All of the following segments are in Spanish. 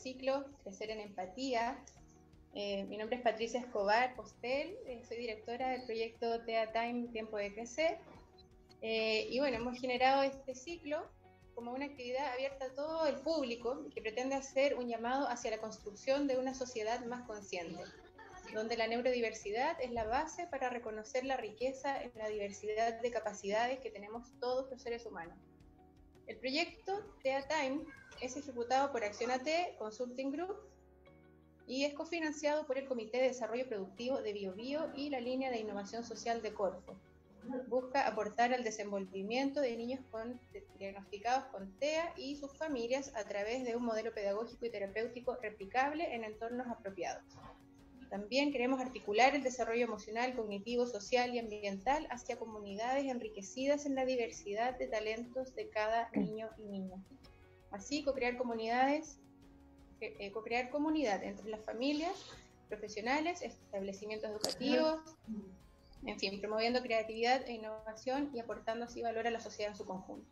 ciclo crecer en empatía. Eh, mi nombre es Patricia Escobar Postel, eh, soy directora del proyecto TEA Time Tiempo de Crecer. Eh, y bueno, hemos generado este ciclo como una actividad abierta a todo el público que pretende hacer un llamado hacia la construcción de una sociedad más consciente, donde la neurodiversidad es la base para reconocer la riqueza en la diversidad de capacidades que tenemos todos los seres humanos. El proyecto TEA Time es ejecutado por Accionate Consulting Group y es cofinanciado por el Comité de Desarrollo Productivo de BioBio y la línea de innovación social de Corfo. Busca aportar al desenvolvimiento de niños con, diagnosticados con TEA y sus familias a través de un modelo pedagógico y terapéutico replicable en entornos apropiados. También queremos articular el desarrollo emocional, cognitivo, social y ambiental hacia comunidades enriquecidas en la diversidad de talentos de cada niño y niña. Así, co-crear comunidades, eh, co-crear comunidad entre las familias, profesionales, establecimientos educativos, en fin, promoviendo creatividad e innovación y aportando así valor a la sociedad en su conjunto.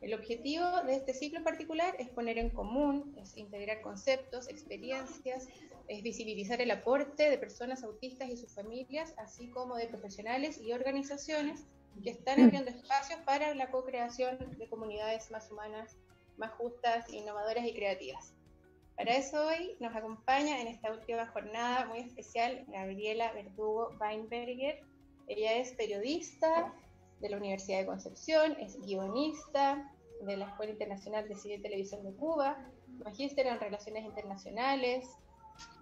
El objetivo de este ciclo en particular es poner en común, es integrar conceptos, experiencias, es visibilizar el aporte de personas autistas y sus familias, así como de profesionales y organizaciones que están abriendo espacios para la co-creación de comunidades más humanas más justas, innovadoras y creativas. Para eso hoy nos acompaña en esta última jornada muy especial Gabriela Verdugo Weinberger. Ella es periodista de la Universidad de Concepción, es guionista de la Escuela Internacional de Cine y Televisión de Cuba, magíster en Relaciones Internacionales,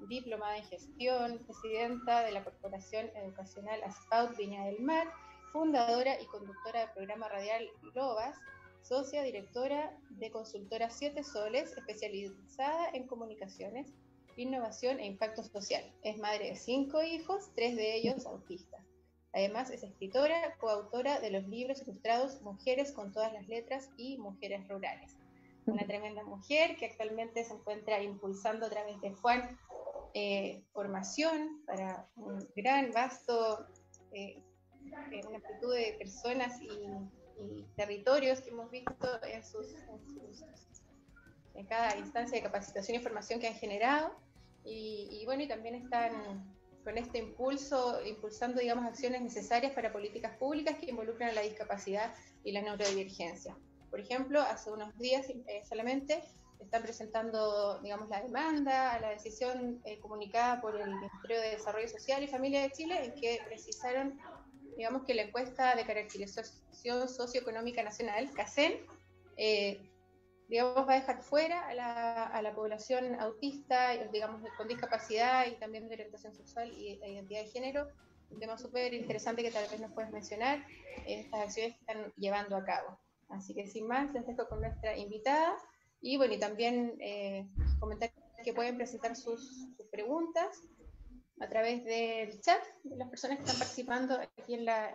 diplomada en gestión, presidenta de la Corporación Educacional Aspaut Viña del Mar, fundadora y conductora del programa radial Lobas socia directora de Consultora Siete Soles, especializada en comunicaciones, innovación e impacto social. Es madre de cinco hijos, tres de ellos autistas. Además es escritora, coautora de los libros ilustrados Mujeres con todas las letras y Mujeres Rurales. Una tremenda mujer que actualmente se encuentra impulsando a través de Juan eh, formación para un gran, vasto, eh, eh, una amplitud de personas y y territorios que hemos visto en, sus, en, cada instancia de capacitación y e formación que han generado. Y, bueno, y también están con este impulso, impulsando, digamos, acciones necesarias para políticas públicas que involucran la discapacidad y la neurodivergencia. Por ejemplo, hace unos días eh, solamente están presentando, digamos, la demanda a la decisión eh, comunicada por el Ministerio de Desarrollo Social y Familia de Chile, en que precisaron digamos que la encuesta de caracterización socioeconómica nacional, CACEN, eh, digamos, va a dejar fuera a la, a la, población autista, eh, digamos, con discapacidad y también de orientación sexual y e identidad de género. Un tema súper interesante que tal vez nos puedes mencionar, estas acciones que están llevando a cabo. Así que sin más, les dejo con nuestra invitada y bueno, y también eh, comentar que pueden presentar sus, sus preguntas a través del chat de las personas que están participando aquí en la,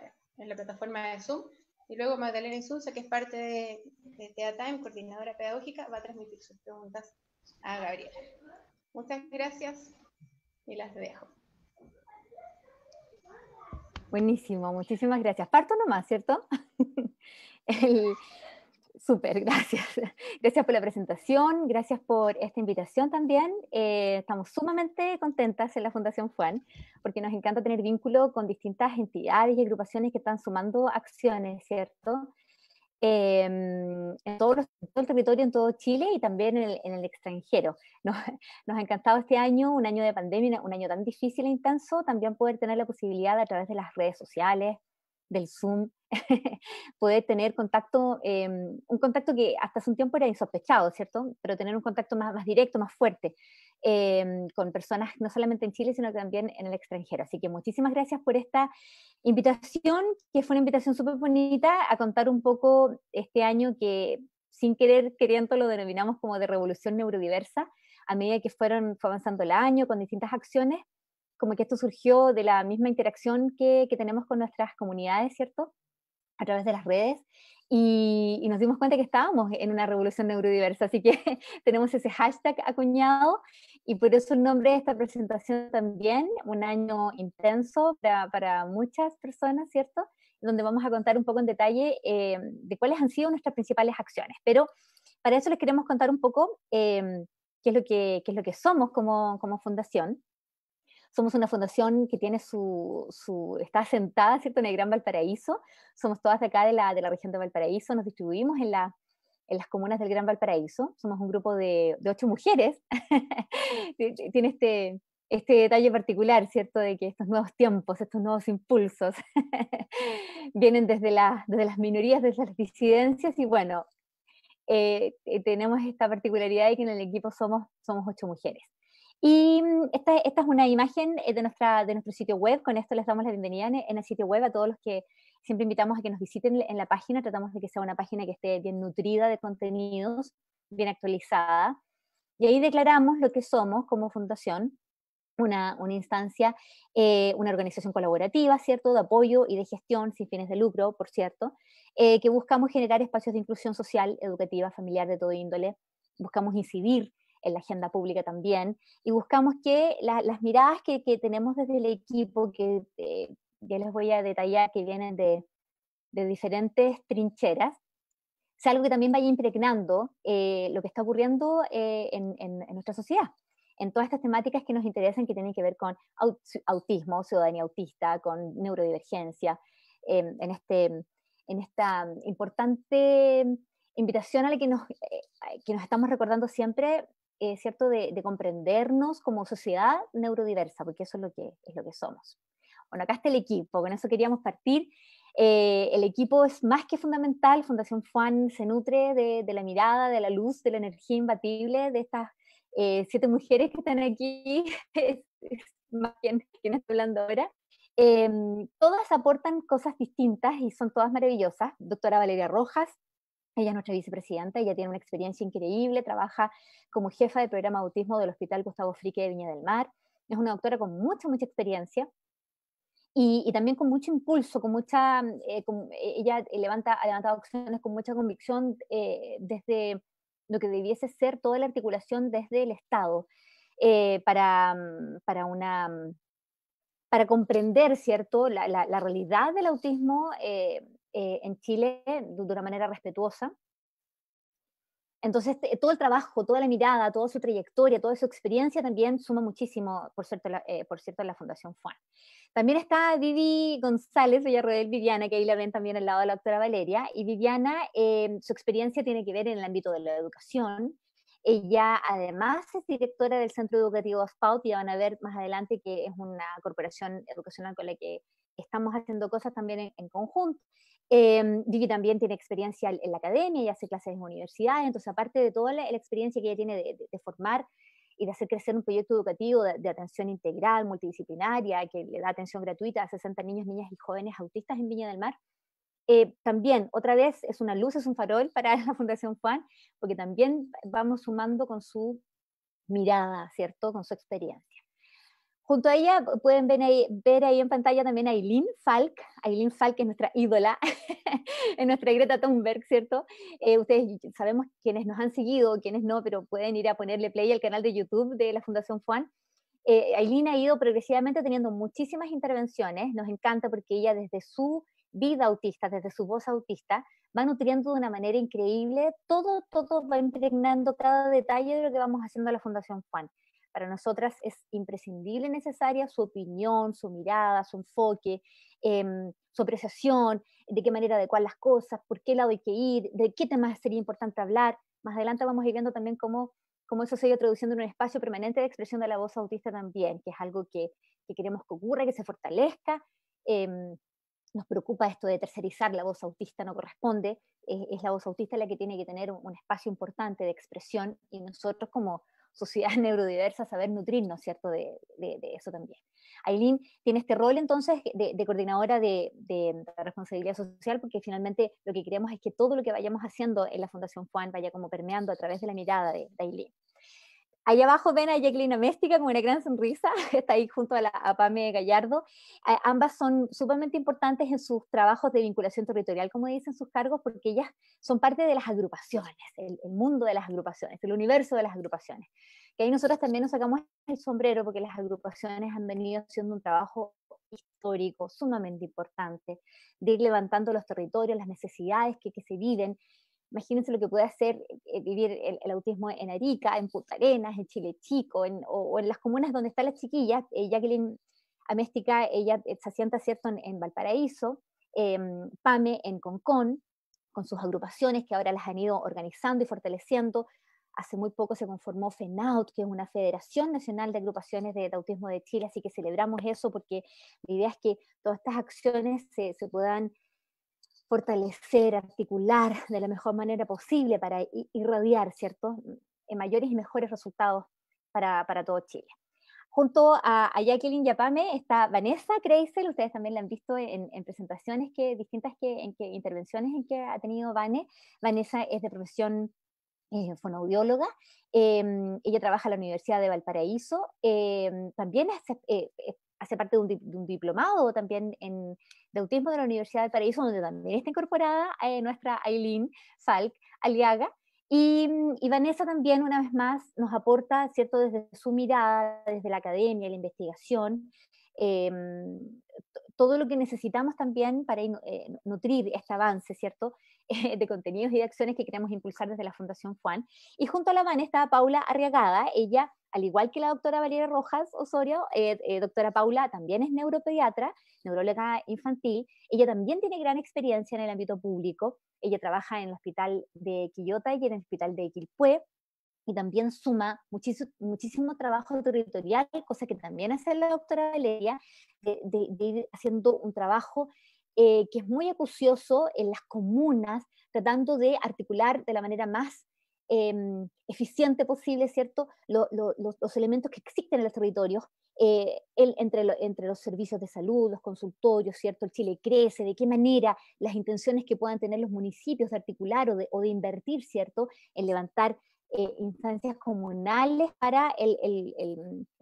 plataforma de Zoom. Y luego Magdalena Insusa que es parte de, de TEA Time, coordinadora pedagógica, va a transmitir sus preguntas a Gabriela. Muchas gracias y las dejo. Buenísimo, muchísimas gracias. Parto nomás, ¿cierto? Súper, gracias. Gracias por la presentación, gracias por esta invitación también. Eh, estamos sumamente contentas en la Fundación Juan porque nos encanta tener vínculo con distintas entidades y agrupaciones que están sumando acciones, ¿cierto? Em, en todo, el territorio, en todo Chile y también en el, extranjero. Nos, ha encantado este año, un año de pandemia, un año tan difícil e intenso, también poder tener la posibilidad a través de las redes sociales, del Zoom, poder tener contacto, em, un contacto que hasta hace un tiempo era insospechado, ¿cierto? Pero tener un contacto más, más directo, más fuerte em, con personas no solamente en Chile, sino también en el extranjero. Así que muchísimas gracias por esta invitación, que fue una invitación súper bonita a contar un poco este año que sin querer, queriendo, lo denominamos como de revolución neurodiversa, a medida que fueron, fue avanzando el año con distintas acciones, como que esto surgió de la misma interacción que, que tenemos con nuestras comunidades, ¿cierto? a través de las redes y, nos dimos cuenta que estábamos en una revolución neurodiversa, así que tenemos ese hashtag acuñado y por eso el nombre de esta presentación también, un año intenso para, para muchas personas, ¿cierto? Donde vamos a contar un poco en detalle eh, de cuáles han sido nuestras principales acciones, pero para eso les queremos contar un poco eh, qué, es lo que, qué es lo que somos como, como fundación. Somos una fundación que tiene su, está asentada ¿cierto? en el Gran Valparaíso. Somos todas de acá de la, de la región de Valparaíso. Nos distribuimos en, la, en las comunas del Gran Valparaíso. Somos un grupo de, de ocho mujeres. tiene este, este detalle particular, ¿cierto? De que estos nuevos tiempos, estos nuevos impulsos, vienen desde, desde las minorías, desde las disidencias, y bueno, eh, eh, tenemos esta particularidad de que en el equipo somos, somos ocho mujeres. Y mm, esta, esta es una imagen eh, de, nuestra, de nuestro sitio web. Con esto les damos la bienvenida en el sitio web a todos los que siempre invitamos a que nos visiten en la página. Tratamos de que sea una página que esté bien nutrida de contenidos, bien actualizada. Y ahí declaramos lo que somos como fundación, una, una, instancia, eh, una organización colaborativa, ¿cierto?, de apoyo y de gestión sin fines de lucro, por cierto, eh, que buscamos generar espacios de inclusión social, educativa, familiar de todo índole, buscamos incidir en la agenda pública también, y buscamos que las miradas que, tenemos desde el equipo, que eh, ya les voy a detallar, que vienen de, de diferentes trincheras, sea algo que también vaya impregnando eh, lo que está ocurriendo eh, en, en, nuestra sociedad, en todas estas temáticas que nos interesan, que tienen que ver con autismo, ciudadanía autista, con neurodivergencia, em, en, este, em, en esta importante invitación a la que nos, que nos estamos recordando siempre eh, ¿cierto?, de, comprendernos como sociedad neurodiversa, porque eso es lo que, es lo que somos. Bueno, acá está el equipo, con eso queríamos partir. Eh, el equipo es más que fundamental, Fundación Juan se nutre de, la mirada, de la luz, de la energía imbatible de estas eh, siete mujeres que están aquí, más bien quien está hablando ahora. Em, todas aportan cosas distintas y son todas maravillosas. Doctora Valeria Rojas, ella es nuestra vicepresidenta, ella tiene una experiencia increíble, trabaja como jefa de programa de autismo del Hospital Gustavo Frique de Viña del Mar. Es una doctora con mucha, mucha experiencia y, también con mucho impulso, con mucha, eh, eh, ella levanta, ha levantado acciones con mucha convicción eh, desde lo que debiese ser toda la articulación desde el Estado para, mm, para una mm, para comprender, ¿cierto?, la, la, realidad del autismo eh, en Chile de una manera respetuosa. Entonces, todo el trabajo, toda la mirada, toda su trayectoria, toda su experiencia también suma muchísimo, por cierto, la, eh, por cierto, la Fundación FUAN. También está Vivi González Viviana, que ahí la ven también al lado de la doctora Valeria. Y Viviana, eh, su experiencia tiene que ver en el ámbito de la educación. Ella además es directora del Centro Educativo Spout y van a ver más adelante que es una corporación educacional con la que estamos haciendo cosas también en conjunto. Eh, también tiene experiencia en la academia, y hace clases en universidades, entonces aparte de toda la, experiencia que ella tiene de, formar y de hacer crecer un proyecto educativo de, atención integral, multidisciplinaria, que le da atención gratuita a 60 niños, niñas y jóvenes autistas en Viña del Mar, eh, también otra vez es una luz, es un farol para la Fundación Juan, porque también vamos sumando con su mirada, ¿cierto? Con su experiencia. Junto a ella pueden ver ahí, ver ahí en pantalla también a Eileen Falk. Eileen Falk es nuestra ídola, es nuestra Greta Thunberg, ¿cierto? Eh, ustedes sabemos quienes nos han seguido, quienes no, pero pueden ir a ponerle play al canal de YouTube de la Fundación Juan. Eh, Aileen ha ido progresivamente teniendo muchísimas intervenciones, nos encanta porque ella desde su vida autista, desde su voz autista, va nutriendo de una manera increíble, todo, todo va impregnando cada detalle de lo que vamos haciendo en la Fundación Juan. Para nosotras es imprescindible y necesaria su opinión, su mirada, su enfoque, em, su apreciación, de qué manera adecuar las cosas, por qué lado hay que ir, de qué temas sería importante hablar. Más adelante vamos llegando también como cómo eso se ha ido traduciendo en un espacio permanente de expresión de la voz autista también, que es algo que, queremos que ocurra, que se fortalezca. Em, nos preocupa esto de tercerizar la voz autista, no corresponde, es, la voz autista la que tiene que tener un, un, espacio importante de expresión y nosotros como, sociedad neurodiversa, saber nutrirnos, ¿cierto? De, eso también. Aileen tiene este rol entonces de, coordinadora de, responsabilidad social, porque finalmente lo que queremos es que todo lo que vayamos haciendo en la Fundación Juan vaya como permeando a través de la mirada de, de Allá abajo ven a Jacqueline Améstica con una gran sonrisa, está ahí junto a, la, Pame Gallardo. ambas son sumamente importantes en sus trabajos de vinculación territorial, como dicen sus cargos, porque ellas son parte de las agrupaciones, el, mundo de las agrupaciones, el universo de las agrupaciones. Que ahí nosotras también nos sacamos el sombrero porque las agrupaciones han venido haciendo un trabajo histórico, sumamente importante, de ir levantando los territorios, las necesidades que se viven, imagínense lo que puede hacer eh, vivir el, autismo en Arica, en Punta Arenas, en Chile Chico, o, en las comunas donde está la chiquilla eh, Jacqueline Améstica, ella eh, se asienta, ¿cierto?, en, Valparaíso, em, Pame en Concón, con sus agrupaciones que ahora las han ido organizando y fortaleciendo. Hace muy poco se conformó FENAUT, que es una Federación Nacional de Agrupaciones de, Autismo de Chile, así que celebramos eso porque la idea es que todas estas acciones se puedan fortalecer, articular de la mejor manera posible para irradiar, ¿cierto?, mm, mayores y mejores resultados para, para todo Chile. Junto a, Jacqueline Yapame está Vanessa Kreisel, ustedes también la han visto en, presentaciones que, distintas que, en intervenciones en que ha tenido Vane. Vanessa es de profesión eh, fonoaudióloga, em, ella trabaja en la Universidad de Valparaíso, em, también es, hace parte de un, diplomado también en, de autismo de la Universidad de Paraíso, donde también está incorporada eh, nuestra Aileen Falk Aliaga. Mm, y, Vanessa también, una vez más, nos aporta, ¿cierto?, desde su mirada, desde la academia, la investigación, em, todo lo que necesitamos también para eh, nutrir este avance, ¿cierto?, de contenidos y de acciones que queremos impulsar desde la Fundación Juan. Y junto a la van está Paula Arriagada, ella, al igual que la doctora Valeria Rojas Osorio, eh, eh, doctora Paula también es neuropediatra, neuróloga infantil, ella también tiene gran experiencia en el ámbito público, ella trabaja en el hospital de Quillota y en el hospital de Quilpué, y también suma muchísimo, muchísimo, trabajo territorial, cosa que también hace la doctora Valeria, de, de ir haciendo un trabajo eh, que es muy acucioso en las comunas, tratando de articular de la manera más em, eficiente posible, ¿cierto?, los, elementos que existen en los territorios, eh, entre, entre los servicios de salud, los consultorios, ¿cierto?, el Chile crece, de qué manera las intenciones que puedan tener los municipios de articular o de, o de invertir, ¿cierto?, en levantar eh, instancias comunales para el,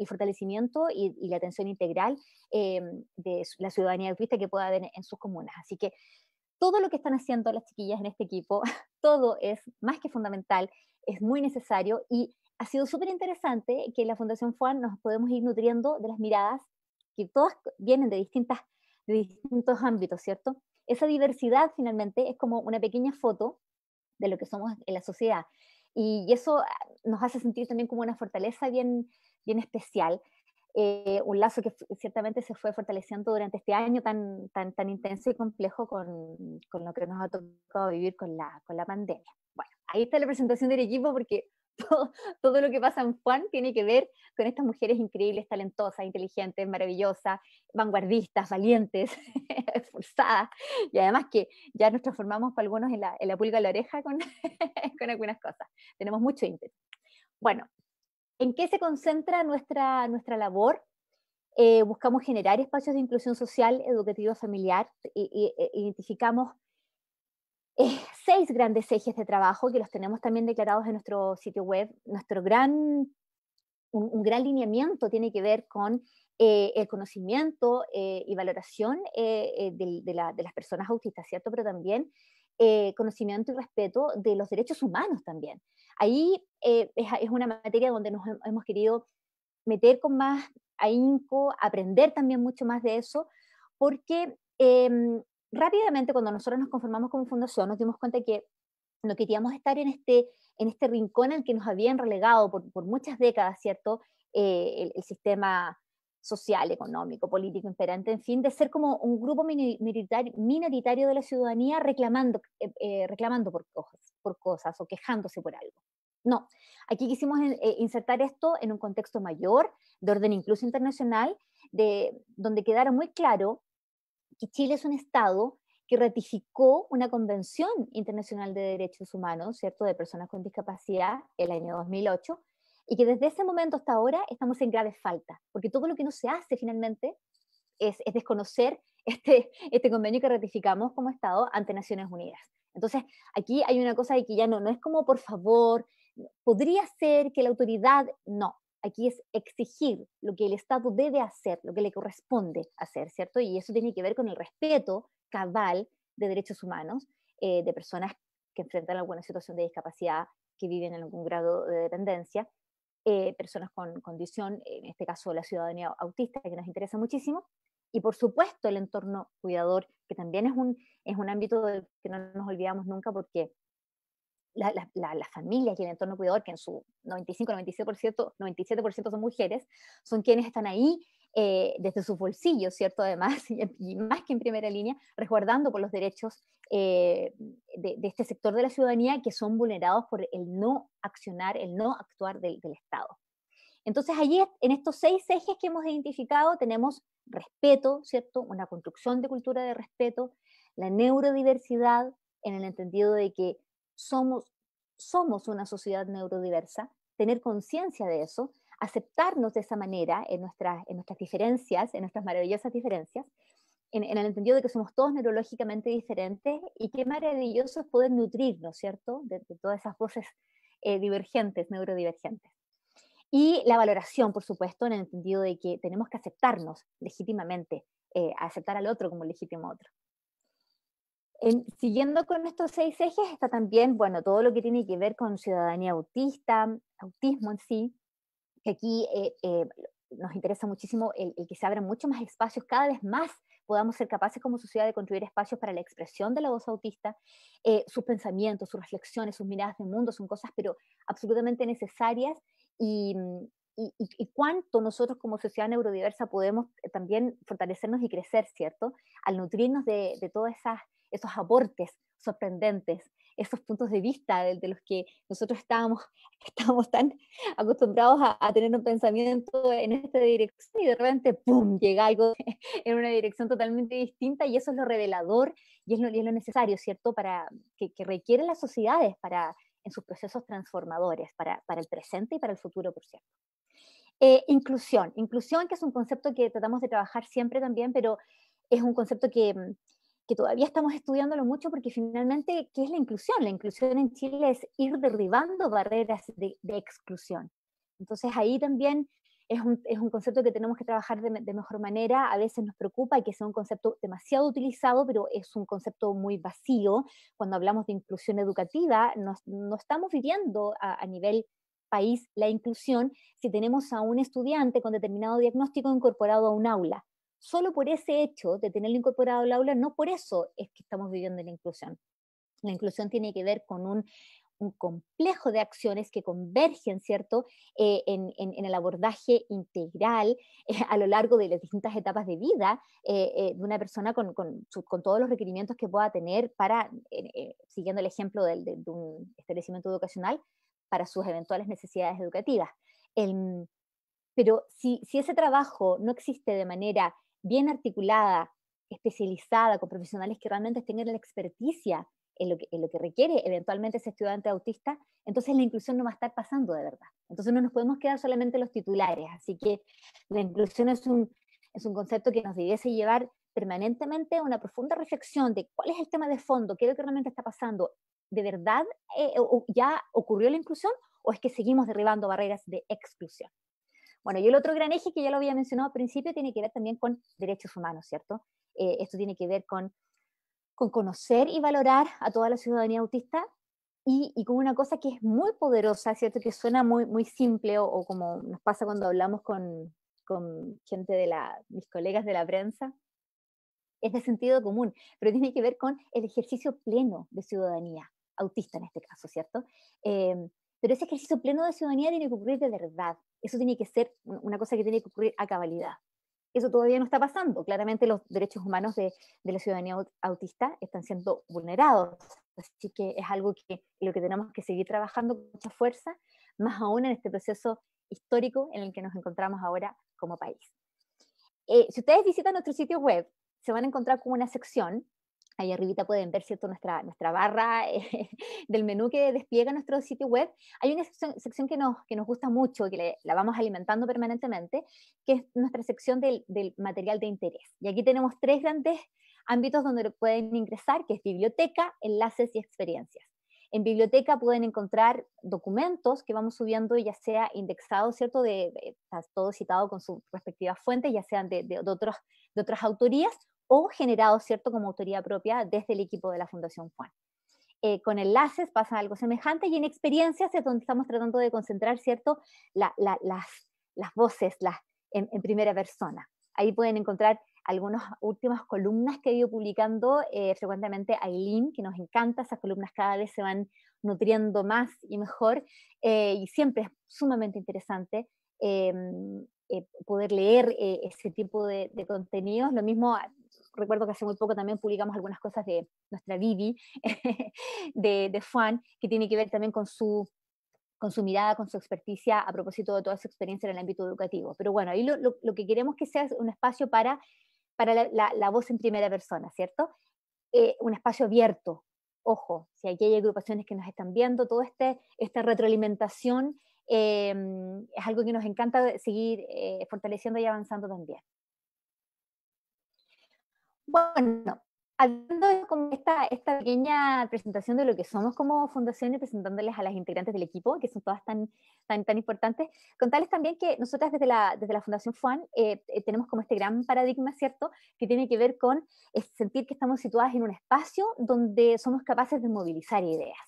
fortalecimiento y, la atención integral eh, de la ciudadanía autista que pueda haber en, sus comunas. Así que todo lo que están haciendo las chiquillas en este equipo, todo es más que fundamental, es muy necesario y ha sido súper interesante que en la Fundación FUAN nos podemos ir nutriendo de las miradas que todas vienen de, distintas, de distintos ámbitos, ¿cierto? Esa diversidad finalmente es como una pequeña foto de lo que somos en la sociedad. Y, eso ah, nos hace sentir también como una fortaleza bien, bien especial. Eh, un lazo que ciertamente se fue fortaleciendo durante este año tan, tan, tan intenso y complejo con, con lo que nos ha tocado vivir con la, con la pandemia. Bueno, ahí está la presentación del equipo porque todo, lo que pasa en Juan tiene que ver con estas mujeres increíbles, talentosas, inteligentes, maravillosas, vanguardistas, valientes, esforzadas. Y además que ya nos transformamos para algunos en la, pulga de la oreja con, con algunas cosas. Tenemos mucho interés. Bueno, ¿en qué se concentra nuestra, nuestra labor? Eh, buscamos generar espacios de inclusión social, educativo, familiar, e identificamos eh, seis grandes ejes de trabajo que los tenemos también declarados en nuestro sitio web. Nuestro gran, un, gran lineamiento tiene que ver con eh, el conocimiento eh, y valoración de, las personas autistas, ¿cierto? Pero también conocimiento y respeto de los derechos humanos también. Ahí es, una materia donde nos hemos querido meter con más ahínco, aprender también mucho más de eso, porque em, rápidamente cuando nosotros nos conformamos como fundación nos dimos cuenta que no queríamos estar en este, en este rincón al que nos habían relegado por, por muchas décadas, ¿cierto? Eh, el, sistema social, económico, político imperante, en fin, de ser como un grupo minoritario, de la ciudadanía reclamando, eh, eh, reclamando por, cosas, por cosas o quejándose por algo. No, aquí quisimos insertar esto en un contexto mayor, de orden incluso internacional, de, donde quedara muy claro que Chile es un Estado que ratificó una Convención Internacional de Derechos Humanos, ¿cierto?, de personas con discapacidad el año 2008, y que desde ese momento hasta ahora estamos en grave falta, porque todo lo que no se hace finalmente es, desconocer este, este convenio que ratificamos como Estado ante Naciones Unidas. Entonces, aquí hay una cosa de que ya no, no es como, por favor, podría ser que la autoridad, no, aquí es exigir lo que el Estado debe hacer, lo que le corresponde hacer, ¿cierto? Y eso tiene que ver con el respeto cabal de derechos humanos eh, de personas que enfrentan alguna situación de discapacidad, que viven en algún grado de dependencia, eh, personas con condición, en este caso la ciudadanía autista, que nos interesa muchísimo, y por supuesto el entorno cuidador, que también es un, es un ámbito que no nos olvidamos nunca porque las familias y el entorno cuidador, que en su 95, 97%, 97% son mujeres, son quienes están ahí eh, desde sus bolsillos, ¿cierto? Además, y, más que en primera línea, resguardando por los derechos eh, de, este sector de la ciudadanía que son vulnerados por el no accionar, el no actuar del, del Estado. Entonces, allí en estos seis ejes que hemos identificado tenemos respeto, ¿cierto? Una construcción de cultura de respeto, la neurodiversidad, en el entendido de que somos, somos una sociedad neurodiversa, tener conciencia de eso, aceptarnos de esa manera en, nuestras, en nuestras diferencias, en nuestras maravillosas diferencias, en, el entendido de que somos todos neurológicamente diferentes y qué maravilloso es poder nutrirnos, ¿cierto?, de, todas esas voces eh, divergentes, neurodivergentes. Y la valoración, por supuesto, en el entendido de que tenemos que aceptarnos legítimamente, eh, aceptar al otro como legítimo otro siguiendo con estos seis ejes está también, bueno, todo lo que tiene que ver con ciudadanía autista, autismo en sí, que aquí eh, eh, nos interesa muchísimo el, que se abran mucho más espacios, cada vez más podamos ser capaces como sociedad de construir espacios para la expresión de la voz autista, eh, sus pensamientos, sus reflexiones, sus miradas del mundo, son cosas pero absolutamente necesarias y, mm, cuánto nosotros como sociedad neurodiversa podemos también fortalecernos y crecer, ¿cierto? Al nutrirnos de, de todas esas esos aportes sorprendentes, esos puntos de vista de, los que nosotros estábamos, estábamos tan acostumbrados a, tener un pensamiento en esta dirección y de repente, ¡pum!, llega algo en una dirección totalmente distinta y eso es lo revelador y es lo, es lo necesario, ¿cierto?, para que, requieren las sociedades para, en sus procesos transformadores para, para el presente y para el futuro, por cierto. Eh, inclusión. Inclusión, que es un concepto que tratamos de trabajar siempre también, pero es un concepto que, mm, que todavía estamos estudiándolo mucho porque finalmente, ¿qué es la inclusión? La inclusión en Chile es ir derribando barreras de, exclusión. Entonces ahí también es un, es un, concepto que tenemos que trabajar de, mejor manera. A veces nos preocupa que sea un concepto demasiado utilizado, pero es un concepto muy vacío. Cuando hablamos de inclusión educativa, no estamos viviendo a nivel país la inclusión si tenemos a un estudiante con determinado diagnóstico incorporado a un aula solo por ese hecho de tenerlo incorporado al aula, no por eso es que estamos viviendo la inclusión. La inclusión tiene que ver con un, complejo de acciones que convergen, ¿cierto?, eh, en, el abordaje integral eh, a lo largo de las distintas etapas de vida eh, de una persona con, todos los requerimientos que pueda tener para, siguiendo el ejemplo de, un establecimiento educacional, para sus eventuales necesidades educativas. Em, pero si, si ese trabajo no existe de manera bien articulada, especializada, con profesionales que realmente tengan la experticia en lo, que, requiere eventualmente ese estudiante autista, entonces la inclusión no va a estar pasando de verdad. Entonces no nos podemos quedar solamente los titulares. Así que la inclusión es un, es un concepto que nos debiese llevar permanentemente a una profunda reflexión de cuál es el tema de fondo, qué es lo que realmente está pasando. ¿De verdad eh, ya ocurrió la inclusión o es que seguimos derribando barreras de exclusión? Bueno, y el otro gran eje que ya lo había mencionado al principio tiene que ver también con derechos humanos, ¿cierto? Eh, esto tiene que ver con, con conocer y valorar a toda la ciudadanía autista y, con una cosa que es muy poderosa, ¿cierto? Que suena muy, muy simple o, como nos pasa cuando hablamos con, con gente de la, mis colegas de la prensa, es de sentido común, pero tiene que ver con el ejercicio pleno de ciudadanía, autista en este caso, ¿cierto? Eh, pero ese ejercicio pleno de ciudadanía tiene que ocurrir de verdad, eso tiene que ser una cosa que tiene que ocurrir a cabalidad. Eso todavía no está pasando. Claramente los derechos humanos de, de la ciudadanía autista están siendo vulnerados. Así que es algo que lo que tenemos que seguir trabajando con mucha fuerza, más aún en este proceso histórico en el que nos encontramos ahora como país. Eh, si ustedes visitan nuestro sitio web, se van a encontrar con una sección Ahí arribita pueden ver, ¿cierto? Nuestra, nuestra barra eh, del menú que despliega nuestro sitio web. Hay una sección, que, nos, que nos gusta mucho, que la vamos alimentando permanentemente, que es nuestra sección del, material de interés. Y aquí tenemos tres grandes ámbitos donde pueden ingresar, que es biblioteca, enlaces y experiencias. En biblioteca pueden encontrar documentos que vamos subiendo, ya sea indexados, ¿cierto? De, todo citado con sus respectivas fuentes, ya sean de, de, de otras autorías o generado, ¿cierto?, como autoría propia desde el equipo de la Fundación Juan. Eh, con enlaces pasa algo semejante y en experiencias es donde estamos tratando de concentrar, ¿cierto?, las, las, voces las, en, primera persona. Ahí pueden encontrar algunas últimas columnas que he ido publicando eh, frecuentemente Aileen, que nos encanta, esas columnas cada vez se van nutriendo más y mejor, eh, y siempre es sumamente interesante eh, poder leer ese tipo de, de contenidos. Lo mismo recuerdo que hace muy poco también publicamos algunas cosas de nuestra Vivi, de, de Juan, que tiene que ver también con su con su mirada, con su experticia a propósito de toda su experiencia en el ámbito educativo. Pero bueno, ahí lo, que queremos que sea un espacio para, para la, voz en primera persona, ¿cierto? Eh, un espacio abierto. Ojo, si aquí hay agrupaciones que nos están viendo, toda este, esta retroalimentación eh, es algo que nos encanta seguir eh, fortaleciendo y avanzando también. Bueno, hablando con esta, esta pequeña presentación de lo que somos como fundación y presentándoles a las integrantes del equipo, que son todas tan, tan, tan importantes, contarles también que nosotras desde la, desde la Fundación FUAN eh, eh, tenemos como este gran paradigma, ¿cierto?, que tiene que ver con sentir que estamos situadas en un espacio donde somos capaces de movilizar ideas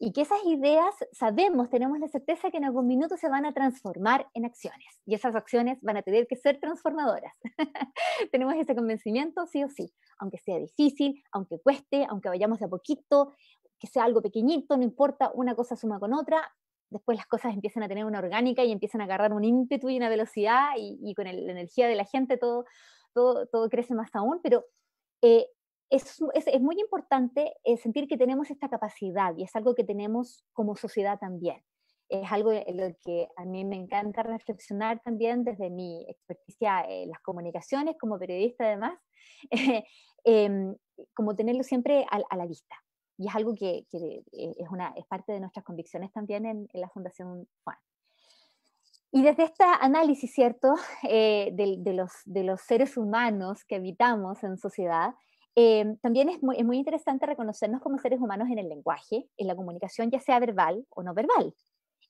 y que esas ideas sabemos, tenemos la certeza que en algún minuto se van a transformar en acciones y esas acciones van a tener que ser transformadoras. tenemos ese convencimiento sí o sí, aunque sea difícil, aunque cueste, aunque vayamos de a poquito, que sea algo pequeñito, no importa, una cosa suma con otra, después las cosas empiezan a tener una orgánica y empiezan a agarrar un ímpetu y una velocidad y, con la energía de la gente todo, todo, todo crece más aún, pero eh, es, es, muy importante eh, sentir que tenemos esta capacidad y es algo que tenemos como sociedad también. Es algo en lo que a mí me encanta reflexionar también desde mi experticia en las comunicaciones, como periodista además, eh, em, como tenerlo siempre a, la vista. Y es algo que, eh, es, una, es parte de nuestras convicciones también en, la Fundación Juan. Y desde este análisis, ¿cierto?, de, los, de los seres humanos que habitamos en sociedad, Em, también es muy, interesante reconocernos como seres humanos en el lenguaje, en la comunicación, ya sea verbal o no verbal,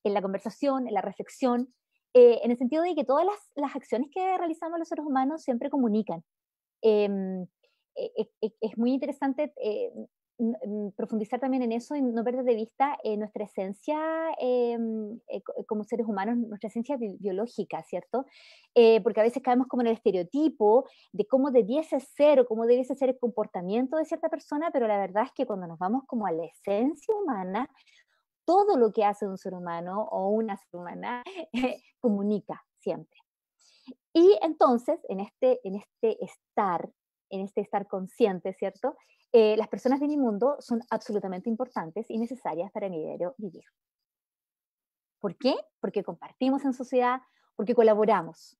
en la conversación, en la reflexión, eh, en el sentido de que todas las, acciones que realizamos los seres humanos siempre comunican. Em, e, e, e, es muy interesante eh, Mm, profundizar también en eso y no perder de vista eh, nuestra esencia em, eh, como seres humanos, nuestra esencia biológica, ¿cierto? Eh, porque a veces caemos como en el estereotipo de cómo debiese ser o cómo debiese ser el comportamiento de cierta persona, pero la verdad es que cuando nos vamos como a la esencia humana, todo lo que hace un ser humano o una ser humana comunica siempre. Y entonces, en este, en este estar, en este estar consciente, ¿cierto? Eh, las personas de mi mundo son absolutamente importantes y necesarias para mi diario vivir. ¿Por qué? Porque compartimos en sociedad, porque colaboramos.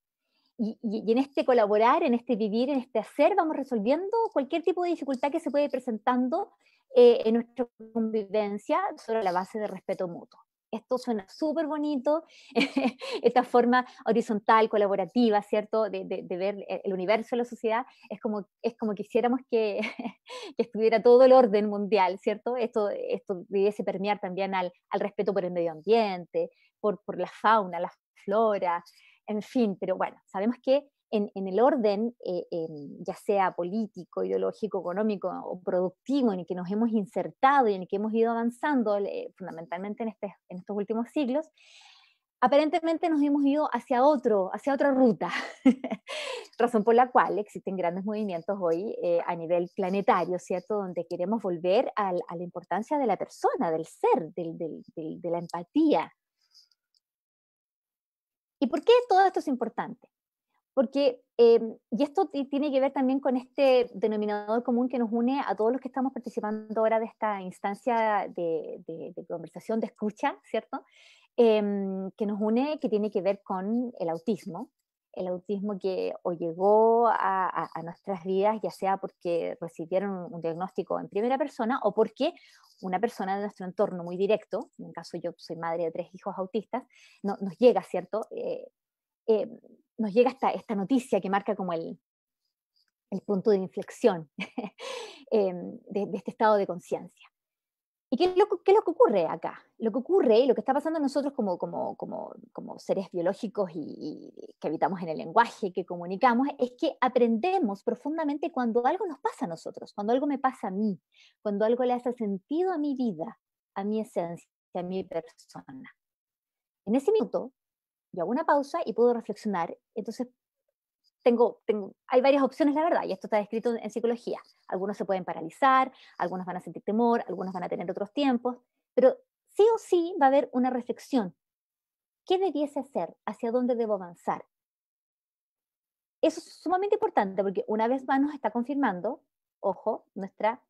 Y, en este colaborar, en este vivir, en este hacer, vamos resolviendo cualquier tipo de dificultad que se puede ir presentando eh, en nuestra convivencia sobre la base de respeto mutuo esto suena súper bonito, esta forma horizontal, colaborativa, ¿cierto?, de, de, ver e, el universo de la sociedad, es como, es como quisiéramos que, que estuviera todo el orden mundial, ¿cierto? Esto, esto debiese permear también al, al respeto por el medio ambiente, por, por la fauna, la flora, en fin, pero bueno, sabemos que en, el orden, eh, ya sea político, ideológico, económico o productivo, en el que nos hemos insertado y en el que hemos ido avanzando eh, fundamentalmente este, en, estos últimos siglos, aparentemente nos hemos ido hacia, otro, hacia otra ruta, razón por la cual existen grandes movimientos hoy eh, a nivel planetario, ¿cierto? Donde queremos volver a la importancia de la persona, del ser, de la empatía. ¿Y por qué todo esto es importante? porque, em, y esto tiene que ver también con este denominador común que nos une a todos los que estamos participando ahora de esta instancia de, conversación, de escucha, ¿cierto? Em, que nos une, que tiene que ver con el autismo, el autismo que o llegó a, nuestras vidas, ya sea porque recibieron un diagnóstico en primera persona o porque una persona de nuestro entorno muy directo, en caso yo soy madre de tres hijos autistas, nos llega, ¿cierto? Eh, em, nos llega esta, esta noticia que marca como el, punto de inflexión em, de, este estado de conciencia. ¿Y qué es, lo, que ocurre acá? Lo que ocurre y lo que está pasando a nosotros como, como, como, como seres biológicos y, que habitamos en el lenguaje, que comunicamos, es que aprendemos profundamente cuando algo nos pasa a nosotros, cuando algo me pasa a mí, cuando algo le hace sentido a mi vida, a mi esencia, a mi persona. En ese minuto yo hago una pausa y puedo reflexionar. Entonces, tengo, tengo, hay varias opciones, la verdad, y esto está descrito en psicología. Algunos se pueden paralizar, algunos van a sentir temor, algunos van a tener otros tiempos, pero sí o sí va a haber una reflexión. ¿Qué debiese hacer? ¿Hacia dónde debo avanzar? Eso es sumamente importante porque una vez más nos está confirmando, ojo, nuestra,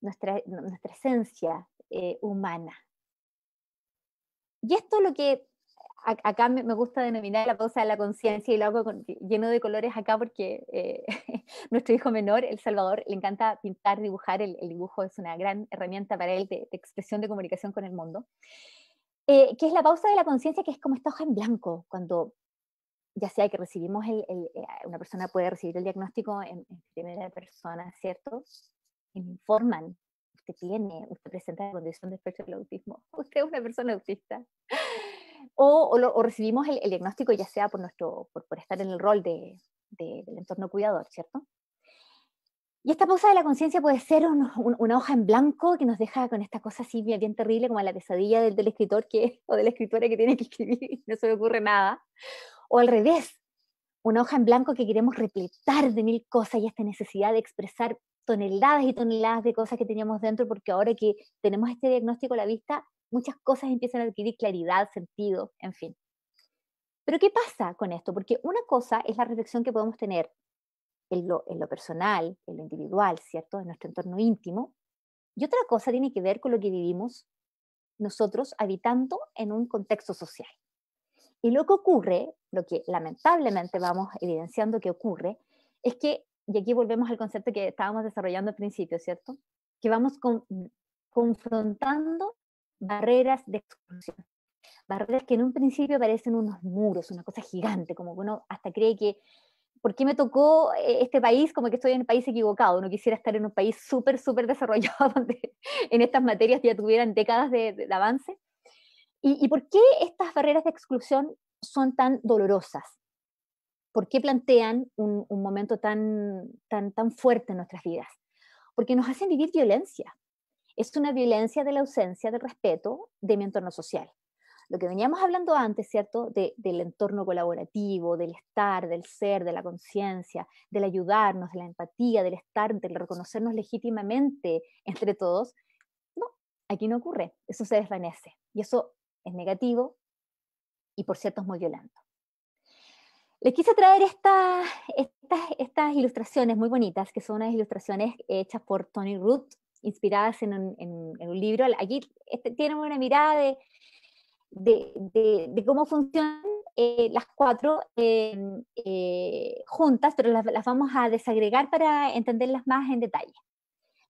nuestra, nuestra esencia eh, humana. Y esto es lo que acá me gusta denominar la pausa de la conciencia y lo hago lleno de colores acá porque eh, nuestro hijo menor, El Salvador, le encanta pintar, dibujar. El, dibujo es una gran herramienta para él de, expresión de comunicación con el mundo. Eh, que es la pausa de la conciencia, que es como esta hoja en blanco, cuando ya sea que recibimos, el, eh, una persona puede recibir el diagnóstico en, primera persona, ¿cierto? me informan, usted tiene, usted presenta la condición de espectro del autismo, usted es una persona autista o, recibimos el, diagnóstico ya sea por, nuestro, por, estar en el rol de, del entorno cuidador, ¿cierto? Y esta pausa de la conciencia puede ser una hoja en blanco que nos deja con esta cosa así bien, terrible, como la pesadilla del, del, escritor que, o de la escritora que tiene que escribir y no se le ocurre nada. O al revés, una hoja en blanco que queremos repletar de mil cosas y esta necesidad de expresar toneladas y toneladas de cosas que teníamos dentro, porque ahora que tenemos este diagnóstico a la vista, muchas cosas empiezan a adquirir claridad, sentido, en fin. Pero ¿qué pasa con esto? Porque una cosa es la reflexión que podemos tener en lo, personal, en lo individual, ¿cierto? En nuestro entorno íntimo. Y otra cosa tiene que ver con lo que vivimos nosotros habitando en un contexto social. Y lo que ocurre, lo que lamentablemente vamos evidenciando que ocurre, es que, y aquí volvemos al concepto que estábamos desarrollando al principio, ¿cierto? Que vamos confrontando barreras de exclusión. Barreras que en un principio parecen unos muros, una cosa gigante, como uno hasta cree que, ¿por qué me tocó eh, este país? Como que estoy en el país equivocado, no quisiera estar en un país súper, súper desarrollado donde en estas materias ya tuvieran décadas de, avance. ¿Y, por qué estas barreras de exclusión son tan dolorosas? ¿Por qué plantean un, un, momento tan, tan, tan fuerte en nuestras vidas? Porque nos hacen vivir violencia, es una violencia de la ausencia del respeto de mi entorno social. Lo que veníamos hablando antes, ¿cierto? del entorno colaborativo, del estar, del ser, de la conciencia, del ayudarnos, de la empatía, del estar, del reconocernos legítimamente entre todos. No, aquí no ocurre, eso se desvanece y eso es negativo y por cierto es muy violento. Les quise traer estas, estas ilustraciones muy bonitas, que son unas ilustraciones hechas por Tony Root, inspiradas en un, libro. Aquí este, tienen una mirada de, cómo funcionan eh, las cuatro em, eh, juntas, pero las, vamos a desagregar para entenderlas más en detalle.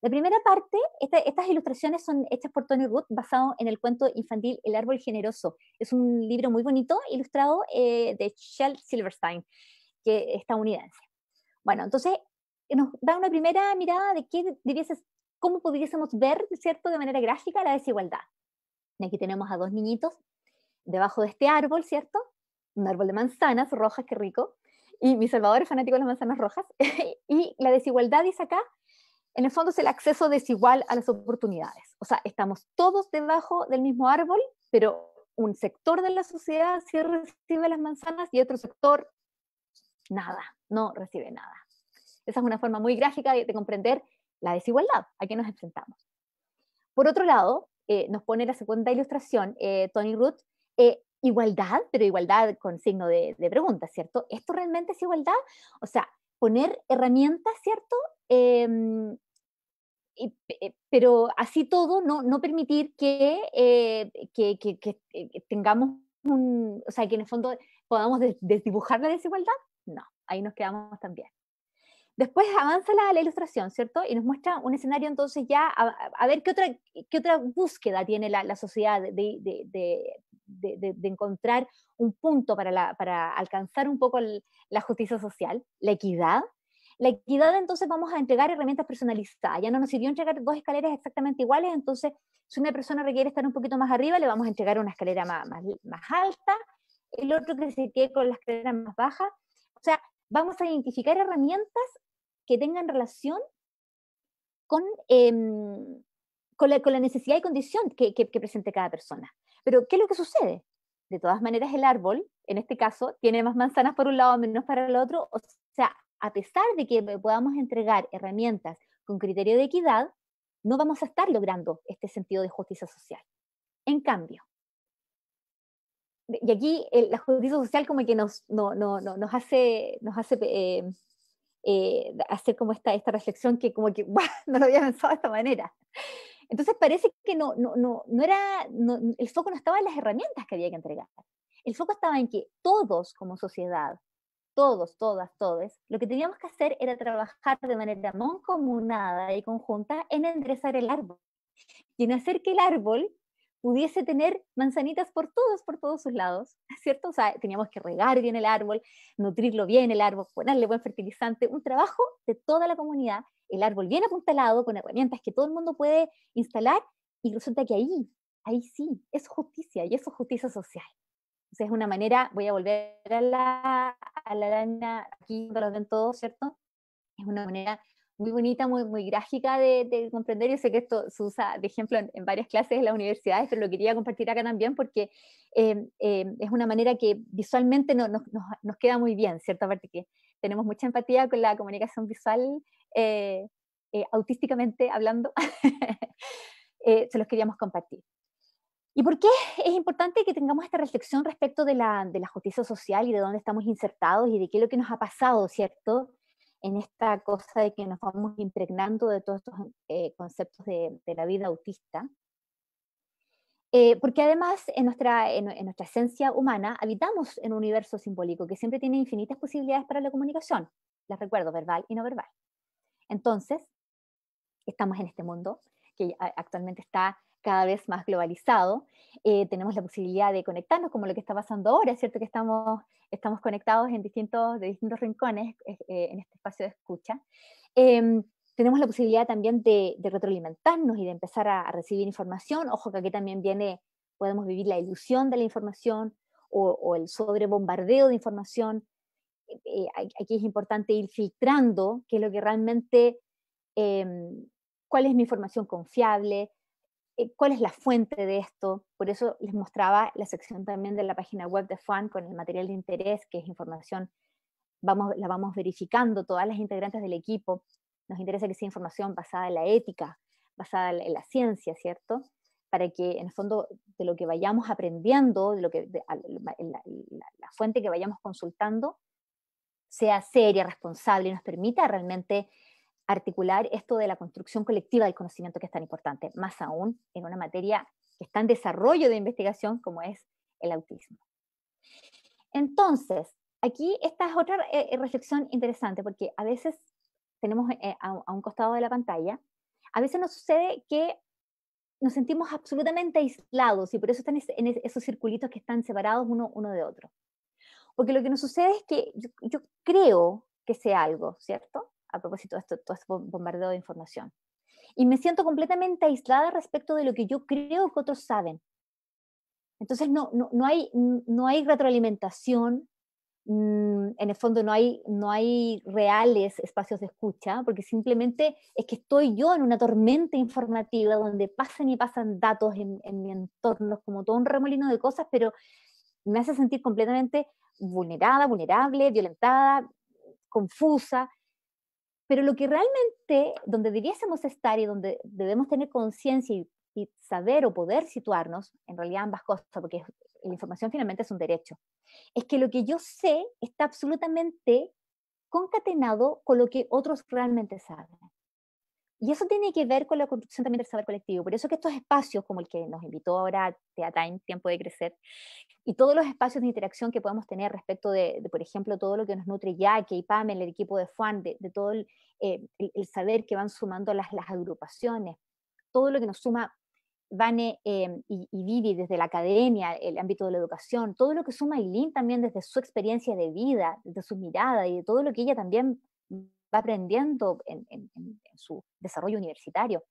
La primera parte, estas ilustraciones son hechas por Tony Wood, basado en el cuento infantil El árbol generoso. Es un libro muy bonito, ilustrado eh, de Shel Silverstein, que es estadounidense. Bueno, entonces nos da una primera mirada de qué debiese cómo pudiésemos ver, ¿cierto?, de manera gráfica la desigualdad. Y aquí tenemos a dos niñitos debajo de este árbol, ¿cierto? Un árbol de manzanas rojas, qué rico. Y mi Salvador es fanático de las manzanas rojas. y la desigualdad, dice acá, en el fondo es el acceso desigual a las oportunidades. O sea, estamos todos debajo del mismo árbol, pero un sector de la sociedad sí recibe las manzanas y otro sector nada, no recibe nada. Esa es una forma muy gráfica de comprender la desigualdad a que nos enfrentamos. Por otro lado, eh, nos pone la segunda ilustración, eh, Tony Root, eh, igualdad, pero igualdad con signo de, pregunta, ¿cierto? ¿Esto realmente es igualdad? O sea, poner herramientas, ¿cierto? Em, pero así todo, no, no permitir que, que, que, que, tengamos un, o sea, que en el fondo podamos desdibujar la desigualdad, no, ahí nos quedamos también. Después avanza la, ilustración, ¿cierto? Y nos muestra un escenario entonces ya a, ver qué otra, qué otra búsqueda tiene la, sociedad de, de, de, encontrar un punto para, para alcanzar un poco la justicia social, la equidad. La equidad entonces vamos a entregar herramientas personalizadas. Ya no nos sirvió entregar dos escaleras exactamente iguales, entonces si una persona requiere estar un poquito más arriba, le vamos a entregar una escalera más, más, más alta, el otro que se quede con la escalera más baja. O sea, vamos a identificar herramientas que tengan relación con, em, con, la, necesidad y condición que, presente cada persona. Pero, ¿qué es lo que sucede? De todas maneras, el árbol, en este caso, tiene más manzanas por un lado, menos para el otro. O sea, a pesar de que podamos entregar herramientas con criterio de equidad, no vamos a estar logrando este sentido de justicia social. En cambio, y aquí la justicia social como que nos, no, no, no, hace, nos hace em, eh, hacer como esta, esta reflexión que como que, no lo había pensado de esta manera. Entonces parece que no, no, no, no era, el foco no estaba en las herramientas que había que entregar. El foco estaba en que todos como sociedad, todos, todas, todos lo que teníamos que hacer era trabajar de manera mancomunada y conjunta en enderezar el árbol y en hacer que el árbol pudiese tener manzanitas por todos, por todos sus lados, ¿cierto? O sea, teníamos que regar bien el árbol, nutrirlo bien el árbol, ponerle buen fertilizante, un trabajo de toda la comunidad, el árbol bien apuntalado, con herramientas que todo el mundo puede instalar, y resulta que ahí, ahí sí, es justicia, y eso es justicia social. O sea, es una manera, voy a volver a la, a la araña, aquí lo ven todos, ¿cierto? Es una manera muy bonita, muy, muy gráfica de, comprender. Yo sé que esto se usa de ejemplo en, varias clases de las universidades, pero lo quería compartir acá también porque em, em, es una manera que visualmente no, nos queda muy bien, ¿cierto? Aparte que tenemos mucha empatía con la comunicación visual, eh, eh, autísticamente hablando, eh, se los queríamos compartir. ¿Y por qué es importante que tengamos esta reflexión respecto de la, de la, justicia social y de dónde estamos insertados y de qué es lo que nos ha pasado, ¿cierto? en esta cosa de que nos vamos impregnando de todos estos eh, conceptos de, la vida autista. Eh, porque además en nuestra, en, nuestra esencia humana habitamos en un universo simbólico que siempre tiene infinitas posibilidades para la comunicación, las recuerdo, verbal y no verbal. Entonces, estamos en este mundo que actualmente está cada vez más globalizado, eh, tenemos la posibilidad de conectarnos, como lo que está pasando ahora, es cierto que estamos, estamos conectados en distintos, de distintos rincones eh, en este espacio de escucha. Em, tenemos la posibilidad también de, retroalimentarnos y de empezar a, recibir información. Ojo que aquí también viene, podemos vivir la ilusión de la información o, o el sobrebombardeo de información. Eh, aquí es importante ir filtrando qué es lo que realmente, em, cuál es mi información confiable, eh, cuál es la fuente de esto. Por eso les mostraba la sección también de la página web de FAN con el material de interés, que es información, vamos, la vamos verificando todas las integrantes del equipo. Nos interesa que sea información basada en la ética, basada en la ciencia, ¿cierto? Para que en el fondo de lo que vayamos aprendiendo, de lo que, la fuente que vayamos consultando, sea seria, responsable y nos permita realmente articular esto de la construcción colectiva del conocimiento que es tan importante, más aún en una materia que está en desarrollo de investigación como es el autismo. Entonces, aquí esta es otra eh, eh, reflexión interesante, porque a veces tenemos eh, a, un costado de la pantalla, a veces nos sucede que nos sentimos absolutamente aislados y por eso están en esos circulitos que están separados uno, de otro. Porque lo que nos sucede es que yo, creo que sea algo, ¿cierto? a propósito de esto, todo este bombardeo de información. Y me siento completamente aislada respecto de lo que yo creo que otros saben. Entonces no, no, no hay, no hay retroalimentación, mm, en el fondo no hay, no hay reales espacios de escucha, porque simplemente es que estoy yo en una tormenta informativa donde pasan y pasan datos en, en mi entorno, como todo un remolino de cosas, pero me hace sentir completamente vulnerada, vulnerable, violentada, confusa, pero lo que realmente, donde debiésemos estar y donde debemos tener conciencia y, y, saber o poder situarnos, en realidad ambas cosas, porque la información finalmente es un derecho, es que lo que yo sé está absolutamente concatenado con lo que otros realmente saben. Y eso tiene que ver con la construcción también del saber colectivo. Por eso que estos espacios, como el que nos invitó ahora Teatime, Tiempo de Crecer, y todos los espacios de interacción que podemos tener respecto de, por ejemplo, todo lo que nos nutre Jackie, Pamela, el equipo de Juan, de, todo eh, el, saber que van sumando las, las, agrupaciones, todo lo que nos suma Vane eh, y, Vivi desde la academia, el ámbito de la educación, todo lo que suma Eileen también desde su experiencia de vida, desde su mirada y de todo lo que ella también aprendiendo en, su desarrollo universitario.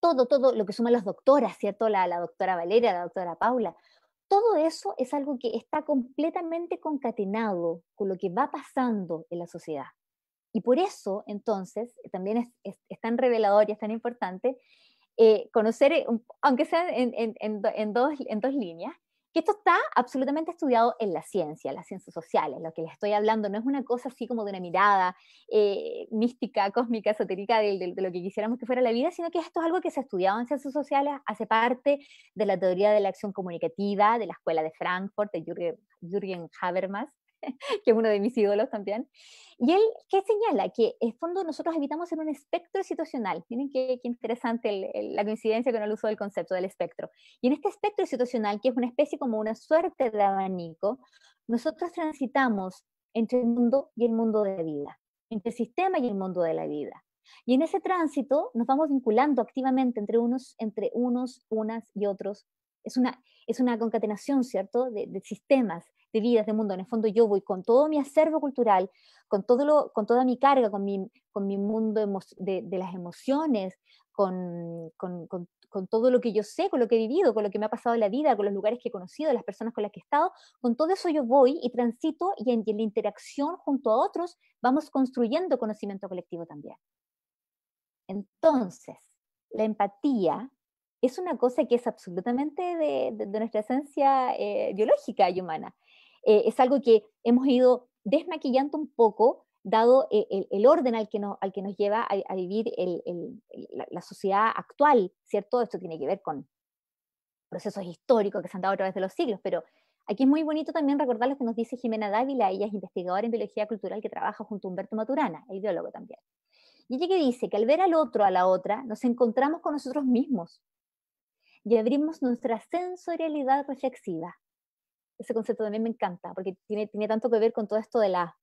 Todo, todo lo que suman las doctoras, ¿cierto? La, doctora Valeria, la doctora Paula. Todo eso es algo que está completamente concatenado con lo que va pasando en la sociedad. Y por eso, entonces, también es, tan revelador y es tan importante eh, conocer, eh, aunque sea dos, en dos líneas, que esto está absolutamente estudiado en la ciencia, las ciencias sociales, lo que les estoy hablando no es una cosa así como de una mirada eh, mística, cósmica, esotérica de, lo que quisiéramos que fuera la vida, sino que esto es algo que se ha estudiado en ciencias sociales, hace parte de la teoría de la acción comunicativa de la escuela de Frankfurt, de Jürgen Habermas, que es uno de mis ídolos también, y él, ¿qué señala? Que en eh, fondo nosotros habitamos en un espectro situacional. Miren qué, interesante la coincidencia con el uso del concepto del espectro. Y en este espectro situacional, que es una especie como una suerte de abanico, nosotros transitamos entre el mundo y el mundo de la vida, entre el sistema y el mundo de la vida. Y en ese tránsito nos vamos vinculando activamente entre unos, entre unos, unas y otros. Es una, es una concatenación, ¿cierto?, de, de sistemas, de vidas, de este mundo. En el fondo yo voy con todo mi acervo cultural, con, todo lo, con toda mi carga, con mi, con mi mundo de, las emociones, con, con, todo lo que yo sé, con lo que he vivido, con lo que me ha pasado en la vida, con los lugares que he conocido, las personas con las que he estado, con todo eso yo voy y transito y en, la interacción junto a otros vamos construyendo conocimiento colectivo también. Entonces, la empatía es una cosa que es absolutamente de, nuestra esencia eh, biológica y humana. Eh, es algo que hemos ido desmaquillando un poco, dado eh, el, orden al que, nos, lleva a, vivir la, sociedad actual, ¿cierto? Esto tiene que ver con procesos históricos que se han dado a través de los siglos, pero aquí es muy bonito también recordar lo que nos dice Jimena Dávila, ella es investigadora en biología cultural que trabaja junto a Humberto Maturana, el biólogo también. Y ella que dice que al ver al otro, a la otra, nos encontramos con nosotros mismos y abrimos nuestra sensorialidad reflexiva, ese concepto también me encanta, porque tiene, tiene tanto que ver con todo esto de la,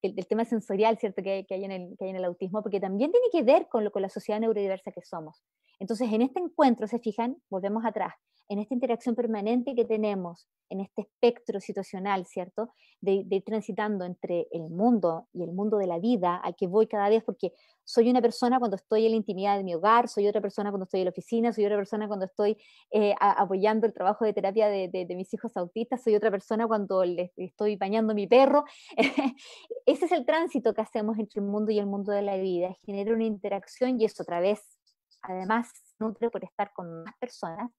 del, tema sensorial, ¿cierto?, que hay, que, hay en el, que hay en el autismo, porque también tiene que ver con, lo, con la sociedad neurodiversa que somos. Entonces, en este encuentro, se fijan, volvemos atrás, en esta interacción permanente que tenemos, en este espectro situacional, ¿cierto? De, ir transitando entre el mundo y el mundo de la vida al que voy cada vez, porque soy una persona cuando estoy en la intimidad de mi hogar, soy otra persona cuando estoy en la oficina, soy otra persona cuando estoy eh, apoyando el trabajo de terapia de, mis hijos autistas, soy otra persona cuando estoy bañando a mi perro. Ese es el tránsito que hacemos entre el mundo y el mundo de la vida, genera una interacción y es otra vez además nutre por estar con más personas.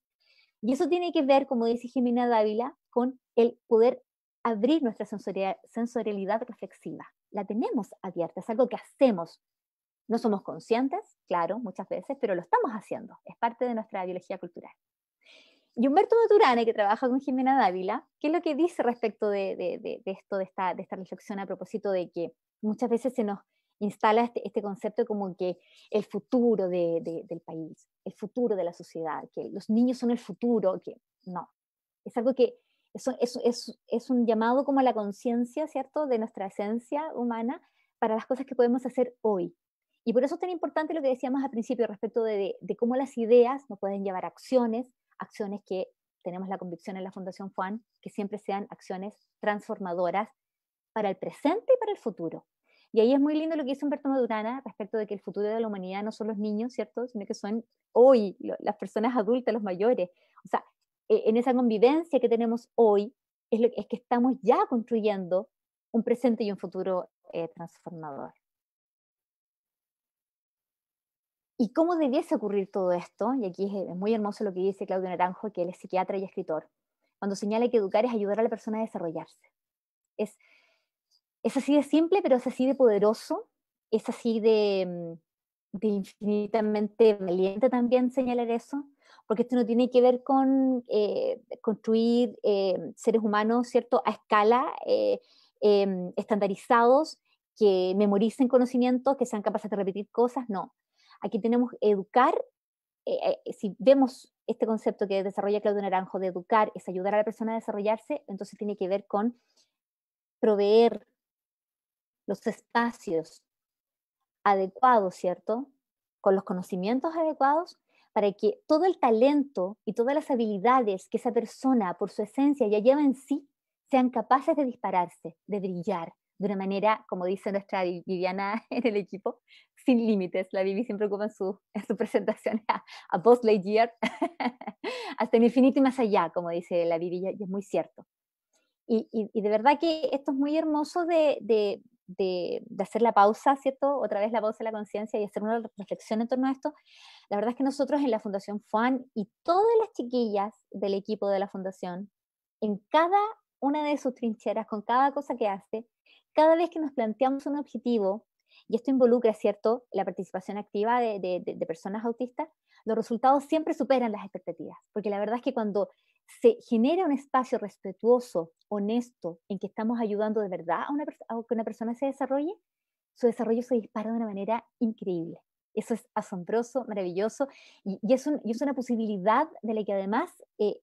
Y eso tiene que ver, como dice Jimena Dávila, con el poder abrir nuestra sensorialidad reflexiva. La tenemos abierta, es algo que hacemos. No somos conscientes, claro, muchas veces, pero lo estamos haciendo. Es parte de nuestra biología cultural. Y Humberto Maturana, que trabaja con Jimena Dávila, ¿qué es lo que dice respecto de, esto, de esta reflexión a propósito de que muchas veces se nos instala este, este, concepto como que el futuro de, del país, el futuro de la sociedad, que los niños son el futuro, que no. Es algo que es, es, es, es un llamado como a la conciencia, ¿cierto?, de nuestra esencia humana para las cosas que podemos hacer hoy. Y por eso es tan importante lo que decíamos al principio respecto de, de, de cómo las ideas nos pueden llevar a acciones, acciones que tenemos la convicción en la Fundación Juan, que siempre sean acciones transformadoras para el presente y para el futuro. Y ahí es muy lindo lo que dice Humberto Madurana respecto de que el futuro de la humanidad no son los niños, ¿cierto? Sino que son hoy las personas adultas, los mayores. O sea, e, en esa convivencia que tenemos hoy, es, es que estamos ya construyendo un presente y un futuro eh, transformador. ¿Y cómo debiese ocurrir todo esto? Y aquí es, es muy hermoso lo que dice Claudio Naranjo, que él es psiquiatra y escritor, cuando señala que educar es ayudar a la persona a desarrollarse. Es es así de simple, pero es así de poderoso, es así mm, de, infinitamente valiente también señalar eso, porque esto no tiene que ver con eh, construir eh, seres humanos, ¿cierto?, a escala, eh, em, estandarizados, que memoricen conocimientos, que sean capaces de repetir cosas, no. Aquí tenemos educar, si vemos este concepto que desarrolla Claudio Naranjo de educar, es ayudar a la persona a desarrollarse, entonces tiene que ver con proveer los espacios adecuados, ¿cierto? Con los conocimientos adecuados para que todo el talento y todas las habilidades que esa persona por su esencia ya lleva en sí sean capaces de dispararse, de brillar de una manera, como dice nuestra Viviana en el equipo, sin límites. La Vivi siempre ocupa en su, su presentación a, post Boss hasta el infinito y más allá, como dice la Vivi, y es muy cierto. Y, y, y, de verdad que esto es muy hermoso de, de, de, hacer la pausa, ¿cierto? Otra vez la pausa de la conciencia y hacer una reflexión en torno a esto. La verdad es que nosotros en la Fundación FUAN y todas las chiquillas del equipo de la Fundación, en cada una de sus trincheras, con cada cosa que hace, cada vez que nos planteamos un objetivo, y esto involucra, ¿cierto?, la participación activa de personas autistas, los resultados siempre superan las expectativas, porque la verdad es que cuando se genera un espacio respetuoso, honesto, en que estamos ayudando de verdad a, una a que una persona se desarrolle, su desarrollo se dispara de una manera increíble. Eso es asombroso, maravilloso, y, es, una posibilidad de la que además eh,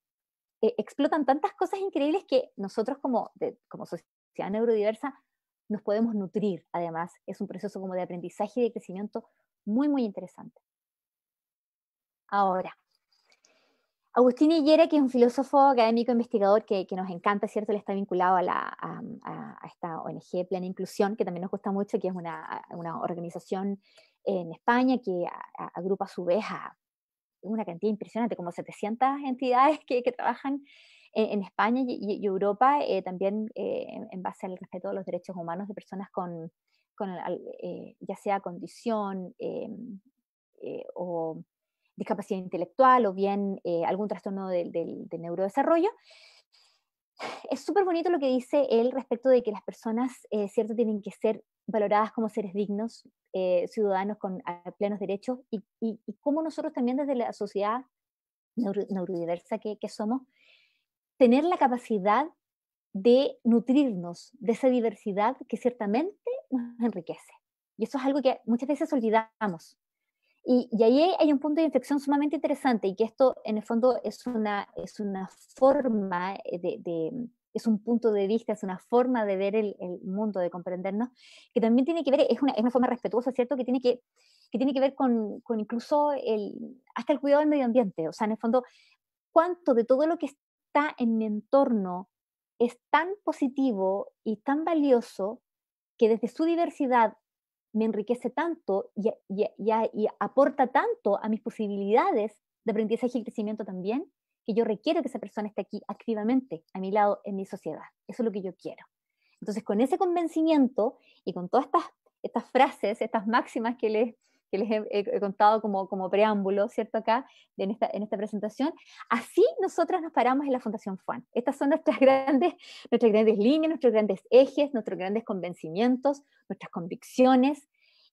eh, explotan tantas cosas increíbles que nosotros como, como sociedad neurodiversa nos podemos nutrir. Además, es un proceso como de aprendizaje y de crecimiento muy, muy interesante. Ahora, Agustín Higuera, que es un filósofo académico investigador que, nos encanta, ¿cierto? Le está vinculado a, esta ONG Plena Inclusión, que también nos gusta mucho, que es una, organización en España que agrupa a su vez a una cantidad impresionante, como 700 entidades que, trabajan en, España y, Europa, eh, también eh, en base al respeto de los derechos humanos de personas con, eh, ya sea condición o discapacidad intelectual o bien eh, algún trastorno del neurodesarrollo. Es súper bonito lo que dice él respecto de que las personas, eh, ¿cierto?, tienen que ser valoradas como seres dignos, eh, ciudadanos con plenos derechos, y, y, cómo nosotros también desde la sociedad neurodiversa que, que somos, tener la capacidad de nutrirnos de esa diversidad que ciertamente nos enriquece. Y eso es algo que muchas veces olvidamos. Y, ahí hay un punto de inflexión sumamente interesante y que esto en el fondo es una, es una forma eh, de, mm, es un punto de vista, es una forma de ver el, el, mundo, de comprendernos, que también tiene que ver, es una, es una forma respetuosa, ¿cierto? Que tiene que, que, tiene que ver con, con, incluso el, hasta el cuidado del medio ambiente. O sea, en el fondo, ¿cuánto de todo lo que está en mi entorno es tan positivo y tan valioso que desde su diversidad me enriquece tanto y, aporta tanto a mis posibilidades de aprendizaje y crecimiento también, que yo requiero que esa persona esté aquí activamente a mi lado en mi sociedad. Eso es lo que yo quiero. Entonces, con ese convencimiento y con todas estas, estas frases, estas máximas que le que les he, contado como, como preámbulo, ¿cierto? Acá en esta, en esta presentación. Así nosotras nos paramos en la Fundación FUAN. Estas son nuestras grandes, nuestras grandes líneas, nuestros grandes ejes, nuestros grandes convencimientos, nuestras convicciones.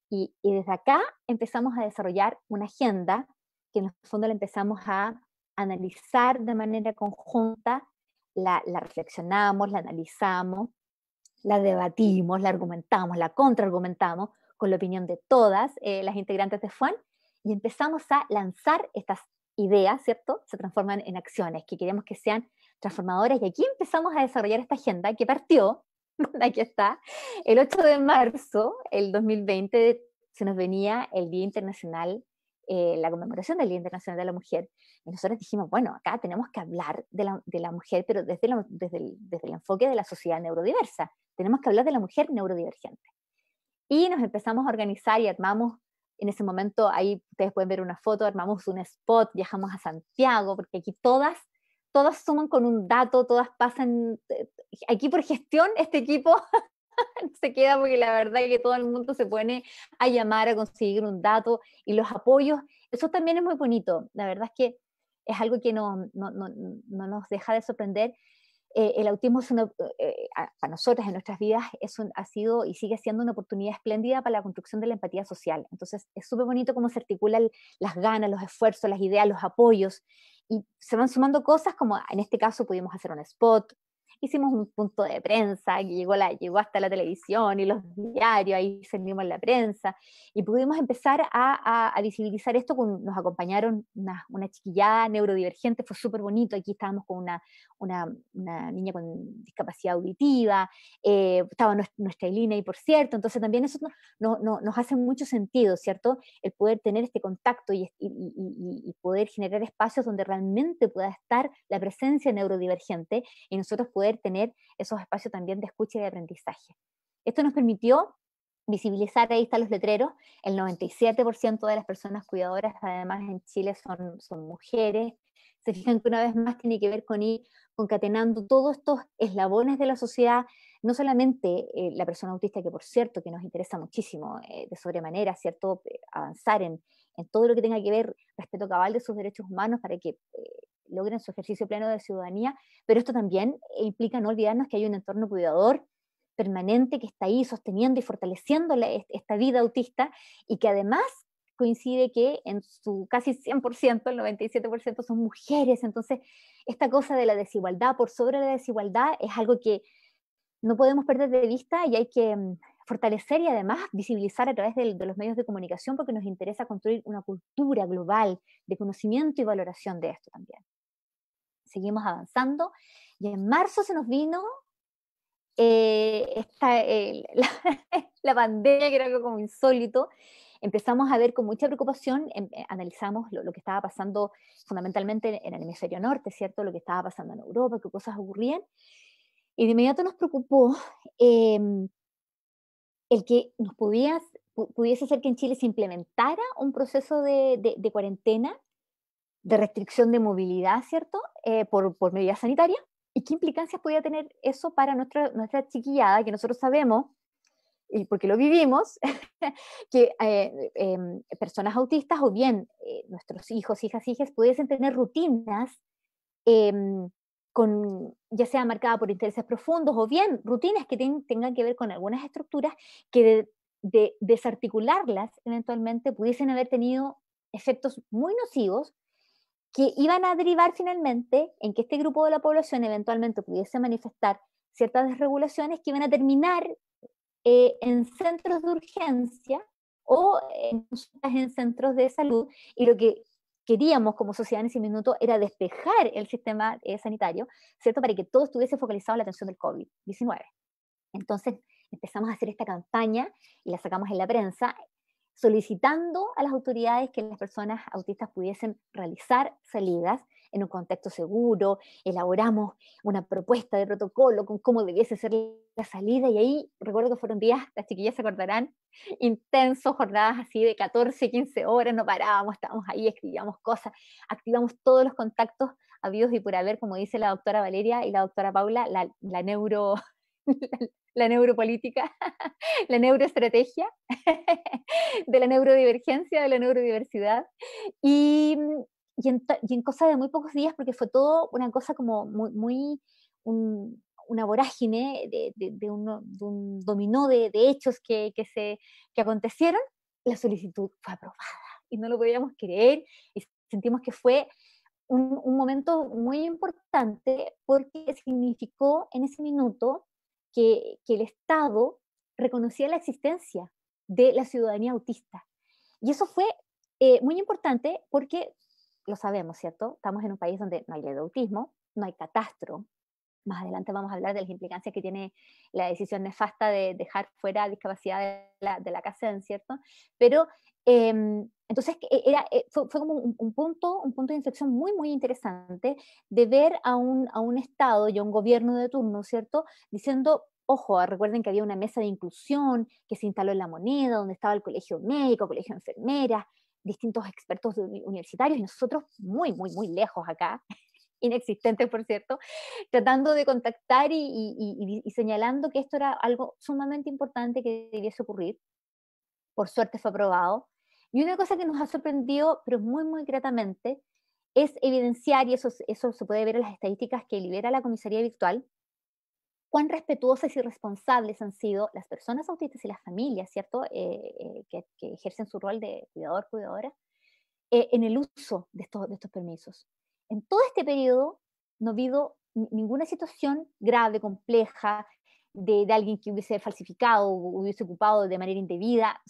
Y, y desde acá empezamos a desarrollar una agenda que en el fondo la empezamos a analizar de manera conjunta, la, la reflexionamos, la analizamos, la debatimos, la argumentamos, la contraargumentamos, con la opinión de todas eh, las integrantes de FUAN y empezamos a lanzar estas ideas, ¿cierto? Se transforman en acciones que queremos que sean transformadoras y aquí empezamos a desarrollar esta agenda que partió, aquí está, el 8 de marzo del 2020 se nos venía el Día Internacional, eh, la conmemoración del Día Internacional de la Mujer y nosotros dijimos, bueno, acá tenemos que hablar de la, de la mujer, pero desde, desde, el, desde el enfoque de la sociedad neurodiversa, tenemos que hablar de la mujer neurodivergente. Y nos empezamos a organizar y armamos, en ese momento, ahí ustedes pueden ver una foto, armamos un spot, viajamos a Santiago, porque aquí todas, todas suman con un dato, todas pasan, eh, aquí por gestión, este equipo se queda porque la verdad es que todo el mundo se pone a llamar, a conseguir un dato y los apoyos, eso también es muy bonito, la verdad es que es algo que no, no, no nos deja de sorprender eh, el autismo para eh, en nuestras vidas ha sido y sigue siendo una oportunidad espléndida para la construcción de la empatía social. Entonces es súper bonito cómo se articulan las ganas, los esfuerzos, las ideas, los apoyos y se van sumando cosas como en este caso pudimos hacer un spot, hicimos un punto de prensa que llegó, la, llegó hasta la televisión y los diarios, ahí sentimos la prensa, y pudimos empezar a, visibilizar esto, con, nos acompañaron una, una chiquillada neurodivergente, fue súper bonito, aquí estábamos con una, una, niña con discapacidad auditiva, eh, estaba nuestra, Elina y por cierto, entonces también eso no, no, nos hace mucho sentido, ¿cierto? El poder tener este contacto y, y, y poder generar espacios donde realmente pueda estar la presencia neurodivergente y nosotros poder tener esos espacios también de escucha y de aprendizaje. Esto nos permitió visibilizar, ahí están los letreros, el 97% de las personas cuidadoras además en Chile son, son mujeres, se fijan que una vez más tiene que ver con ir concatenando todos estos eslabones de la sociedad, no solamente eh, la persona autista, que por cierto, que nos interesa muchísimo eh, de sobremanera, ¿cierto?, eh, avanzar en, todo lo que tenga que ver respeto cabal de sus derechos humanos para que logren su ejercicio pleno de ciudadanía, pero esto también implica no olvidarnos que hay un entorno cuidador permanente que está ahí sosteniendo y fortaleciendo esta vida autista y que además coincide que en su casi 100%, el 97% son mujeres, entonces esta cosa de la desigualdad por sobre la desigualdad es algo que no podemos perder de vista y hay que mm, fortalecer y además visibilizar a través de, los medios de comunicación porque nos interesa construir una cultura global de conocimiento y valoración de esto también seguimos avanzando. Y en marzo se nos vino eh, esta, la, pandemia, que era algo como insólito. Empezamos a ver con mucha preocupación, em, eh, analizamos lo, que estaba pasando fundamentalmente en el hemisferio norte, ¿cierto? Lo que estaba pasando en Europa, qué cosas ocurrían. Y de inmediato nos preocupó em, el que nos pudiese ser que en Chile se implementara un proceso de cuarentena de restricción de movilidad, ¿cierto? Eh, por, por sanitaria, ¿Y qué implicancias podía tener eso para nuestra, nuestra chiquillada que nosotros sabemos y porque lo vivimos, que eh, em, personas autistas o bien eh, nuestros hijos, hijas, hijas pudiesen tener rutinas em, con, ya sea marcada por intereses profundos o bien rutinas que tengan que ver con algunas estructuras que de, desarticularlas eventualmente pudiesen haber tenido efectos muy nocivos que iban a derivar finalmente en que este grupo de la población eventualmente pudiese manifestar ciertas desregulaciones que iban a terminar eh, en centros de urgencia o en, centros de salud. Y lo que queríamos como sociedad en ese minuto era despejar el sistema eh, sanitario, ¿cierto? Para que todo estuviese focalizado en la atención del COVID-19. Entonces empezamos a hacer esta campaña y la sacamos en la prensa solicitando a las autoridades que las personas autistas pudiesen realizar salidas en un contexto seguro, elaboramos una propuesta de protocolo con cómo debiese ser la salida y ahí recuerdo que fueron días, las chiquillas se acordarán, intensos, jornadas así de 14, 15 horas, no parábamos, estábamos ahí, escribíamos cosas, activamos todos los contactos habidos y por haber, como dice la doctora Valeria y la doctora Paula, la, neuro... la neuropolítica, la neuroestrategia, de la neurodivergencia, de la neurodiversidad. Y, mm, y en, cosa de muy pocos días, porque fue todo una cosa como muy, una vorágine de, un dominó de, hechos que, que, se, que acontecieron, la solicitud fue aprobada y no lo podíamos creer y sentimos que fue un, un momento muy importante porque significó en ese minuto que, el Estado reconocía la existencia de la ciudadanía autista. Y eso fue eh, muy importante porque, lo sabemos, ¿cierto? Estamos en un país donde no hay ley de autismo, no hay catastro, más adelante vamos a hablar de las implicancias que tiene la decisión nefasta de dejar fuera discapacidad de la, de la casa, ¿cierto? Pero em, entonces eh, eh, fue, como un, punto, un punto de inflexión muy, muy interesante de ver a un, a un Estado y a un gobierno de turno, ¿cierto? Diciendo, ojo, ah, recuerden que había una mesa de inclusión que se instaló en la moneda, donde estaba el colegio médico, colegio de enfermeras, distintos expertos universitarios, y nosotros muy, muy, muy lejos acá, inexistente, por cierto, tratando de contactar y, señalando que esto era algo sumamente importante que debiese ocurrir. Por suerte fue aprobado. Y una cosa que nos ha sorprendido, pero muy, muy gratamente, es evidenciar, y eso, eso se puede ver en las estadísticas que libera la comisaría virtual, cuán respetuosas y responsables han sido las personas autistas y las familias, ¿cierto?, eh, eh, que, ejercen su rol de cuidador, cuidadora, eh, en el uso de de estos permisos en todo este periodo no ha habido ninguna situación grave, compleja, de, alguien que hubiese falsificado, o hubiese ocupado de manera indebida.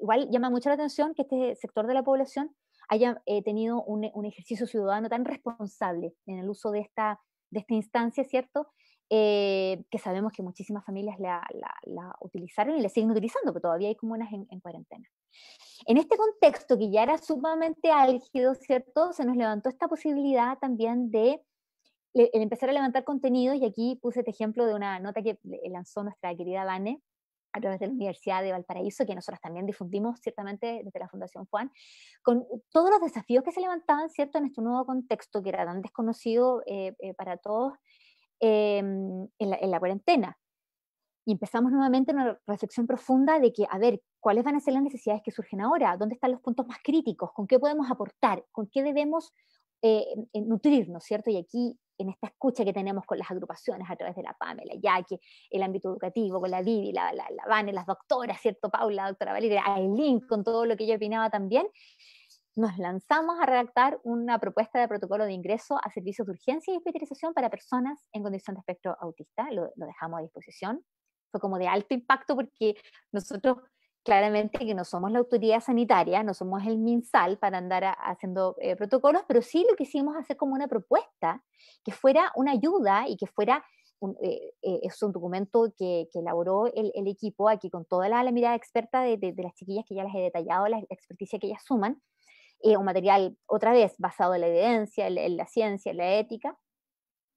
igual llama mucho la atención que este sector de la población haya eh, tenido un, ejercicio ciudadano tan responsable en el uso de esta, de esta instancia, ¿cierto? Eh, que sabemos que muchísimas familias la, utilizaron y la siguen utilizando, pero todavía hay comunas en, en cuarentena. En este contexto que ya era sumamente álgido, ¿cierto? Se nos levantó esta posibilidad también de empezar a levantar contenidos, y aquí puse este ejemplo de una nota que lanzó nuestra querida Vane a través de la Universidad de Valparaíso, que nosotros también difundimos ciertamente desde la Fundación Juan, con todos los desafíos que se levantaban, ¿cierto?, en este nuevo contexto que era tan desconocido eh, eh, para todos em, en la cuarentena y empezamos nuevamente una reflexión profunda de que, a ver, ¿cuáles van a ser las necesidades que surgen ahora? ¿Dónde están los puntos más críticos? ¿Con qué podemos aportar? ¿Con qué debemos eh, nutrirnos, cierto? Y aquí, en esta escucha que tenemos con las agrupaciones a través de la PAMELA, ya que el ámbito educativo, con la Didi, la, la, la VANE, las doctoras, ¿cierto? Paula, doctora Valeria, link con todo lo que yo opinaba también, nos lanzamos a redactar una propuesta de protocolo de ingreso a servicios de urgencia y hospitalización para personas en condición de espectro autista, lo, lo dejamos a disposición fue como de alto impacto porque nosotros claramente que no somos la autoridad sanitaria, no somos el MinSal para andar haciendo eh, protocolos, pero sí lo quisimos hacer como una propuesta que fuera una ayuda y que fuera eh, eh, es un documento que, elaboró el, equipo aquí con toda la, mirada experta de, las chiquillas que ya les he detallado, la, experticia que ellas suman, un material otra vez basado en la evidencia, en, en la ciencia, en la ética,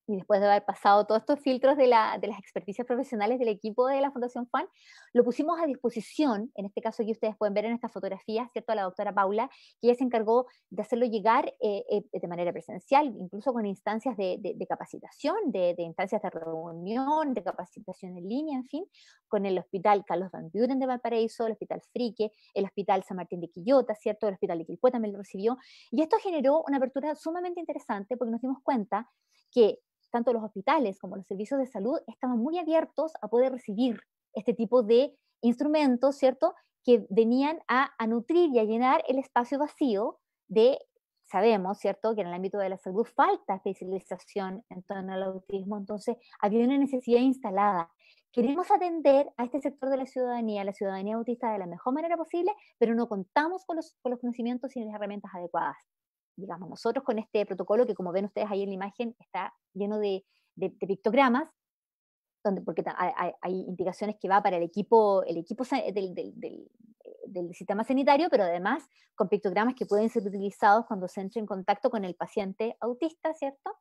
y después de haber pasado todos estos filtros de, la, de, las experticias profesionales del equipo de la Fundación FAN, lo pusimos a disposición, en este caso que ustedes pueden ver en estas fotografías, ¿cierto? A la doctora Paula, que ella se encargó de hacerlo llegar eh, eh, de manera presencial, incluso con instancias de, de, capacitación, de, instancias de reunión, de capacitación en línea, en fin, con el Hospital Carlos Van Buren de Valparaíso, el Hospital Frique, el Hospital San Martín de Quillota, ¿cierto? El Hospital de Quilpué también lo recibió. Y esto generó una apertura sumamente interesante porque nos dimos cuenta que tanto los hospitales como los servicios de salud estaban muy abiertos a poder recibir este tipo de instrumentos, ¿cierto? Que venían a, nutrir y a llenar el espacio vacío de sabemos, ¿cierto?, que en el ámbito de la salud falta especialización en torno al autismo, entonces había una necesidad instalada. Queremos atender a este sector de la ciudadanía, la ciudadanía autista, de la mejor manera posible, pero no contamos con los conocimientos y las herramientas adecuadas digamos, nosotros con este protocolo que como ven ustedes ahí en la imagen está lleno de, pictogramas, donde, porque hay, indicaciones que va para el equipo, el equipo del, del, sistema sanitario, pero además con pictogramas que pueden ser utilizados cuando se entre en contacto con el paciente autista, ¿cierto?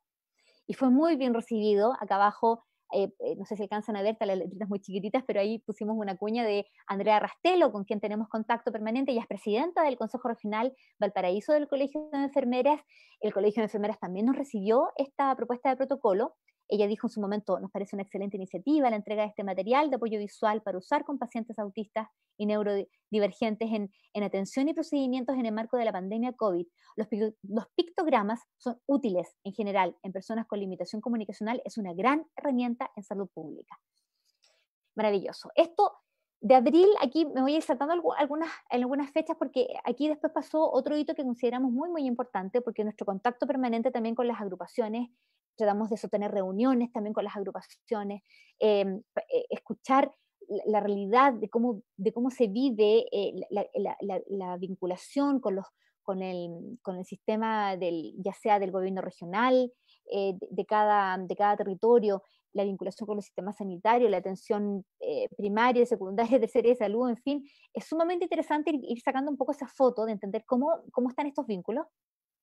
Y fue muy bien recibido. Acá abajo eh, eh, no sé si alcanzan a ver, las letritas muy chiquititas, pero ahí pusimos una cuña de Andrea Rastelo, con quien tenemos contacto permanente, ella es presidenta del Consejo Regional Valparaíso del Colegio de Enfermeras. El Colegio de Enfermeras también nos recibió esta propuesta de protocolo ella dijo en su momento, nos parece una excelente iniciativa la entrega de este material de apoyo visual para usar con pacientes autistas y neurodivergentes en, en atención y procedimientos en el marco de la pandemia COVID. Los, pictogramas son útiles en general en personas con limitación comunicacional, es una gran herramienta en salud pública. Maravilloso. Esto de abril, aquí me voy a ir saltando algunas fechas porque aquí después pasó otro hito que consideramos muy, muy importante porque nuestro contacto permanente también con las agrupaciones tratamos de eso, tener reuniones también con las agrupaciones, em, eh, escuchar la realidad de cómo, de cómo se vive eh, la, vinculación con, los, con, el, con el sistema, del, ya sea del gobierno regional, eh, de, cada, de cada territorio, la vinculación con el sistema sanitario, la atención primaria, secundaria, tercera de salud, en fin, es sumamente interesante ir, sacando un poco esa foto de entender cómo, cómo están estos vínculos.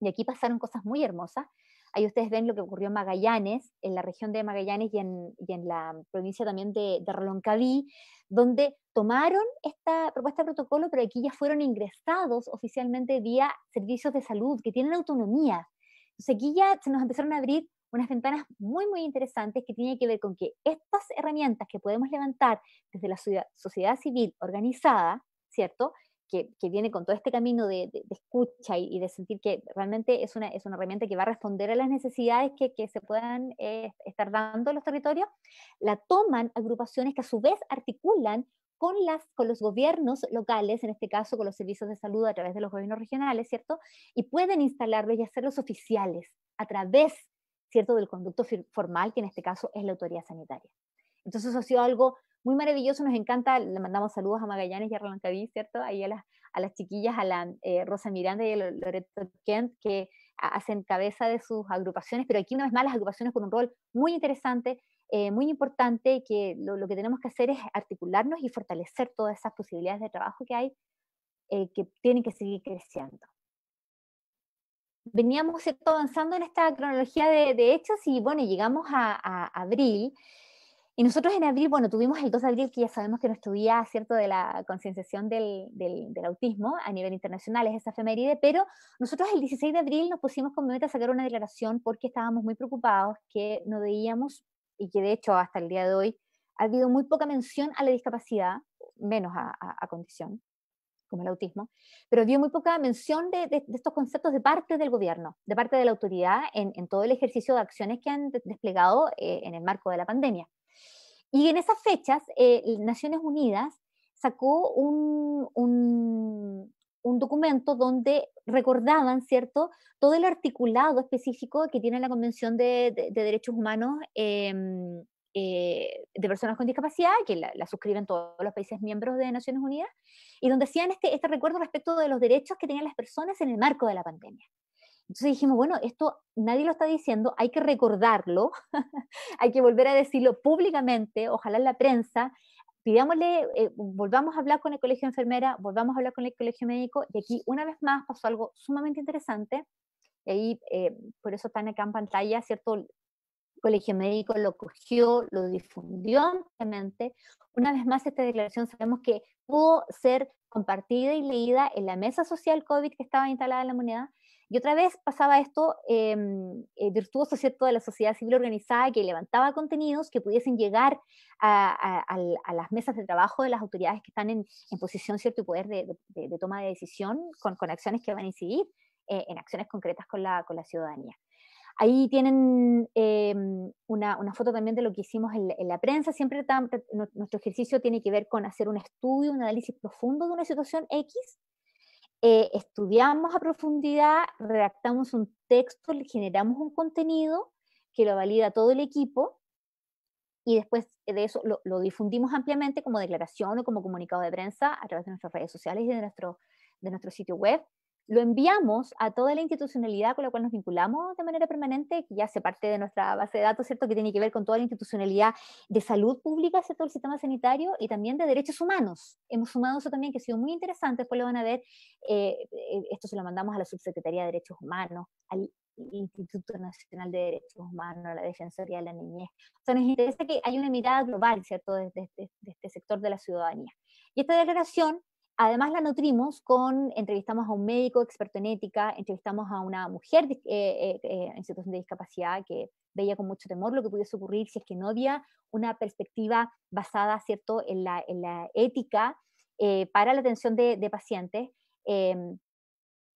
Y aquí pasaron cosas muy hermosas. Ahí ustedes ven lo que ocurrió en Magallanes, en la región de Magallanes y en, la provincia también de, de donde tomaron esta propuesta de protocolo, pero aquí ya fueron ingresados oficialmente vía servicios de salud que tienen autonomía. Entonces aquí ya se nos empezaron a abrir unas ventanas muy, muy interesantes que tienen que ver con que estas herramientas que podemos levantar desde la sociedad civil organizada, ¿cierto? que, viene con todo este camino de, escucha y, de sentir que realmente es una, es una herramienta que va a responder a las necesidades que, que se puedan eh, estar dando los territorios, la toman agrupaciones que a su vez articulan con, las, con los gobiernos locales, en este caso con los servicios de salud a través de los gobiernos regionales, ¿cierto? Y pueden instalar y hacerlos oficiales a través, ¿cierto?, del conducto formal, que en este caso es la autoridad sanitaria. Entonces eso ha sido algo muy maravilloso, nos encanta, le mandamos saludos a Magallanes y a Roland ¿cierto? Ahí a las, chiquillas, a la eh, Rosa Miranda y a Loreto Kent, que hacen cabeza de sus agrupaciones, pero aquí una vez más las agrupaciones con un rol muy interesante, eh, muy importante, que lo, que tenemos que hacer es articularnos y fortalecer todas esas posibilidades de trabajo que hay, eh, que tienen que seguir creciendo. Veníamos avanzando en esta cronología de, hechos y bueno, llegamos a, a abril y nosotros en abril, bueno, tuvimos el 2 de abril, que ya sabemos que no estuvía ¿cierto?, de la concienciación del, del, autismo a nivel internacional, es esa efeméride, pero nosotros el 16 de abril nos pusimos como meta sacar una declaración porque estábamos muy preocupados que no veíamos, y que de hecho hasta el día de hoy ha habido muy poca mención a la discapacidad, menos a, a, condición, como el autismo, pero dio muy poca mención de, de, estos conceptos de parte del gobierno, de parte de la autoridad en, en todo el ejercicio de acciones que han desplegado eh, en el marco de la pandemia. Y en esas fechas, eh, Naciones Unidas sacó un, un, documento donde recordaban, ¿cierto?, todo el articulado específico que tiene la Convención de, Derechos Humanos em, eh, de Personas con Discapacidad, que la, suscriben todos los países miembros de Naciones Unidas, y donde hacían este, este recuerdo respecto de los derechos que tenían las personas en el marco de la pandemia. Entonces dijimos, bueno, esto nadie lo está diciendo, hay que recordarlo, hay que volver a decirlo públicamente, ojalá en la prensa, pidámosle, eh, volvamos a hablar con el colegio de enfermera, volvamos a hablar con el colegio médico, y aquí una vez más pasó algo sumamente interesante, y eh, por eso están acá en pantalla, ¿cierto? El colegio médico lo cogió, lo difundió ampliamente. Una vez más, esta declaración sabemos que pudo ser compartida y leída en la mesa social COVID que estaba instalada en la moneda, y otra vez pasaba esto em, eh, virtuoso, ¿cierto?, de la sociedad civil organizada que levantaba contenidos que pudiesen llegar a, las mesas de trabajo de las autoridades que están en, posición, ¿cierto?, y poder de, toma de decisión con, acciones que van a incidir eh, en acciones concretas con la, ciudadanía. Ahí tienen em, una, foto también de lo que hicimos en, la prensa. Siempre nuestro ejercicio tiene que ver con hacer un estudio, un análisis profundo de una situación X eh, estudiamos a profundidad, redactamos un texto, generamos un contenido que lo valida todo el equipo y después de eso lo, difundimos ampliamente como declaración o como comunicado de prensa a través de nuestras redes sociales y de de nuestro sitio web lo enviamos a toda la institucionalidad con la cual nos vinculamos de manera permanente, que ya hace parte de nuestra base de datos, ¿cierto? Que tiene que ver con toda la institucionalidad de salud pública, ¿cierto? El sistema sanitario y también de derechos humanos. Hemos sumado eso también, que ha sido muy interesante, después lo van a ver. Eh, eh, esto se lo mandamos a la Subsecretaría de Derechos Humanos, al Instituto Nacional de Derechos Humanos, a la Defensoría de la Niñez. O sea, nos interesa que haya una mirada global, ¿cierto?, desde este sector de la ciudadanía. Y esta declaración Además la nutrimos con, entrevistamos a un médico experto en ética, entrevistamos a una mujer eh, eh, en situación de discapacidad que veía con mucho temor lo que pudiese ocurrir si es que no había una perspectiva basada, ¿cierto?, en la, ética eh, para la atención de, de pacientes. Em,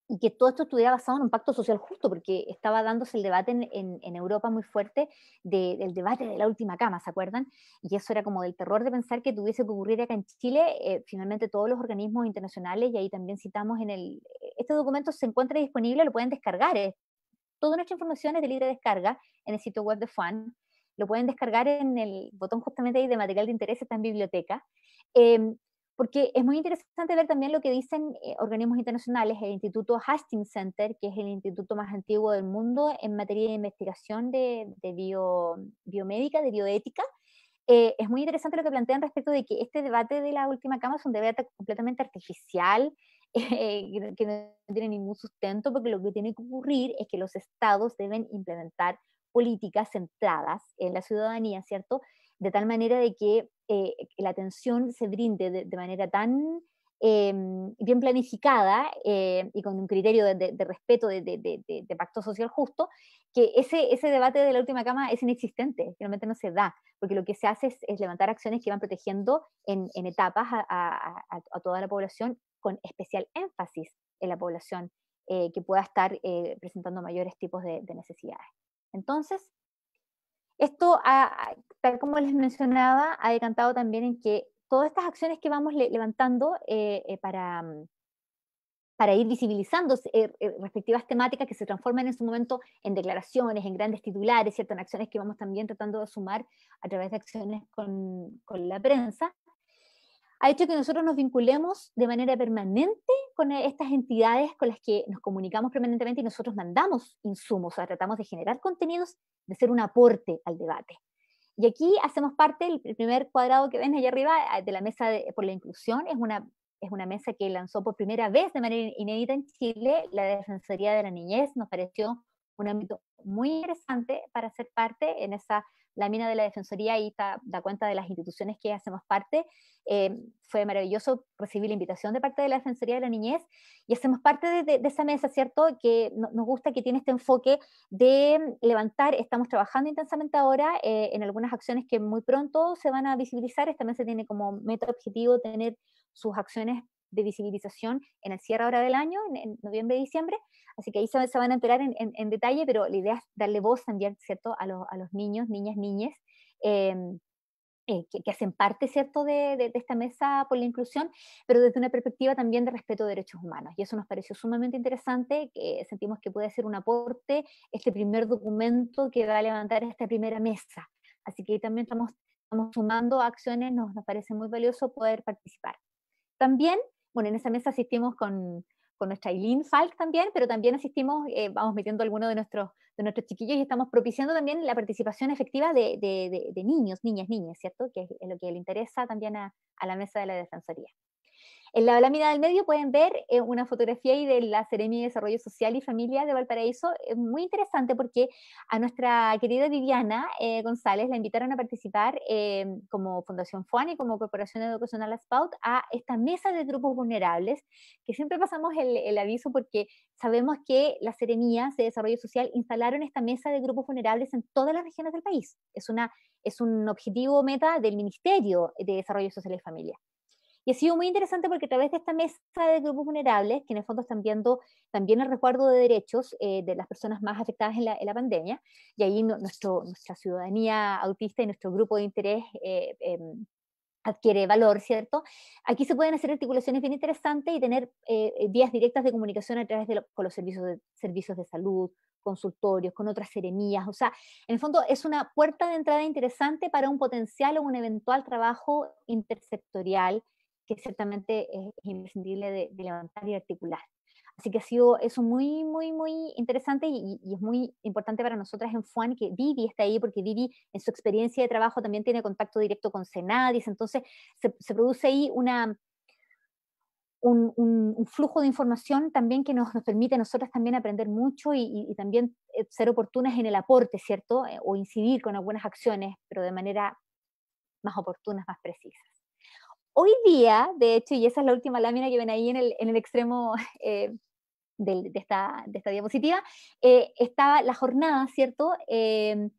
y que todo esto estuviera basado en un pacto social justo, porque estaba dándose el debate en, en, Europa muy fuerte del debate de la última cama, ¿se acuerdan? Y eso era como del terror de pensar que tuviese que ocurrir acá en Chile. Eh, finalmente todos los organismos internacionales, y ahí también citamos en el... Este documento se encuentra disponible, lo pueden descargar. Eh. Toda nuestra información es de libre descarga en el sitio web de FAN, Lo pueden descargar en el botón justamente ahí de material de interés, está en biblioteca. Eh, porque es muy interesante ver también lo que dicen eh, organismos internacionales, el Instituto Hastings Center, que es el instituto más antiguo del mundo en materia de investigación de, biomédica, de bioética. Eh, es muy interesante lo que plantean respecto de que este debate de la última cama es un debate completamente artificial, eh, que no tiene ningún sustento, porque lo que tiene que ocurrir es que los estados deben implementar políticas centradas en la ciudadanía, ¿cierto? de tal manera de eh, que la atención se brinde de, manera tan em, bien planificada eh, y con un criterio de, respeto de, pacto social justo, que ese, ese debate de la última cama es inexistente, realmente no se da, porque lo que se hace es, levantar acciones que van protegiendo en, etapas a, a, toda la población con especial énfasis en la población eh, que pueda estar presentando mayores tipos de necesidades. Entonces, esto, tal como les mencionaba, ha decantado también en que todas estas acciones que vamos levantando eh, eh, mm, para, ir visibilizando eh, respectivas temáticas que se transforman en su momento en declaraciones, en grandes titulares, ¿cierto? en acciones que vamos también tratando de sumar a través de acciones con la prensa, ha hecho que nosotros nos vinculemos de manera permanente con e, estas entidades con las que nos comunicamos permanentemente y nosotros mandamos insumos, o sea, tratamos de generar contenidos, de ser un aporte al debate. Y aquí hacemos parte, el primer cuadrado que ven allá arriba eh, de la mesa por la inclusión, es una, es una mesa que lanzó por primera vez de manera inédita en Chile la Defensoría de la Niñez, nos pareció un ámbito muy interesante para ser parte en esa lámina de la Defensoría y da cuenta de las instituciones que hacemos parte. Eh, fue maravilloso recibir la invitación de parte de la Defensoría de la Niñez y hacemos parte de, esa mesa, ¿cierto? Que nos gusta que tiene este enfoque de levantar, estamos trabajando intensamente ahora eh, en algunas acciones que muy pronto se van a visibilizar. Esta mesa tiene como meta objetivo tener sus acciones de visibilización en el cierre ahora del año, en, noviembre y diciembre. Así que ahí se, van a enterar en, detalle, pero la idea es darle voz también, ¿cierto?, a, los niños, niñas, niñes. Em, eh, que, hacen parte, ¿cierto?, de, esta mesa por la inclusión, pero desde una perspectiva también de respeto de derechos humanos. Y eso nos pareció sumamente interesante, que sentimos que puede ser un aporte este primer documento que va a levantar esta primera mesa. Así que ahí también estamos, estamos sumando acciones, nos parece muy valioso poder participar. También bueno, en esa mesa asistimos con, nuestra Eileen Falk también, pero también asistimos, eh, vamos metiendo algunos de nuestros, chiquillos y estamos propiciando también la participación efectiva de, niños, niñas, niñas, ¿cierto? Que es, lo que le interesa también a la mesa de la Defensoría. En la lámina del medio pueden ver eh, una fotografía ahí de la seremía de Desarrollo Social y Familia de Valparaíso, Es muy interesante porque a nuestra querida Viviana eh, González la invitaron a participar em, como Fundación FUAN y como Corporación Educacional ASPAUT a esta mesa de grupos vulnerables, que siempre pasamos el, aviso porque sabemos que las seremías de desarrollo social instalaron esta mesa de grupos vulnerables en todas las regiones del país. Es, una, es un objetivo meta del Ministerio de Desarrollo Social y Familia. Y ha sido muy interesante porque a través de esta mesa de grupos vulnerables, que en el fondo están viendo también el resguardo de derechos eh, de las personas más afectadas en la, pandemia, y ahí nuestro, nuestra ciudadanía autista y nuestro grupo de interés eh, em, adquiere valor, ¿cierto? Aquí se pueden hacer articulaciones bien interesantes y tener eh, vías directas de comunicación a través de con los servicios de, servicios de salud, consultorios, con otras serenías. O sea, en el fondo es una puerta de entrada interesante para un potencial o un eventual trabajo intersectorial que ciertamente es, eh, imprescindible de, levantar y articular. Así que ha sido eso muy, muy, muy interesante y, es muy importante para nosotras en FUAN que Vivi está ahí, porque Vivi en su experiencia de trabajo también tiene contacto directo con Senadis, entonces se, produce ahí una, un, flujo de información también que nos, permite a nosotras también aprender mucho y, y, también eh, ser oportunas en el aporte, ¿cierto? Eh, o incidir con algunas acciones, pero de manera más oportunas, más precisas. Hoy día, de hecho, y esa es la última lámina que ven ahí en el, extremo eh, de, esta, diapositiva, eh, está la jornada, ¿cierto? Eh,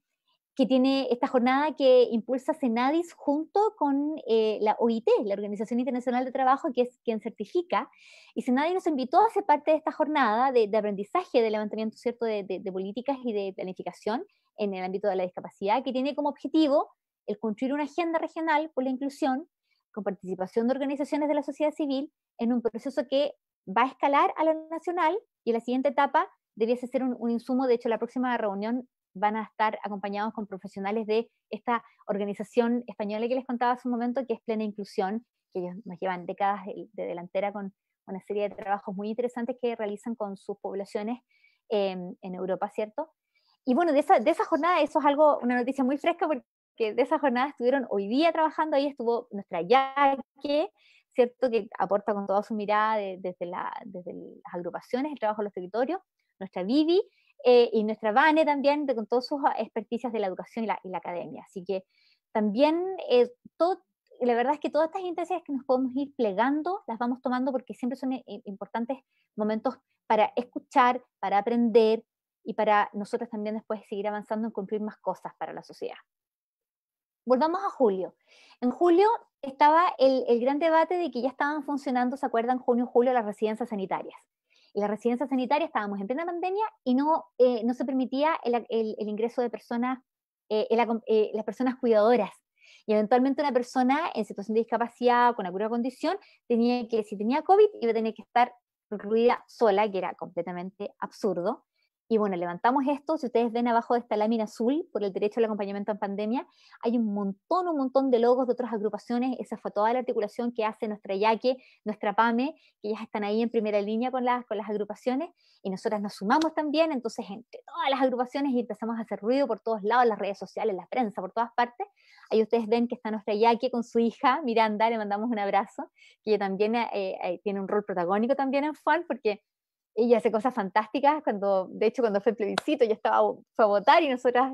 que tiene esta jornada que impulsa CENADIS junto con la OIT, la Organización Internacional de Trabajo, que es quien certifica. Y CENADIS nos invitó a ser parte de esta jornada de, de aprendizaje, de levantamiento, ¿cierto?, de políticas y de planificación en el ámbito de la discapacidad, que tiene como objetivo el construir una agenda regional por la inclusión con participación de organizaciones de la sociedad civil, en un proceso que va a escalar a lo nacional y la siguiente etapa debiese ser un, insumo. De hecho, la próxima reunión van a estar acompañados con profesionales de esta organización española que les contaba hace un momento, que es Plena Inclusión, que ellos nos llevan décadas de, delantera con una serie de trabajos muy interesantes que realizan con sus poblaciones eh, en Europa, ¿cierto? Y bueno, de esa, de esa jornada, eso es algo, una noticia muy fresca porque que de esa jornada estuvieron hoy día trabajando, ahí estuvo nuestra Yaque, ¿cierto? Que aporta con toda su mirada desde, la, las agrupaciones, el trabajo de los territorios, nuestra Vivi, eh, y nuestra Vane también, con todas sus experticias de la educación y la, academia. Así que también eh, todo, la verdad es que todas estas intensidades que nos podemos ir plegando, las vamos tomando porque siempre son eh, importantes momentos para escuchar, para aprender y para nosotros también después seguir avanzando en cumplir más cosas para la sociedad volvamos a julio. En julio estaba el, el, gran debate de que ya estaban funcionando, ¿se acuerdan? Junio, julio, las residencias sanitarias. Y las residencias sanitarias estábamos en plena pandemia y no, eh, no se permitía el, el, ingreso de personas, eh, eh, las personas cuidadoras. Y eventualmente una persona en situación de discapacidad o con alguna condición tenía que, si tenía COVID, iba a tener que estar recluida sola, que era completamente absurdo. Y bueno, levantamos esto, si ustedes ven abajo de esta lámina azul, por el derecho al acompañamiento en pandemia, hay un montón, un montón de logos de otras agrupaciones, esa fue toda la articulación que hace nuestra Yaque, nuestra PAME, que ya están ahí en primera línea con las, con las agrupaciones, y nosotras nos sumamos también, entonces entre todas las agrupaciones y empezamos a hacer ruido por todos lados, las redes sociales, la prensa, por todas partes, ahí ustedes ven que está nuestra Yaque con su hija, Miranda, le mandamos un abrazo, que ella también eh, eh, tiene un rol protagónico también en fun porque ella hace cosas fantásticas, cuando, de hecho cuando fue el plebiscito ya estaba, fue a votar y nosotras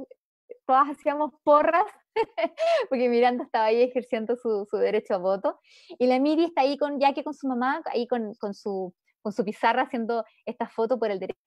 eh, todas hacíamos porras, porque Miranda estaba ahí ejerciendo su, su, derecho a voto, y la Miri está ahí con que con su mamá, ahí con, con, su, con su pizarra haciendo esta foto por el derecho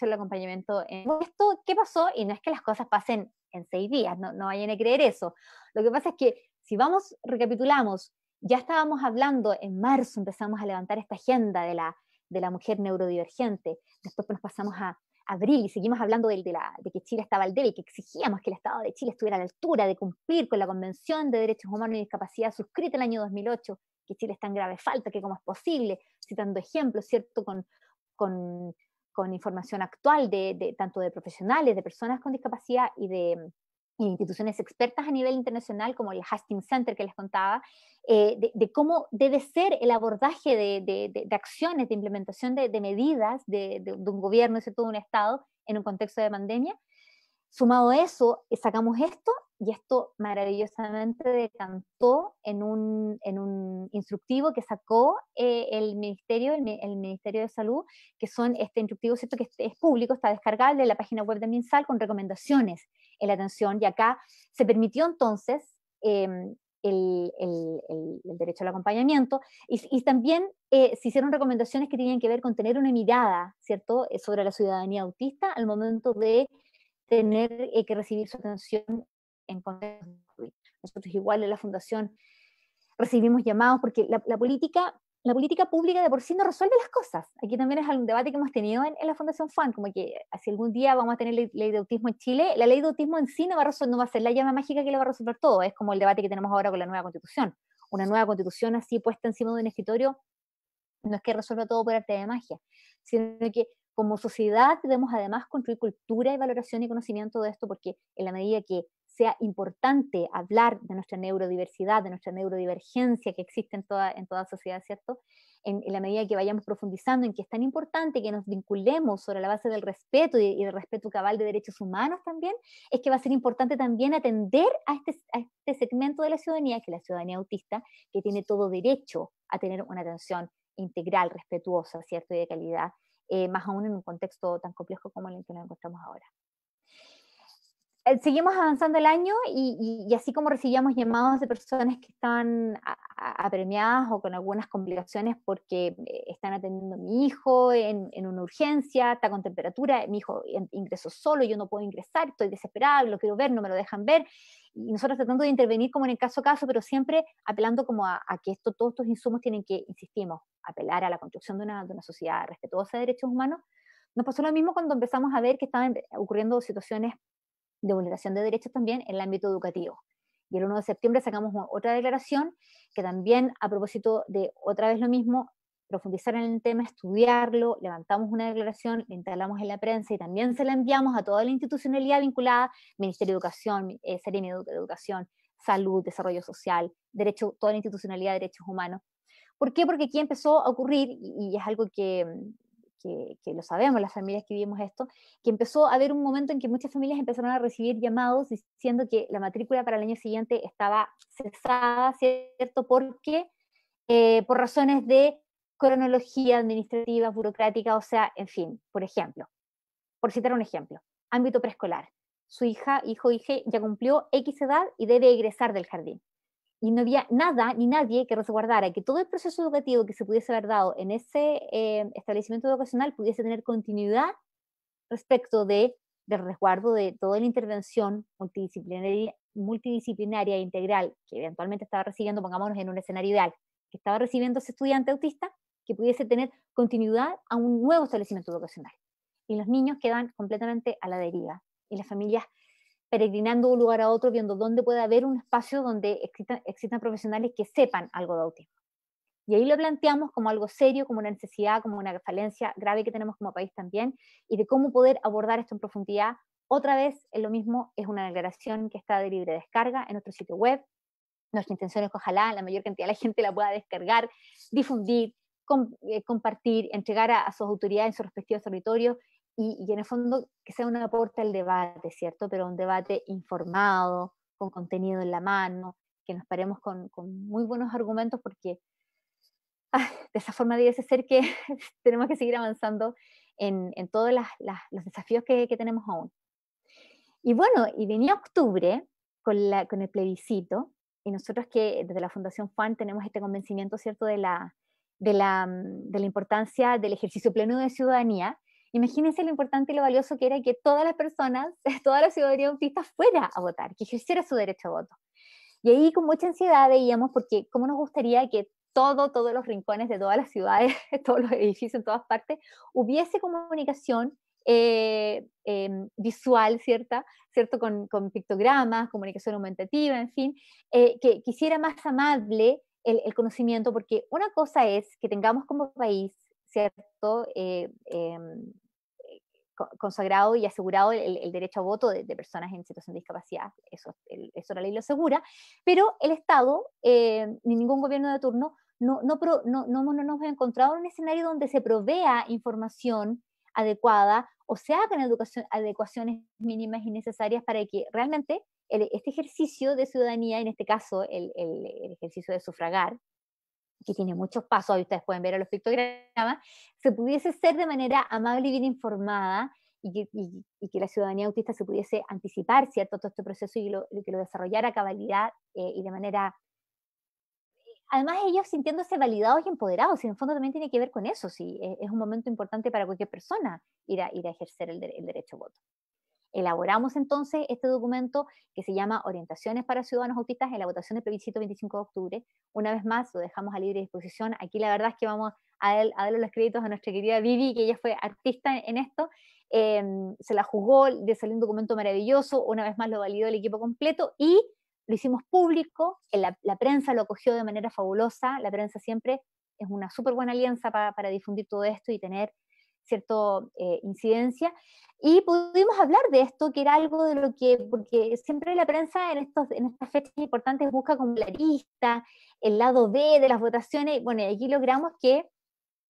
el acompañamiento. esto, ¿qué pasó? Y no es que las cosas pasen en seis días, no, no vayan a creer eso. Lo que pasa es que si vamos, recapitulamos, ya estábamos hablando en marzo, empezamos a levantar esta agenda de la de la mujer neurodivergente. Después nos pasamos a abril y seguimos hablando de, de, la, de que Chile estaba al débil, que exigíamos que el Estado de Chile estuviera a la altura de cumplir con la Convención de Derechos Humanos y Discapacidad suscrita en el año 2008, que Chile está en grave falta, que cómo es posible, citando ejemplos, ¿cierto?, con, con, con información actual de, de, tanto de profesionales, de personas con discapacidad y de instituciones expertas a nivel internacional, como el Hastings Center que les contaba, eh, de, cómo debe ser el abordaje de, acciones, de implementación de, medidas de, un gobierno, de todo un Estado en un contexto de pandemia. Sumado a eso, eh, sacamos esto y esto maravillosamente decantó en un, en un instructivo que sacó eh, el Ministerio, el, Ministerio de Salud, que son este instructivo, ¿cierto? Que es, público, está descargable en la página web de MinSal con recomendaciones en la atención, y acá se permitió entonces em, el, el, el, derecho al acompañamiento, y, también eh, se hicieron recomendaciones que tenían que ver con tener una mirada, ¿cierto?, eh, sobre la ciudadanía autista al momento de tener que recibir su atención en Nosotros igual en la Fundación recibimos llamados porque la, política... La política pública de por sí no resuelve las cosas. Aquí también es algún debate que hemos tenido en, la Fundación FAN, como que si algún día vamos a tener ley, ley, de autismo en Chile, la ley de autismo en sí no va, a resolver, no va a ser la llama mágica que le va a resolver todo. Es como el debate que tenemos ahora con la nueva constitución. Una nueva constitución así puesta encima de un escritorio no es que resuelva todo por arte de magia, sino que como sociedad debemos además construir cultura y valoración y conocimiento de esto, porque en la medida que sea importante hablar de nuestra neurodiversidad, de nuestra neurodivergencia que existe en toda, en toda sociedad, ¿cierto? En, la medida que vayamos profundizando en que es tan importante que nos vinculemos sobre la base del respeto y, del respeto cabal de derechos humanos también, es que va a ser importante también atender a este, a este segmento de la ciudadanía, que es la ciudadanía autista, que tiene todo derecho a tener una atención integral, respetuosa, ¿cierto? Y de calidad, eh, más aún en un contexto tan complejo como en el que nos encontramos ahora. Eh, seguimos avanzando el año y, así como recibíamos llamados de personas que están apremiadas o con algunas complicaciones porque eh, están atendiendo a mi hijo en, una urgencia, está con temperatura, mi hijo ingresó solo, yo no puedo ingresar, estoy desesperado lo quiero ver, no me lo dejan ver. Y nosotros tratando de intervenir como en el caso a caso, pero siempre apelando como a, que esto, todos estos insumos tienen que, insistimos, apelar a la construcción de una, de una sociedad respetuosa de derechos humanos, nos pasó lo mismo cuando empezamos a ver que estaban ocurriendo situaciones de vulneración de derechos también en el ámbito educativo. Y el 1 de septiembre sacamos otra declaración que también, a propósito de otra vez lo mismo, profundizar en el tema, estudiarlo, levantamos una declaración, la instalamos en la prensa y también se la enviamos a toda la institucionalidad vinculada, Ministerio de Educación, eh, de Educación, Salud, Desarrollo Social, derecho, toda la institucionalidad de Derechos Humanos. ¿Por qué? Porque aquí empezó a ocurrir, y es algo que, que, lo sabemos, las familias que vivimos esto, que empezó a haber un momento en que muchas familias empezaron a recibir llamados diciendo que la matrícula para el año siguiente estaba cesada, ¿cierto? Porque eh, por razones de cronología administrativa, burocrática, o sea, en fin, por ejemplo, por citar un ejemplo, ámbito preescolar. Su hija, hijo, hija ya cumplió X edad y debe egresar del jardín y no había nada ni nadie que resguardara que todo el proceso educativo que se pudiese haber dado en ese eh, establecimiento educacional pudiese tener continuidad respecto de, del resguardo de toda la intervención multidisciplinaria, multidisciplinaria e integral que eventualmente estaba recibiendo, pongámonos en un escenario ideal, que estaba recibiendo ese estudiante autista, que pudiese tener continuidad a un nuevo establecimiento educacional. Y los niños quedan completamente a la deriva y las familias peregrinando de un lugar a otro, viendo dónde puede haber un espacio donde existan, profesionales que sepan algo de autismo. Y ahí lo planteamos como algo serio, como una necesidad, como una falencia grave que tenemos como país también, y de cómo poder abordar esto en profundidad. Otra vez, en lo mismo, es una declaración que está de libre descarga en nuestro sitio web. Nuestra intención es que ojalá la mayor cantidad de la gente la pueda descargar, difundir, eh, compartir, entregar a sus autoridades en sus respectivos territorios y, en el fondo que sea un aporte al debate, ¿cierto? Pero un debate informado, con contenido en la mano, que nos paremos con, con muy buenos argumentos porque ah, de esa forma debe ser que tenemos que seguir avanzando en, en todos los desafíos que, tenemos aún. Y bueno, y venía octubre con, la, con el plebiscito, y nosotros que desde la Fundación fan tenemos este convencimiento, ¿cierto?, de la, de la, mm, de la importancia del ejercicio pleno de ciudadanía, Imagínense lo importante y lo valioso que era que todas las personas, toda la ciudadanía pista fuera a votar, que ejerciera su derecho a voto. Y ahí con mucha ansiedad veíamos, porque cómo nos gustaría que todo, todos los rincones de todas las ciudades, todos los edificios en todas partes, hubiese comunicación eh, em, visual, ¿cierta? ¿cierto? Con, pictogramas, comunicación aumentativa, en fin, eh, que quisiera más amable el, el, conocimiento, porque una cosa es que tengamos como país, ¿cierto? Eh, em, consagrado y asegurado el, derecho a voto de, personas en situación de discapacidad, eso, eso la ley lo asegura, pero el Estado, eh, ni ningún gobierno de turno, no, no, no, no, nos ha encontrado en un escenario donde se provea información adecuada o se hagan educación, adecuaciones mínimas y necesarias para que realmente este ejercicio de ciudadanía, en este caso el, el, ejercicio de sufragar, que tiene muchos pasos, ahí ustedes pueden ver a los pictogramas, se pudiese ser de manera amable y bien informada y que, la ciudadanía autista se pudiese anticipar, ¿cierto?, todo este proceso y, que lo desarrollara a cabalidad eh, y de manera... Además, ellos sintiéndose validados y empoderados, y en el fondo también tiene que ver con eso, sí, es, un momento importante para cualquier persona ir a, ir a ejercer el derecho a voto. Elaboramos entonces este documento que se llama Orientaciones para Ciudadanos Autistas en la votación del plebiscito 25 de octubre. Una vez más, lo dejamos a libre disposición. Aquí la verdad es que vamos a, dar, darle los créditos a nuestra querida Vivi, que ella fue artista en, esto. Em, se la jugó, de salir un documento maravilloso. Una vez más lo validó el equipo completo y lo hicimos público. La, prensa lo acogió de manera fabulosa. La prensa siempre es una súper buena alianza para difundir todo esto y tener cierta eh, incidencia. Y pudimos hablar de esto, que era algo de lo que, porque siempre la prensa en, estos, en estas fechas importantes busca como la lista, el lado B de las votaciones, y bueno, aquí logramos que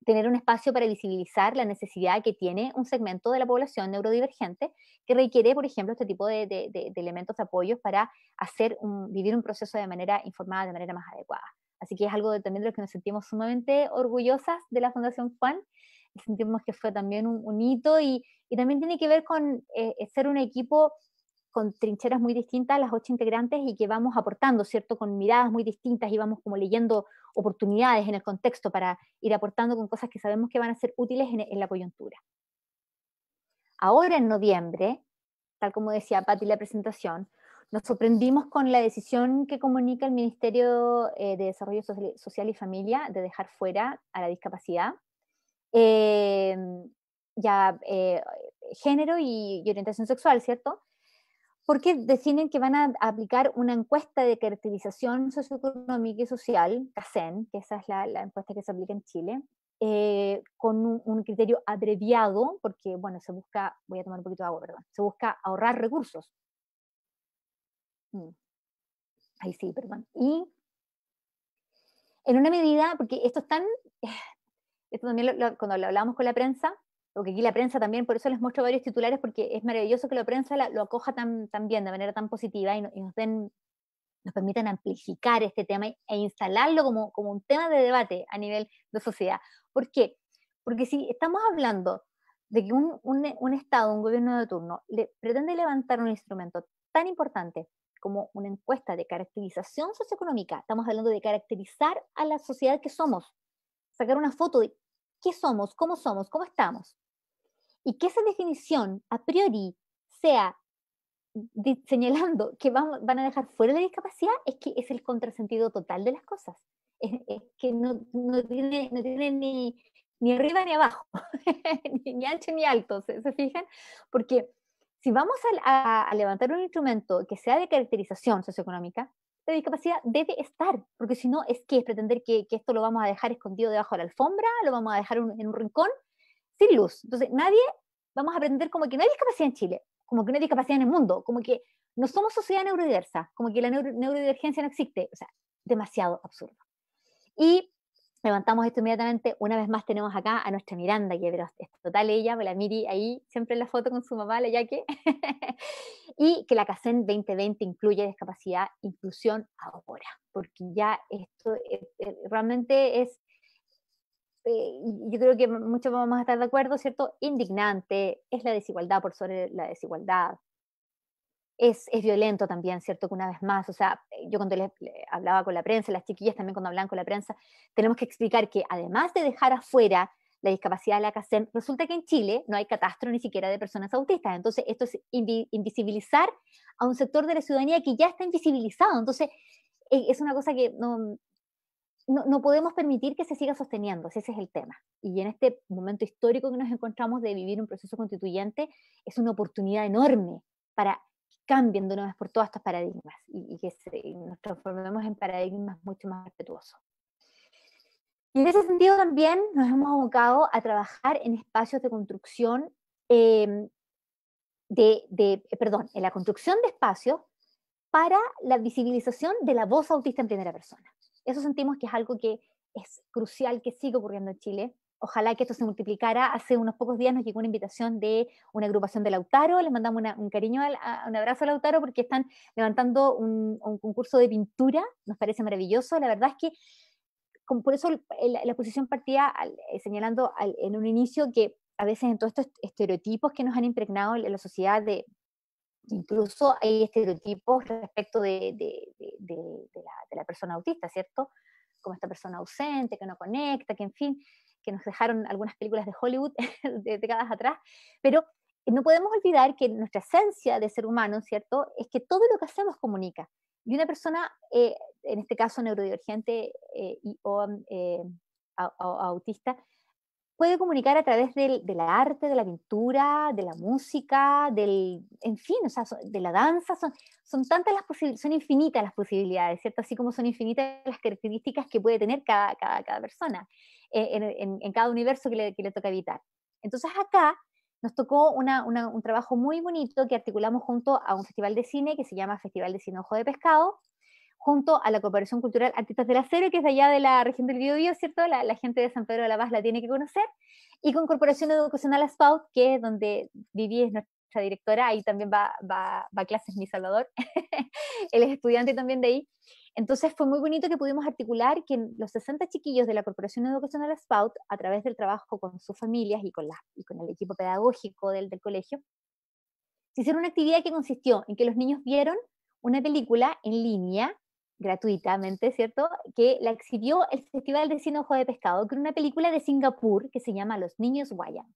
tener un espacio para visibilizar la necesidad que tiene un segmento de la población neurodivergente que requiere, por ejemplo, este tipo de, elementos de apoyo para hacer vivir un proceso de manera informada, de manera más adecuada. Así que es algo también de lo que nos sentimos sumamente orgullosas de la Fundación Juan sentimos que fue también un, hito y, también tiene que ver con eh, eh, ser un equipo con trincheras muy distintas, las ocho integrantes, y que vamos aportando, ¿cierto? Con miradas muy distintas y vamos como leyendo oportunidades en el contexto para ir aportando con cosas que sabemos que van a ser útiles en, en la coyuntura. Ahora en noviembre, tal como decía Patti en la presentación, nos sorprendimos con la decisión que comunica el Ministerio eh, de Desarrollo Social y Familia de dejar fuera a la discapacidad Em, ya eh, género y, orientación sexual, ¿cierto? Porque deciden que van a aplicar una encuesta de caracterización socioeconómica y social, CASEN, que esa es la, encuesta que se aplica en Chile, eh, con un, criterio abreviado, porque, bueno, se busca, voy a tomar un poquito de agua, perdón, se busca ahorrar recursos. Mm. Ahí sí, perdón. Y en una medida, porque esto es tan, esto también lo, cuando lo hablábamos con la prensa, porque aquí la prensa también, por eso les muestro varios titulares, porque es maravilloso que la prensa lo acoja tan, de manera tan positiva, y, nos den nos permitan amplificar este tema e instalarlo como, como, un tema de debate a nivel de sociedad. ¿Por qué? Porque si estamos hablando de que un, Estado, un gobierno de turno, pretende levantar un instrumento tan importante como una encuesta de caracterización socioeconómica, estamos hablando de caracterizar a la sociedad que somos, sacar una foto de qué somos, cómo somos, cómo estamos. Y que esa definición a priori sea señalando que van a dejar fuera la discapacidad, es que es el contrasentido total de las cosas. Es, que no, tiene, ni, arriba ni abajo, ni, ancho ni alto, ¿se, fijan? Porque si vamos a, levantar un instrumento que sea de caracterización socioeconómica, la discapacidad debe estar, porque si no, es que es pretender que, que, esto lo vamos a dejar escondido debajo de la alfombra, lo vamos a dejar en un rincón sin luz. Entonces, nadie, vamos a pretender como que no hay discapacidad en Chile, como que no hay discapacidad en el mundo, como que no somos sociedad neurodiversa, como que la neuro, neurodivergencia no existe. O sea, demasiado absurdo. Y levantamos esto inmediatamente. Una vez más tenemos acá a nuestra Miranda, que es total ella, la Miri ahí, siempre en la foto con su mamá, la Yaque. y que la CACEN 2020 incluye discapacidad, inclusión ahora, porque ya esto eh, eh, realmente es, eh, yo creo que muchos vamos a estar de acuerdo, ¿cierto? Indignante, es la desigualdad por sobre la desigualdad, es, es, violento también, ¿cierto? Que una vez más, o sea, eh, yo cuando les, hablaba con la prensa, las chiquillas también cuando hablaban con la prensa, tenemos que explicar que además de dejar afuera la discapacidad de la CACEN, resulta que en Chile no hay catastro ni siquiera de personas autistas. Entonces, esto es invisibilizar a un sector de la ciudadanía que ya está invisibilizado. Entonces, e-, es una cosa que no, no, no, podemos permitir que se siga sosteniendo, ese es el tema. Y en este momento histórico que nos encontramos de vivir un proceso constituyente, es una oportunidad enorme para cambien de una vez por todas estos paradigmas y, que nos transformemos en paradigmas mucho más respetuosos. Y en ese sentido también nos hemos abocado a trabajar en espacios de construcción, em, de, de, eh, perdón, en la construcción de espacios para la visibilización de la voz autista en primera persona. Eso sentimos que es algo que es crucial que sigue ocurriendo en Chile ojalá que esto se multiplicara. Hace unos pocos días nos llegó una invitación de una agrupación de Lautaro, les mandamos un cariño, a, un abrazo a Lautaro porque están levantando un, concurso de pintura, nos parece maravilloso, la verdad es que como por eso la, exposición partía eh, señalando en un inicio que a veces en todos estos estereotipos que nos han impregnado en la sociedad de, incluso hay estereotipos respecto de, la, de, la, persona autista, ¿cierto? Como esta persona ausente, que no conecta, que en fin que nos dejaron algunas películas de Hollywood de décadas atrás, pero no podemos olvidar que nuestra esencia de ser humano, ¿cierto?, es que todo lo que hacemos comunica. Y una persona, eh, en este caso neurodivergente eh, y, o eh, autista, puede comunicar a través del, la arte, de la pintura, de la música, del, en fin, o sea, de la danza, son, son tantas las posibilidades, son infinitas las posibilidades, ¿cierto? Así como son infinitas las características que puede tener cada, cada, cada persona. Eh, en, cada universo que le, le toca habitar. Entonces acá nos tocó un trabajo muy bonito que articulamos junto a un festival de cine que se llama Festival de Cine Ojo de Pescado, junto a la Cooperación Cultural Artistas del Acero, que es de allá de la región del Biobío, ¿cierto? La, gente de San Pedro de la Paz la tiene que conocer, y con Corporación Educacional ASPAUT, que es donde viví, es nuestra directora, ahí también va, a clases mi Salvador, él es estudiante también de ahí. Entonces fue muy bonito que pudimos articular que los 60 chiquillos de la Corporación Educacional Spout, a través del trabajo con sus familias y con, y con el equipo pedagógico del, del colegio, se hicieron una actividad que consistió en que los niños vieron una película en línea, gratuitamente, ¿cierto? Que la exhibió el Festival de Cine Ojo de Pescado, que era una película de Singapur que se llama Los Niños Wayang,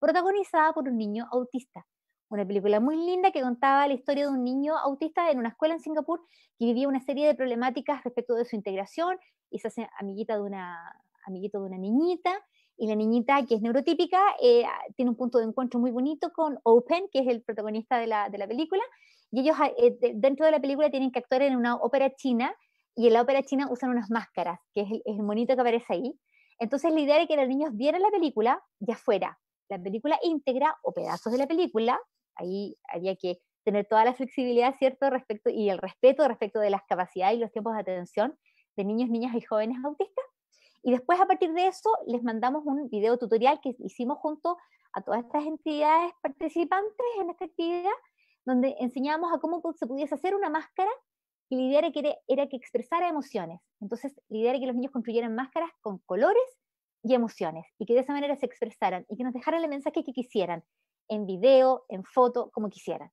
protagonizada por un niño autista una película muy linda que contaba la historia de un niño autista en una escuela en Singapur que vivía una serie de problemáticas respecto de su integración y se hace amiguita de una, amiguito de una niñita y la niñita que es neurotípica eh, tiene un punto de encuentro muy bonito con Open, que es el protagonista de la, de la película, y ellos ah, eh, dentro de la película tienen que actuar en una ópera china y en la ópera china usan unas máscaras, que es el, monito que aparece ahí. Entonces la idea era que los niños vieran la película ya fuera la película íntegra o pedazos de la película ahí había que tener toda la flexibilidad, ¿cierto? Respecto, y el respeto respecto de las capacidades y los tiempos de atención de niños, niñas y jóvenes autistas. Y después a partir de eso les mandamos un video tutorial que hicimos junto a todas estas entidades participantes en esta actividad, donde enseñábamos a cómo se pudiese hacer una máscara y la idea que, era, era que expresara emociones. Entonces la idea era que los niños construyeran máscaras con colores y emociones y que de esa manera se expresaran y que nos dejaran el mensaje que quisieran en video, en foto, como quisieran.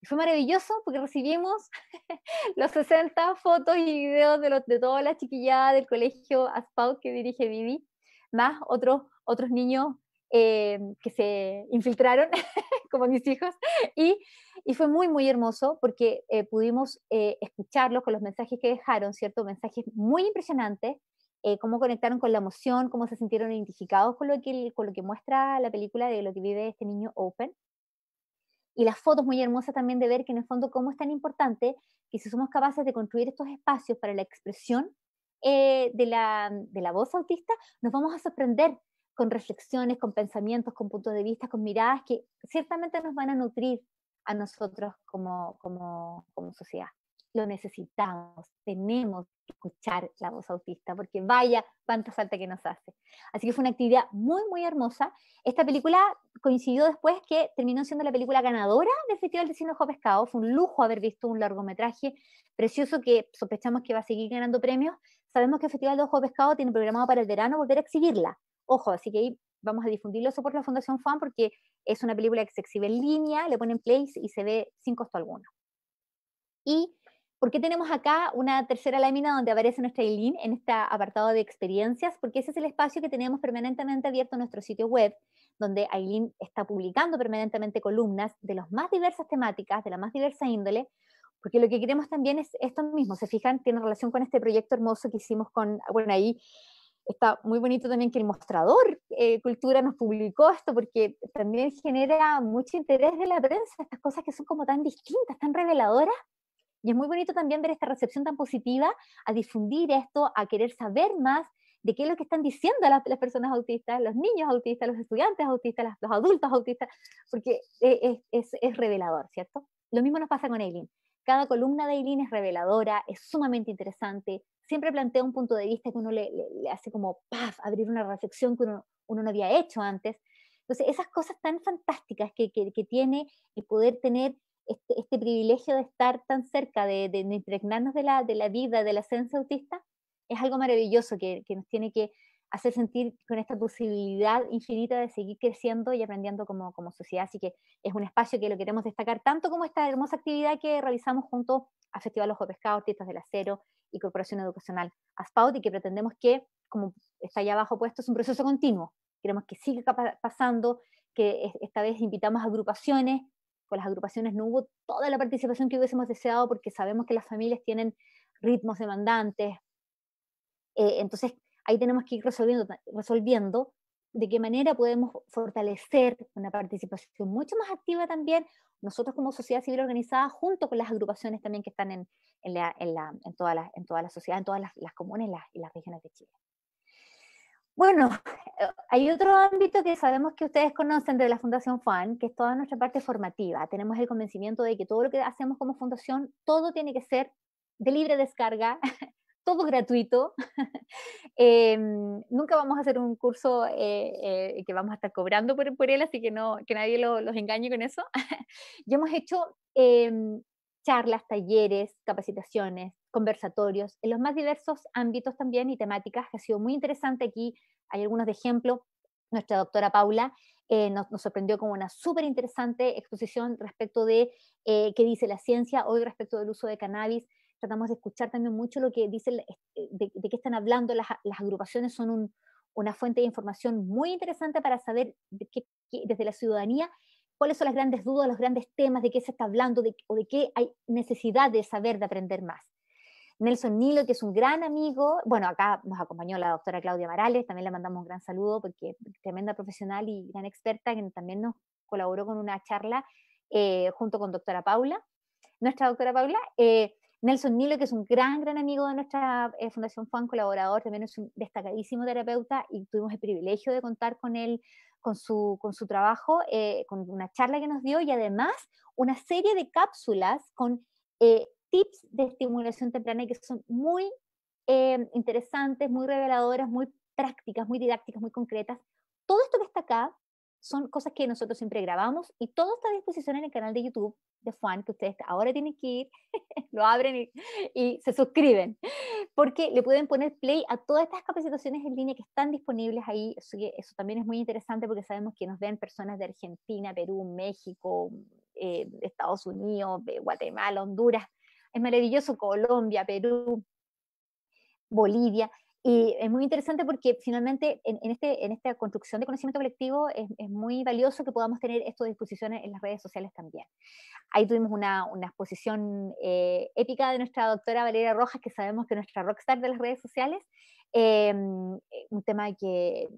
Y fue maravilloso porque recibimos los 60 fotos y videos de, los, de toda la chiquillada del colegio Aspau que dirige Vivi, más otros, otros niños eh, que se infiltraron, como mis hijos, y, y, fue muy, muy hermoso porque eh, pudimos eh, escucharlos con los mensajes que dejaron, ¿cierto? Mensajes muy impresionantes eh, cómo conectaron con la emoción, cómo se sintieron identificados con lo, que, con lo que muestra la película de lo que vive este niño Open. Y las fotos muy hermosas también de ver que en el fondo cómo es tan importante que si somos capaces de construir estos espacios para la expresión eh, de, la, de la voz autista, nos vamos a sorprender con reflexiones, con pensamientos, con puntos de vista, con miradas que ciertamente nos van a nutrir a nosotros como, como, como sociedad lo necesitamos, tenemos que escuchar la voz autista, porque vaya cuánta falta que nos hace. Así que fue una actividad muy, muy hermosa. Esta película coincidió después que terminó siendo la película ganadora del Festival de Cine Ojo Pescado. Fue un lujo haber visto un largometraje precioso que sospechamos que va a seguir ganando premios. Sabemos que el Festival de Ojo Pescado tiene programado para el verano volver a exhibirla. Ojo, así que ahí vamos a difundirlo eso por la Fundación FAN porque es una película que se exhibe en línea, le ponen play y se ve sin costo alguno. Y ¿Por qué tenemos acá una tercera lámina donde aparece nuestra Eileen en este apartado de experiencias? Porque ese es el espacio que tenemos permanentemente abierto en nuestro sitio web, donde Eileen está publicando permanentemente columnas de las más diversas temáticas, de la más diversa índole, porque lo que queremos también es esto mismo, se fijan, tiene relación con este proyecto hermoso que hicimos con, bueno, ahí está muy bonito también que el mostrador eh, Cultura nos publicó esto, porque también genera mucho interés de la prensa, estas cosas que son como tan distintas, tan reveladoras, y es muy bonito también ver esta recepción tan positiva a difundir esto, a querer saber más de qué es lo que están diciendo las, personas autistas, los niños autistas, los estudiantes autistas, los adultos autistas, porque e-, es, revelador, ¿cierto? Lo mismo nos pasa con Eileen. Cada columna de Eileen es reveladora, es sumamente interesante, siempre plantea un punto de vista que uno le, hace como, ¡paf!, abrir una recepción que uno, no había hecho antes. Entonces, esas cosas tan fantásticas que, tiene el poder tener este, este, privilegio de estar tan cerca, de, impregnarnos de la, vida, de la ciencia autista, es algo maravilloso que, nos tiene que hacer sentir con esta posibilidad infinita de seguir creciendo y aprendiendo como, como sociedad. Así que es un espacio que lo queremos destacar, tanto como esta hermosa actividad que realizamos junto a Festival Ojo Pescado, Artistas del Acero y Corporación Educacional ASPAUT, y que pretendemos que, como está allá abajo puesto, es un proceso continuo. Queremos que siga pasando, que esta vez invitamos a agrupaciones con las agrupaciones no hubo toda la participación que hubiésemos deseado porque sabemos que las familias tienen ritmos demandantes. Eh, entonces, ahí tenemos que ir resolviendo, resolviendo de qué manera podemos fortalecer una participación mucho más activa también nosotros como sociedad civil organizada junto con las agrupaciones también que están en, en, toda la sociedad, en todas las, comunas comunes y las regiones de Chile. Bueno, eh, hay otro ámbito que sabemos que ustedes conocen de la Fundación FAN, que es toda nuestra parte formativa. Tenemos el convencimiento de que todo lo que hacemos como fundación, todo tiene que ser de libre descarga, todo gratuito. Em, nunca vamos a hacer un curso eh, eh, que vamos a estar cobrando por, él, así que no, que nadie los engañe con eso. ya hemos hecho em, charlas, talleres, capacitaciones, conversatorios en los más diversos ámbitos también y temáticas, que ha sido muy interesante. Aquí hay algunos de ejemplo. Nuestra doctora Paula eh, nos, sorprendió con una súper interesante exposición respecto de eh, qué dice la ciencia hoy respecto del uso de cannabis. Tratamos de escuchar también mucho lo que dicen, eh, de, qué están hablando las, agrupaciones, son una fuente de información muy interesante para saber desde la ciudadanía cuáles son las grandes dudas, los grandes temas, de qué se está hablando o de qué hay necesidad de saber, de aprender más. Nelson Nilo, que es un gran amigo. Bueno, acá nos acompañó la doctora Claudia Marales, también le mandamos un gran saludo porque tremenda profesional y gran experta, que también nos colaboró con una charla eh, junto con doctora Paula, nuestra doctora Paula. Eh, Nelson Nilo, que es un gran, gran amigo de nuestra eh, Fundación fan colaborador, también es un destacadísimo terapeuta y tuvimos el privilegio de contar con él, con su, con su trabajo, con una charla que nos dio y además una serie de cápsulas con tips de estimulación temprana que son muy em, interesantes, muy reveladoras, muy prácticas, muy didácticas, muy concretas. Todo esto que está acá son cosas que nosotros siempre grabamos y todo está a disposición en el canal de YouTube de Juan, que ustedes ahora tienen que ir, lo abren y, se suscriben, porque le pueden poner play a todas estas capacitaciones en línea que están disponibles ahí. Eso, también es muy interesante porque sabemos que nos ven personas de Argentina, Perú, México, eh, Estados Unidos, Guatemala, Honduras, es maravilloso Colombia, Perú, Bolivia. Y es muy interesante porque finalmente en, este, en esta construcción de conocimiento colectivo es, muy valioso que podamos tener esto de disposición en las redes sociales también. Ahí tuvimos una, una exposición eh, épica de nuestra doctora Valeria Rojas, que sabemos que es nuestra rockstar de las redes sociales, eh, un tema que,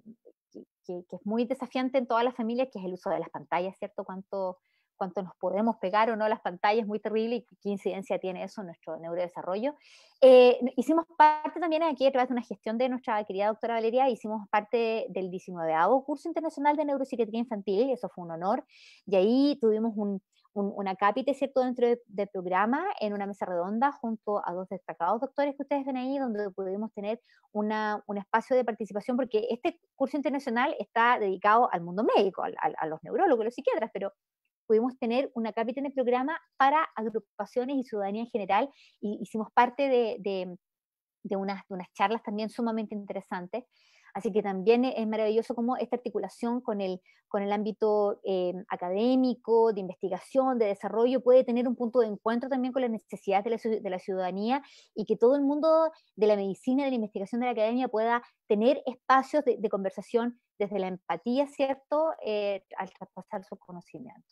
que, que, es muy desafiante en todas las familias, que es el uso de las pantallas, ¿cierto? Cuánto, cuánto nos podemos pegar o no las pantallas, muy terrible, y qué incidencia tiene eso en nuestro neurodesarrollo. Eh, hicimos parte también aquí, a través de una gestión de nuestra querida doctora Valeria, hicimos parte del 19 curso internacional de neuropsiquiatría infantil, eso fue un honor, y ahí tuvimos un, un, una cápita, ¿cierto?, dentro del programa, en una mesa redonda, junto a dos destacados doctores que ustedes ven ahí, donde pudimos tener una, un espacio de participación, porque este curso internacional está dedicado al mundo médico, a los neurólogos, los psiquiatras, pero pudimos tener una cápita en el programa para agrupaciones y ciudadanía en general, y hicimos parte de, de, unas, charlas también sumamente interesantes. Así que también es maravilloso cómo esta articulación con el, con el ámbito eh, académico, de investigación, de desarrollo, puede tener un punto de encuentro también con las necesidades de la, ciudadanía y que todo el mundo de la medicina, de la investigación, de la academia pueda tener espacios de, conversación desde la empatía, ¿cierto?, eh, al traspasar su conocimiento.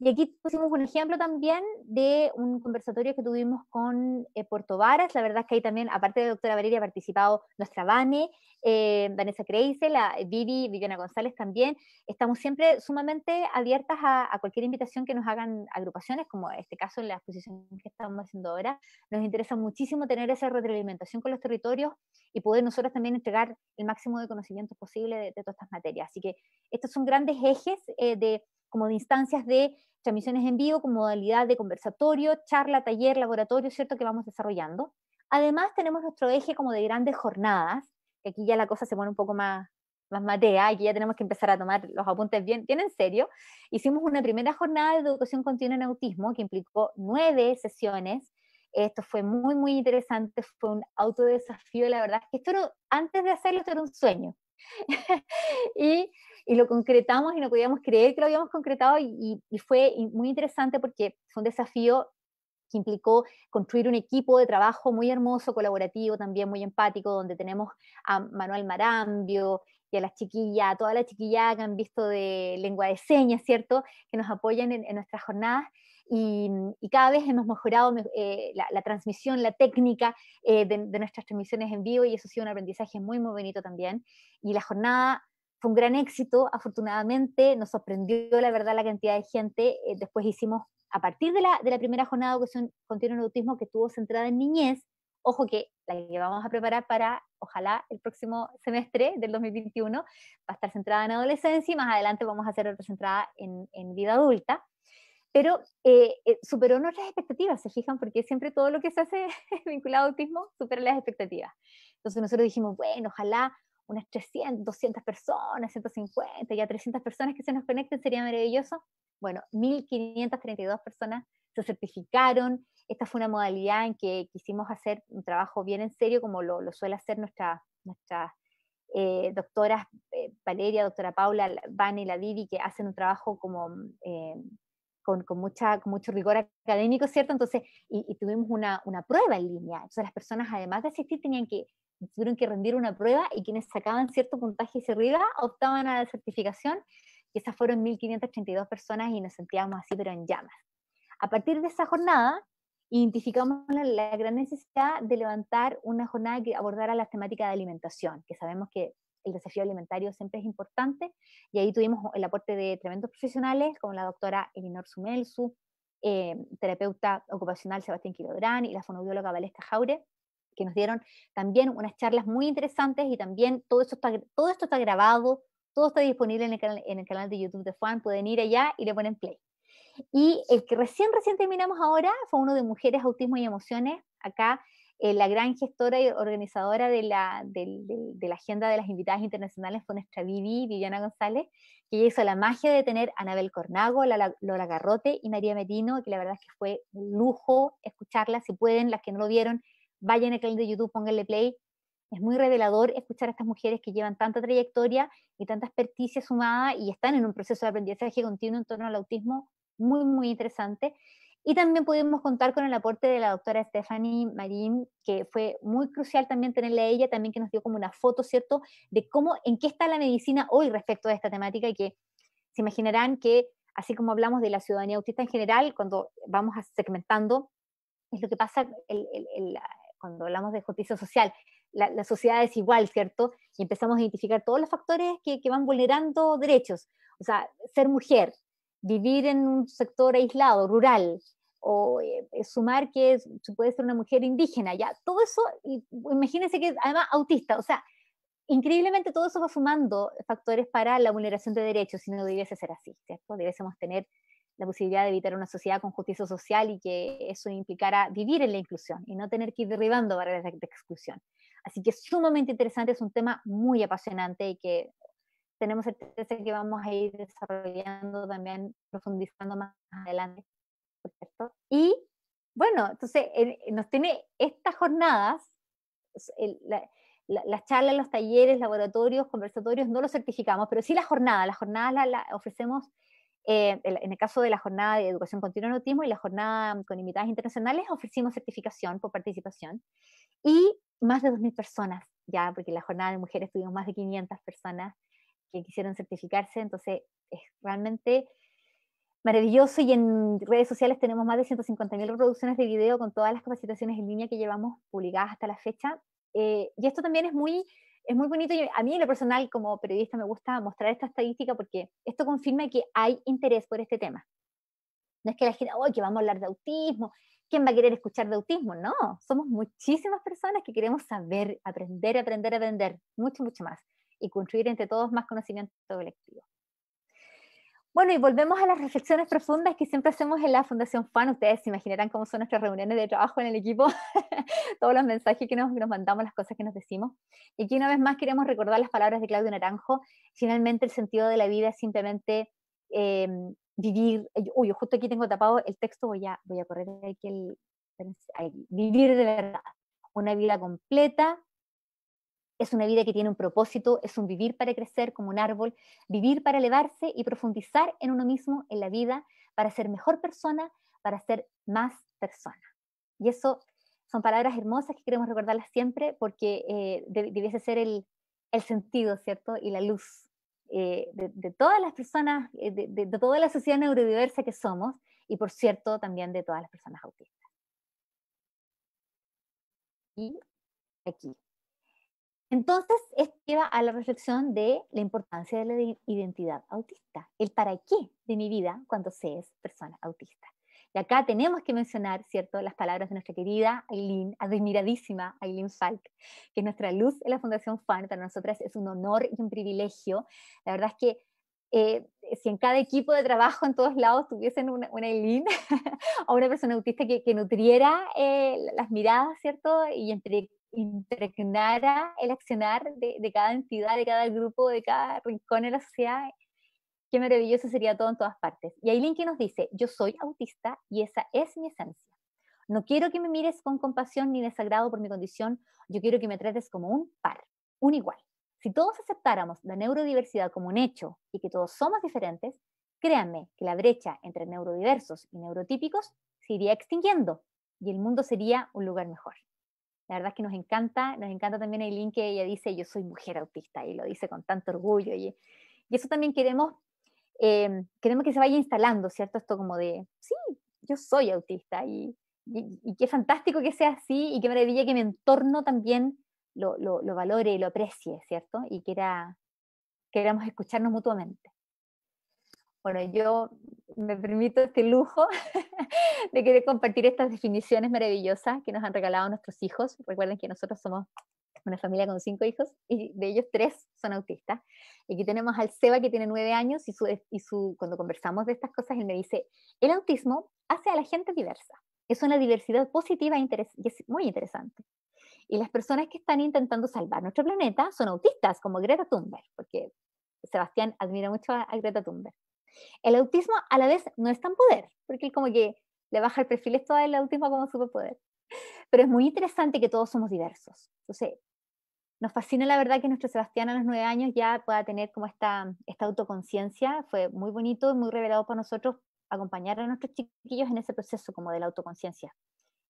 Y aquí pusimos un ejemplo también de un conversatorio que tuvimos con eh, Puerto Varas. La verdad es que ahí también, aparte de la doctora Valeria, ha participado nuestra Vane, eh, Vanessa Creise, la Vivi, Viviana González también. Estamos siempre sumamente abiertas a, cualquier invitación que nos hagan agrupaciones, como este caso en la exposición que estamos haciendo ahora. Nos interesa muchísimo tener esa retroalimentación con los territorios y poder nosotros también entregar el máximo de conocimientos posible de, todas estas materias. Así que estos son grandes ejes eh, de como de instancias de transmisiones en vivo con modalidad de conversatorio, charla, taller, laboratorio, ¿cierto? Que vamos desarrollando. Además tenemos nuestro eje como de grandes jornadas, que aquí ya la cosa se pone un poco más, más matea, aquí ya tenemos que empezar a tomar los apuntes bien, Tienen en serio. Hicimos una primera jornada de educación continua en autismo que implicó nueve sesiones. Esto fue muy, muy interesante, fue un autodesafío, la verdad, que esto no antes de hacerlo esto era un sueño. y y lo concretamos y no podíamos creer que lo habíamos concretado y, fue muy interesante porque fue un desafío que implicó construir un equipo de trabajo muy hermoso, colaborativo, también muy empático, donde tenemos a Manuel Marambio y a las chiquilla, a toda la chiquilla que han visto de lengua de señas, ¿cierto?, que nos apoyan en, nuestras jornadas. Y, cada vez hemos mejorado eh, la, transmisión, la técnica eh, de, nuestras transmisiones en vivo y eso ha sido un aprendizaje muy, muy bonito también. Y la jornada fue un gran éxito, afortunadamente nos sorprendió la verdad la cantidad de gente, eh, después hicimos a partir de la, primera jornada de educación continua en autismo que estuvo centrada en niñez, ojo que la que vamos a preparar para, ojalá, el próximo semestre del 2021, va a estar centrada en adolescencia y más adelante vamos a hacer otra centrada en, vida adulta pero eh, eh, superó nuestras expectativas, se fijan, porque siempre todo lo que se hace vinculado a autismo supera las expectativas. Entonces nosotros dijimos, bueno, ojalá unas 300, 200 personas, 150, ya 300 personas que se nos conecten, sería maravilloso. Bueno, 1.532 personas se certificaron. Esta fue una modalidad en que quisimos hacer un trabajo bien en serio, como lo, lo suele hacer nuestra, nuestras eh, doctoras eh, Valeria, doctora Paula, Van y la Didi, que hacen un trabajo como eh, con, mucha, mucho rigor académico, ¿cierto? Entonces, y, tuvimos una, una, prueba en línea. Entonces, las personas, además de asistir, tenían que, tuvieron que rendir una prueba y quienes sacaban cierto puntaje y arriba optaban a la certificación. Y esas fueron 1.532 personas y nos sentíamos así, pero en llamas. A partir de esa jornada, identificamos la, la gran necesidad de levantar una jornada que abordara la temática de alimentación, que sabemos que el desafío alimentario siempre es importante y ahí tuvimos el aporte de tremendos profesionales como la doctora Elinor Sumelsu, eh, terapeuta ocupacional Sebastián Quilodrán y la fonobióloga Valesca Jaure, que nos dieron también unas charlas muy interesantes y también todo, esto está, todo esto está grabado, todo está disponible en el, canal, en el canal de YouTube de Juan, pueden ir allá y le ponen play. Y el que recién, recién terminamos ahora fue uno de Mujeres, Autismo y Emociones, acá eh, la gran gestora y organizadora de la, agenda de las invitadas internacionales fue nuestra Vivi, Viviana González, que hizo la magia de tener a Anabel Cornago, Lola, Garrote y María Medino, que la verdad es que fue un lujo escucharlas. Si pueden, las que no lo vieron, vayan al canal de YouTube, pónganle play. Es muy revelador escuchar a estas mujeres que llevan tanta trayectoria y tanta experticia sumada y están en un proceso de aprendizaje continuo en torno al autismo muy, muy interesante. Y también pudimos contar con el aporte de la doctora Stephanie Marín, que fue muy crucial también tenerla a ella, también que nos dio como una foto, ¿cierto?, de cómo, en qué está la medicina hoy respecto a esta temática y que se imaginarán que, así como hablamos de la ciudadanía autista en general, cuando vamos segmentando, es lo que pasa cuando hablamos de justicia social. La, sociedad es igual, ¿cierto? Y empezamos a identificar todos los factores que, que van vulnerando derechos. O sea, ser mujer, vivir en un sector aislado, rural, o eh, eh, sumar que puede ser una mujer indígena, ya, todo eso, y, imagínense que además autista, o sea, increíblemente todo eso va sumando factores para la vulneración de derechos, si no debiese ser así, pues Debiésemos tener la posibilidad de evitar una sociedad con justicia social y que eso implicara vivir en la inclusión y no tener que ir derribando barreras de, de exclusión. Así que es sumamente interesante, es un tema muy apasionante y que tenemos certeza que vamos a ir desarrollando también, profundizando más adelante y bueno, entonces nos tiene estas jornadas, las charlas, los talleres, laboratorios, conversatorios, no los certificamos, pero sí la jornada, las jornada la ofrecemos eh, en el caso de la jornada de educación continua en autismo y la jornada mm, con invitadas internacionales, ofrecimos certificación por participación y más de 2.000 personas ya, porque en la jornada de mujeres tuvimos más de 500 personas que quisieron certificarse, entonces es realmente maravilloso y en redes sociales tenemos más de 150.000 reproducciones de video con todas las capacitaciones en línea que llevamos publicadas hasta la fecha. Eh, y esto también es muy, es muy bonito. a mí en lo personal como periodista me gusta mostrar esta estadística porque esto confirma que hay interés por este tema. No es que la gente, oh, que vamos a hablar de autismo, ¿quién va a querer escuchar de autismo? No, somos muchísimas personas que queremos saber, aprender, aprender, aprender, mucho, mucho más y construir entre todos más conocimiento colectivo. Bueno, y volvemos a las reflexiones profundas que siempre hacemos en la Fundación FAN. Ustedes se imaginarán cómo son nuestras reuniones de trabajo en el equipo, todos los mensajes que nos, mandamos, las cosas que nos decimos. Y aquí una vez más queremos recordar las palabras de Claudio Naranjo. Finalmente el sentido de la vida es simplemente em, vivir... Uy, justo aquí tengo tapado el texto, voy a, voy a correr aquí vivir de verdad. Una vida completa, es una vida que tiene un propósito, es un vivir para crecer como un árbol, vivir para elevarse y profundizar en uno mismo, en la vida, para ser mejor persona, para ser más persona. Y eso son palabras hermosas que queremos recordarlas siempre porque eh, debiese ser el, el, sentido, ¿cierto? Y la luz eh, de, todas las personas, eh, de, de, toda la sociedad neurodiversa que somos y, por cierto, también de todas las personas autistas. Y aquí. Entonces, esto lleva a la reflexión de la importancia de la identidad autista, el para qué de mi vida cuando se es persona autista. Y acá tenemos que mencionar, ¿cierto?, las palabras de nuestra querida Aileen, admiradísima Aileen Falk, que es nuestra luz en la Fundación FAN. Para nosotras es un honor y un privilegio. La verdad es que eh, si en cada equipo de trabajo en todos lados tuviesen una, Aileen, o una persona autista que, nutriera eh, las miradas, ¿cierto? Y entre impregnara el accionar de, cada entidad, de cada grupo, de cada rincón de la sociedad. Qué maravilloso sería todo en todas partes. Y alguien que nos dice, yo soy autista y esa es mi esencia. No quiero que me mires con compasión ni desagrado por mi condición, yo quiero que me trates como un par, un igual. Si todos aceptáramos la neurodiversidad como un hecho y que todos somos diferentes, créanme que la brecha entre neurodiversos y neurotípicos se iría extinguiendo y el mundo sería un lugar mejor. La verdad es que nos encanta, nos encanta también link que ella dice, yo soy mujer autista, y lo dice con tanto orgullo. Y, eso también queremos, em, queremos que se vaya instalando, ¿cierto? Esto como de, sí, yo soy autista, y, qué fantástico que sea así, y qué maravilla que mi entorno también lo, valore y lo aprecie, ¿cierto? Y que queramos escucharnos mutuamente. Bueno, yo me permito este lujo de querer compartir estas definiciones maravillosas que nos han regalado nuestros hijos. Recuerden que nosotros somos una familia con cinco hijos y de ellos tres son autistas. Y aquí tenemos al Seba que tiene nueve años y, su, y su, cuando conversamos de estas cosas él me dice, el autismo hace a la gente diversa. Es una diversidad positiva e y es muy interesante. Y las personas que están intentando salvar nuestro planeta son autistas, como Greta Thunberg, porque Sebastián admira mucho a Greta Thunberg. El autismo a la vez no es tan poder, porque como que le baja el perfil esto del autismo como superpoder. Pero es muy interesante que todos somos diversos. Entonces, nos fascina la verdad que nuestro Sebastián a los nueve años ya pueda tener como esta, autoconciencia. Fue muy bonito y muy revelado para nosotros acompañar a nuestros chiquillos en ese proceso como de la autoconciencia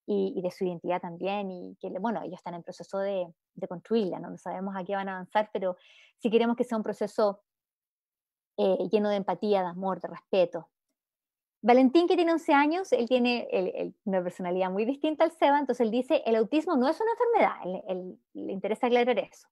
y, de su identidad también. Y que, bueno, ellos están en proceso de, construirla, ¿no? sabemos a qué van a avanzar, pero si queremos que sea un proceso eh, lleno de empatía, de amor, de respeto. Valentín, que tiene 11 años, él tiene una personalidad muy distinta al Seba, entonces él dice, el autismo no es una enfermedad, le interesa aclarar eso,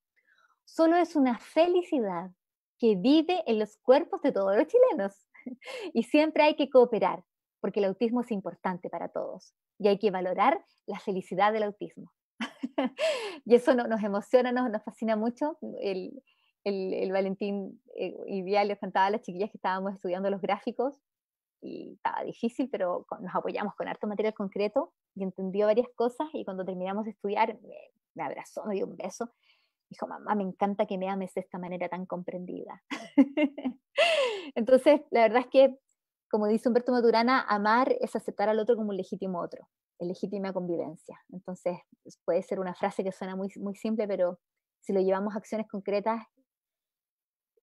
solo es una felicidad que vive en los cuerpos de todos los chilenos. y siempre hay que cooperar, porque el autismo es importante para todos, y hay que valorar la felicidad del autismo. y eso nos emociona, nos, nos fascina mucho. El, el, Valentín eh, y ideal les contaba a las chiquillas que estábamos estudiando los gráficos y estaba difícil, pero nos apoyamos con harto material concreto y entendió varias cosas y cuando terminamos de estudiar me, abrazó, me dio un beso. Dijo, mamá, me encanta que me ames de esta manera tan comprendida. Entonces, la verdad es que, como dice Humberto Maturana, amar es aceptar al otro como un legítimo otro, es legítima convivencia. Entonces, puede ser una frase que suena muy, muy simple, pero si lo llevamos a acciones concretas,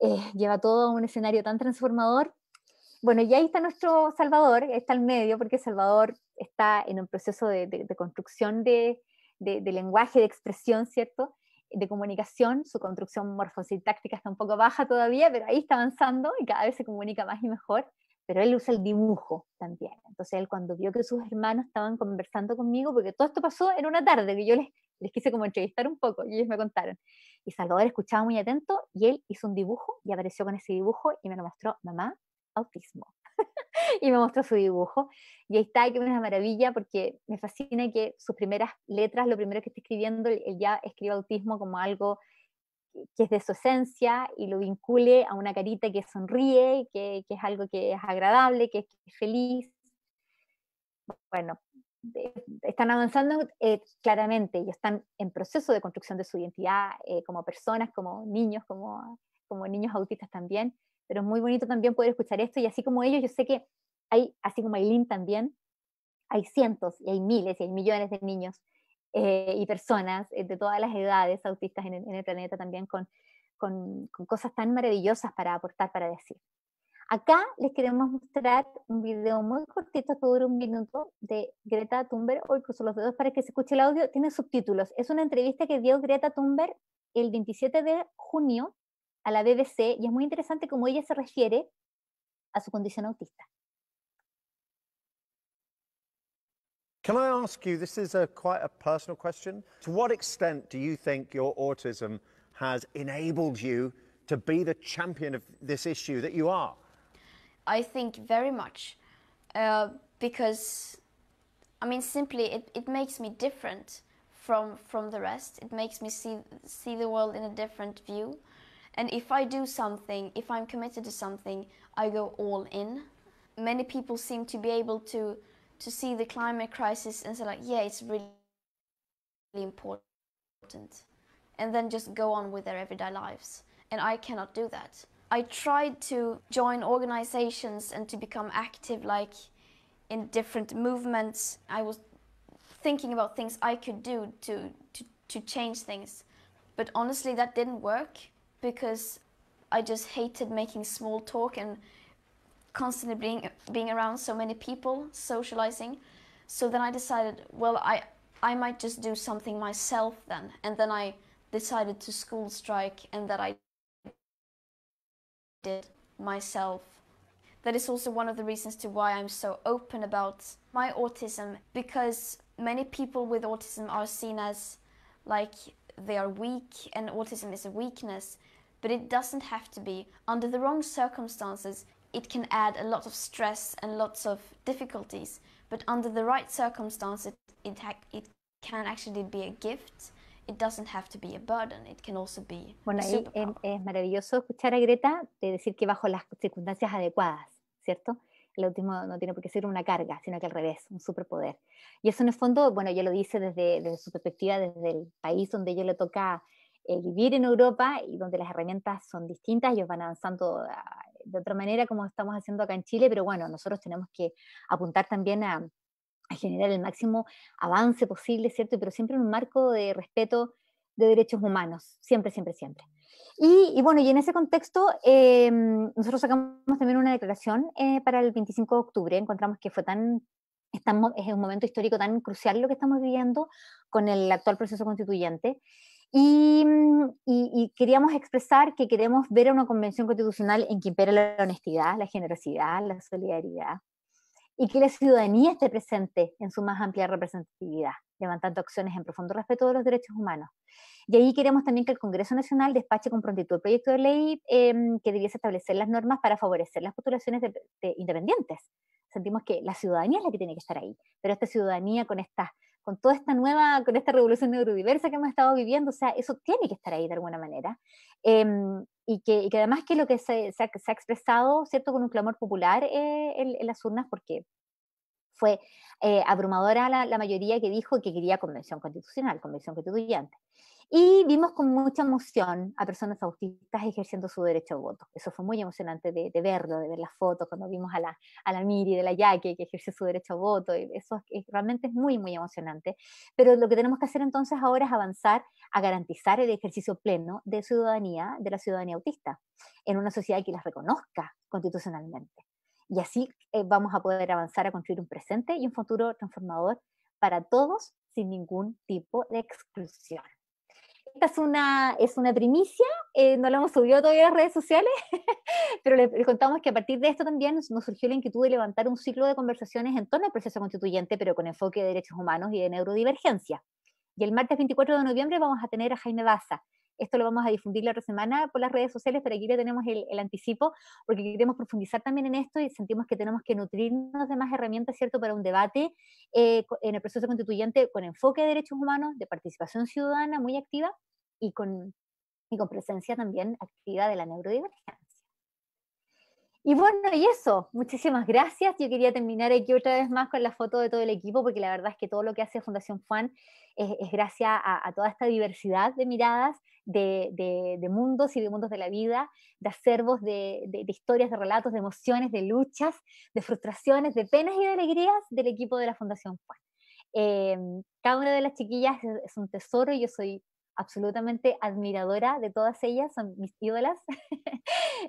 eh, lleva todo a un escenario tan transformador. Bueno, y ahí está nuestro Salvador, ahí está el medio, porque Salvador está en un proceso de, construcción de, lenguaje, de expresión, ¿cierto? De comunicación, su construcción morfosintáctica está un poco baja todavía, pero ahí está avanzando y cada vez se comunica más y mejor. Pero él usa el dibujo también. Entonces él cuando vio que sus hermanos estaban conversando conmigo, porque todo esto pasó en una tarde que yo les, les quise como entrevistar un poco y ellos me contaron. Y Salvador escuchaba muy atento y él hizo un dibujo y apareció con ese dibujo y me lo mostró, mamá, autismo. y me mostró su dibujo. Y ahí está, que es una maravilla porque me fascina que sus primeras letras, lo primero que está escribiendo, él ya escribe autismo como algo que es de su esencia y lo vincule a una carita que sonríe, que, es algo que es agradable, que es, que es feliz. Bueno, están avanzando eh, claramente y están en proceso de construcción de su identidad eh, como personas, como niños, como, como niños autistas también. Pero es muy bonito también poder escuchar esto y así como ellos, yo sé que hay, así como Aileen también, hay cientos y hay miles y hay millones de niños eh, y personas de todas las edades autistas en el, planeta también con, con cosas tan maravillosas para aportar, para decir. Acá les queremos mostrar un video muy cortito que un minuto de Greta Thunberg, hoy cruzo los dedos para que se escuche el audio, tiene subtítulos. Es una entrevista que dio Greta Thunberg el 27 de junio a la BBC y es muy interesante cómo ella se refiere a su condición autista. Can I ask you, this is a quite a personal question. To what extent do you think your autism has enabled you to be the champion of this issue that you are? I think very much uh, because I mean simply it, it makes me different from from the rest. It makes me see see the world in a different view. And if I do something, if I'm committed to something, I go all in. Many people seem to be able to to see the climate crisis and say like, yeah, it's really, really important, and then just go on with their everyday lives. And I cannot do that. I tried to join organizations and to become active, like in different movements. I was thinking about things I could do to, to, to change things. But honestly, that didn't work because I just hated making small talk and constantly being, being around so many people, socializing. So then I decided, well, I, I might just do something myself then. And then I decided to school strike and that I did myself. That is also one of the reasons to why I'm so open about my autism because many people with autism are seen as like they are weak and autism is a weakness, but it doesn't have to be. Under the wrong circumstances, it can add a lot of stress and lots of difficulties, but under the right circumstances, it, it can actually be a gift bueno, ahí es, maravilloso escuchar a Greta de decir que bajo las circunstancias adecuadas, ¿cierto? El autismo no tiene por qué ser una carga, sino que al revés, un superpoder. Y eso en el fondo, bueno, yo lo dice desde, su perspectiva, desde el país donde yo le toca eh, vivir en Europa y donde las herramientas son distintas, ellos van avanzando ah, de otra manera como estamos haciendo acá en Chile, pero bueno, nosotros tenemos que apuntar también a, a generar el máximo avance posible, ¿cierto? Pero siempre en un marco de respeto de derechos humanos, siempre, siempre, siempre. Y, bueno, y en ese contexto, em, nosotros sacamos también una declaración eh, para el 25 de octubre, encontramos que fue tan, estamos, es un momento histórico tan crucial lo que estamos viviendo con el actual proceso constituyente. Y, mm, y, queríamos expresar que queremos ver una convención constitucional en que impera la honestidad, la generosidad, la solidaridad, y que la ciudadanía esté presente en su más amplia representatividad, levantando acciones en profundo respeto de los derechos humanos. Y ahí queremos también que el Congreso Nacional despache con prontitud el proyecto de ley em, que debiese establecer las normas para favorecer las postulaciones de, independientes. Sentimos que la ciudadanía es la que tiene que estar ahí, pero esta ciudadanía con esta con toda esta nueva, con esta revolución neurodiversa que hemos estado viviendo, o sea, eso tiene que estar ahí de alguna manera. Em, y que, y que, además que lo que se, se, ha, expresado, ¿cierto?, con un clamor popular eh, en, en, las urnas, porque fue eh, abrumadora la, la, mayoría que dijo que quería convención constitucional, convención constituyente. Y vimos con mucha emoción a personas autistas ejerciendo su derecho a voto. Eso fue muy emocionante de, verlo, de ver las fotos, cuando vimos a la, a la Miri de la Yaque que ejerce su derecho a voto. Eso realmente es muy, muy emocionante. Pero lo que tenemos que hacer entonces ahora es avanzar a garantizar el ejercicio pleno de ciudadanía, de la ciudadanía autista, en una sociedad que las reconozca constitucionalmente. Y así eh, vamos a poder avanzar a construir un presente y un futuro transformador para todos sin ningún tipo de exclusión. Esta es una, es una primicia, eh, no la hemos subido todavía a las redes sociales, pero les, contamos que a partir de esto también nos, nos, surgió la inquietud de levantar un ciclo de conversaciones en torno al proceso constituyente, pero con enfoque de derechos humanos y de neurodivergencia. Y el martes 24 de noviembre vamos a tener a Jaime Baza, esto lo vamos a difundir la otra semana por las redes sociales, pero aquí ya tenemos el, anticipo, porque queremos profundizar también en esto y sentimos que tenemos que nutrirnos de más herramientas, ¿cierto?, para un debate eh, en el proceso constituyente con enfoque de derechos humanos, de participación ciudadana muy activa y con, y con presencia también activa de la neurodivergencia. Y bueno, y eso, muchísimas gracias. Yo quería terminar aquí otra vez más con la foto de todo el equipo, porque la verdad es que todo lo que hace Fundación Fan es, gracias a, toda esta diversidad de miradas, de, mundos y de mundos de la vida, de acervos, de, historias, de relatos, de emociones, de luchas, de frustraciones, de penas y de alegrías del equipo de la Fundación Fan. Em, cada una de las chiquillas es un tesoro y yo soy absolutamente admiradora de todas ellas, son mis ídolas.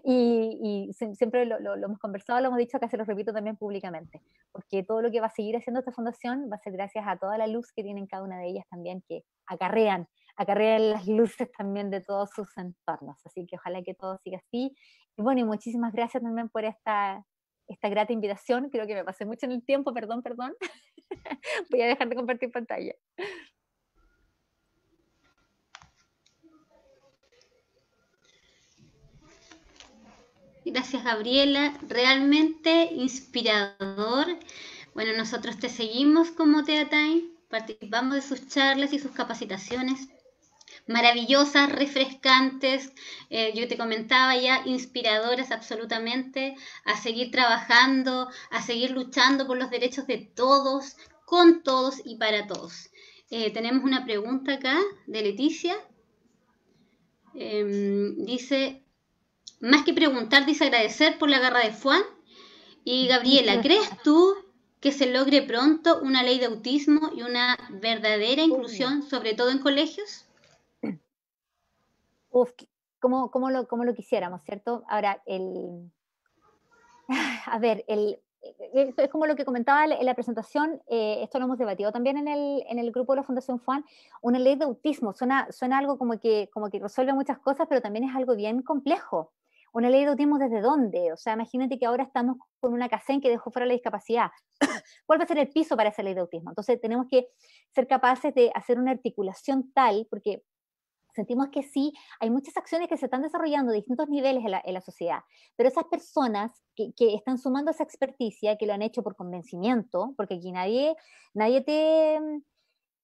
y, siempre lo, hemos conversado, lo hemos dicho, acá se los repito también públicamente, porque todo lo que va a seguir haciendo esta fundación va a ser gracias a toda la luz que tienen cada una de ellas también, que acarrean, acarrean las luces también de todos sus entornos. Así que ojalá que todo siga así. Y bueno, y muchísimas gracias también por esta esta grata invitación. Creo que me pasé mucho en el tiempo, perdón, perdón. Voy a dejar de compartir pantalla. Gracias Gabriela, realmente inspirador. Bueno, nosotros te seguimos como TeaTime, participamos de sus charlas y sus capacitaciones maravillosas, refrescantes, eh, yo te comentaba ya, inspiradoras absolutamente, a seguir trabajando, a seguir luchando por los derechos de todos, con todos y para todos. Eh, tenemos una pregunta acá de Leticia. Em, dice, más que preguntar, dice agradecer por la garra de Juan. Y Gabriela, ¿crees tú que se logre pronto una ley de autismo y una verdadera inclusión, sobre todo en colegios? Uf, como, como, lo, como lo quisiéramos, ¿cierto? Ahora, el, a ver, el, e-, e-, es como lo que comentaba en la presentación, eh, esto lo hemos debatido también en el, en el, grupo de la Fundación Juan, una ley de autismo, suena, suena algo como que, como que resuelve muchas cosas, pero también es algo bien complejo. ¿Una ley de autismo desde dónde. O sea, imagínate que ahora estamos con una casen que dejó fuera la discapacidad. ¿Cuál va a ser el piso para esa ley de autismo? Entonces tenemos que ser capaces de hacer una articulación tal, porque sentimos que sí, hay muchas acciones que se están desarrollando a distintos niveles en la, sociedad, pero esas personas que, que, están sumando esa experticia, que lo han hecho por convencimiento, porque aquí nadie, nadie te,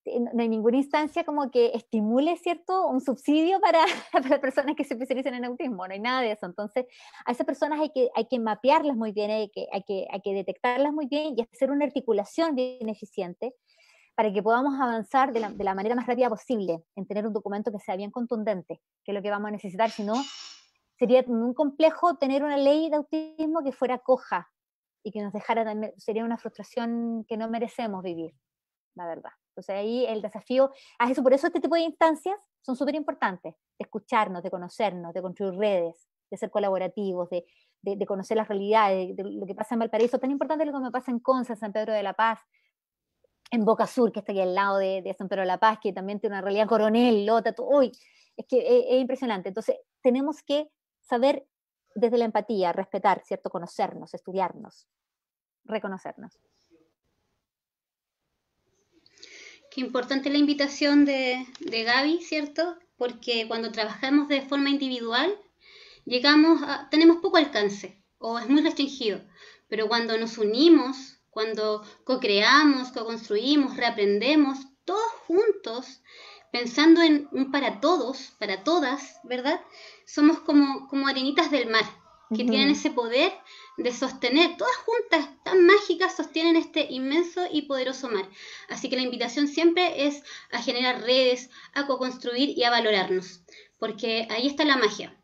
eh, no hay ninguna instancia como que estimule, ¿cierto?, un subsidio para, las personas que se especializan en autismo, no hay nada de eso. Entonces, a esas personas hay que, hay que mapearlas muy bien, hay que, hay, que, hay que detectarlas muy bien y hacer una articulación bien eficiente para que podamos avanzar de la, de la manera más rápida posible en tener un documento que sea bien contundente, que es lo que vamos a necesitar, si no, sería un complejo tener una ley de autismo que fuera coja y que nos dejara también, sería una frustración que no merecemos vivir, la verdad. Entonces ahí el desafío Por eso este tipo de instancias son súper importantes, de escucharnos, de conocernos, de construir redes, de ser colaborativos, de, conocer las realidades, de, lo que pasa en Valparaíso, tan importante lo que me pasa en Conza, San Pedro de la Paz, en Boca Sur, que está aquí al lado de, de San Pedro de la Paz, que también tiene una realidad coronel, lota, uy, es que eh, es impresionante. Entonces tenemos que saber desde la empatía, respetar, ¿cierto? Conocernos, estudiarnos, reconocernos. Qué importante la invitación de, de Gaby, ¿cierto? Porque cuando trabajamos de forma individual, llegamos a, tenemos poco alcance o es muy restringido, pero cuando nos unimos, cuando co-creamos, co-construimos, reaprendemos, todos juntos, pensando en un para todos, para todas, ¿verdad? Somos como, como arenitas del mar, que tienen ese poder de sostener, todas juntas, tan mágicas, sostienen este inmenso y poderoso mar. Así que la invitación siempre es a generar redes, a co-construir y a valorarnos, porque ahí está la magia.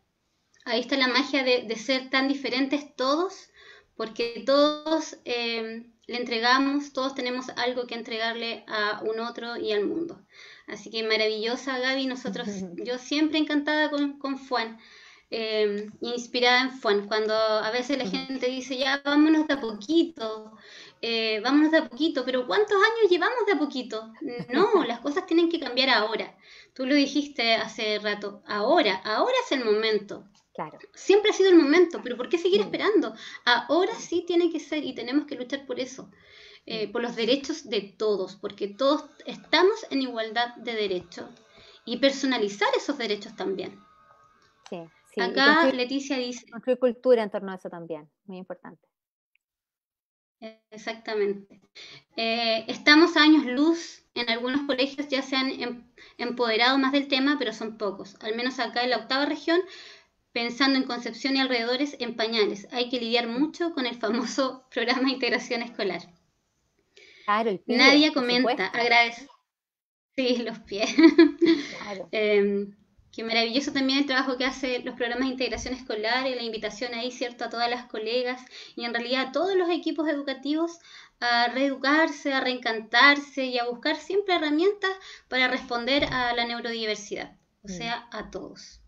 Ahí está la magia de, ser tan diferentes todos, porque todos eh, le entregamos, todos tenemos algo que entregarle a un otro y al mundo. Así que maravillosa Gaby, nosotros, yo siempre encantada con, con Juan eh, inspirada en Juan cuando a veces la gente dice, ya vámonos de a poquito, eh, vámonos de a poquito, pero ¿cuántos años llevamos de a poquito? No, las cosas tienen que cambiar ahora. Tú lo dijiste hace rato, ahora, ahora es el momento. Claro. Siempre ha sido el momento, pero ¿por qué seguir mm. esperando? Ahora sí tiene que ser y tenemos que luchar por eso, eh, mm. por los derechos de todos, porque todos estamos en igualdad de derechos y personalizar esos derechos también. Sí. Acá Leticia dice... Construir cultura en torno a eso también, muy importante. Exactamente. Eh, estamos a años luz, en algunos colegios ya se han em, empoderado más del tema, pero son pocos. Al menos acá en la octava región, pensando en Concepción y alrededores, en pañales. Hay que lidiar mucho con el famoso programa de integración escolar. Claro, comenta, agradece. Sí, los pies. Claro. Em, Qué maravilloso también el trabajo que hacen los programas de integración escolar y la invitación ahí, ¿cierto?, a todas las colegas y en realidad a todos los equipos educativos a reeducarse, a reencantarse y a buscar siempre herramientas para responder a la neurodiversidad, o mm. sea, a todos.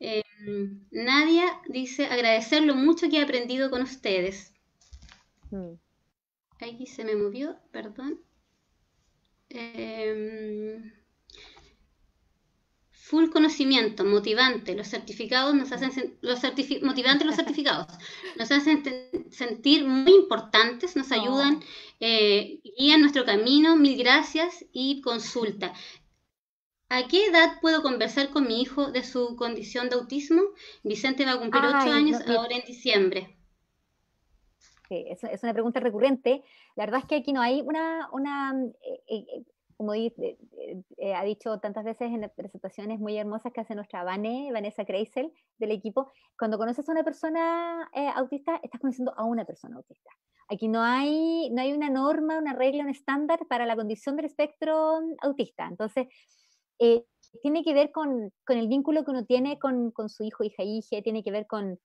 Eh, Nadia dice agradecer lo mucho que he aprendido con ustedes. Mm. Aquí se me movió, perdón. Eh, full conocimiento, motivante, los certificados nos hacen los motivantes los certificados nos hacen sentir muy importantes, nos oh. ayudan, eh, guían nuestro camino, mil gracias y consulta. ¿A qué edad puedo conversar con mi hijo de su condición de autismo? Vicente va a cumplir ocho años ahora en diciembre. es, una pregunta recurrente. La verdad es que aquí no hay una, una eh, eh, como eh, ha dicho tantas veces en presentaciones muy hermosas que hace nuestra Vane, Vanessa Kreisel, del equipo, cuando conoces a una persona eh, autista, estás conociendo a una persona autista. Aquí no hay, no hay una norma, una regla, un estándar para la condición del espectro autista. Entonces, eh, tiene que ver con, el vínculo que uno tiene con, su hijo, hija, hija, tiene que ver con,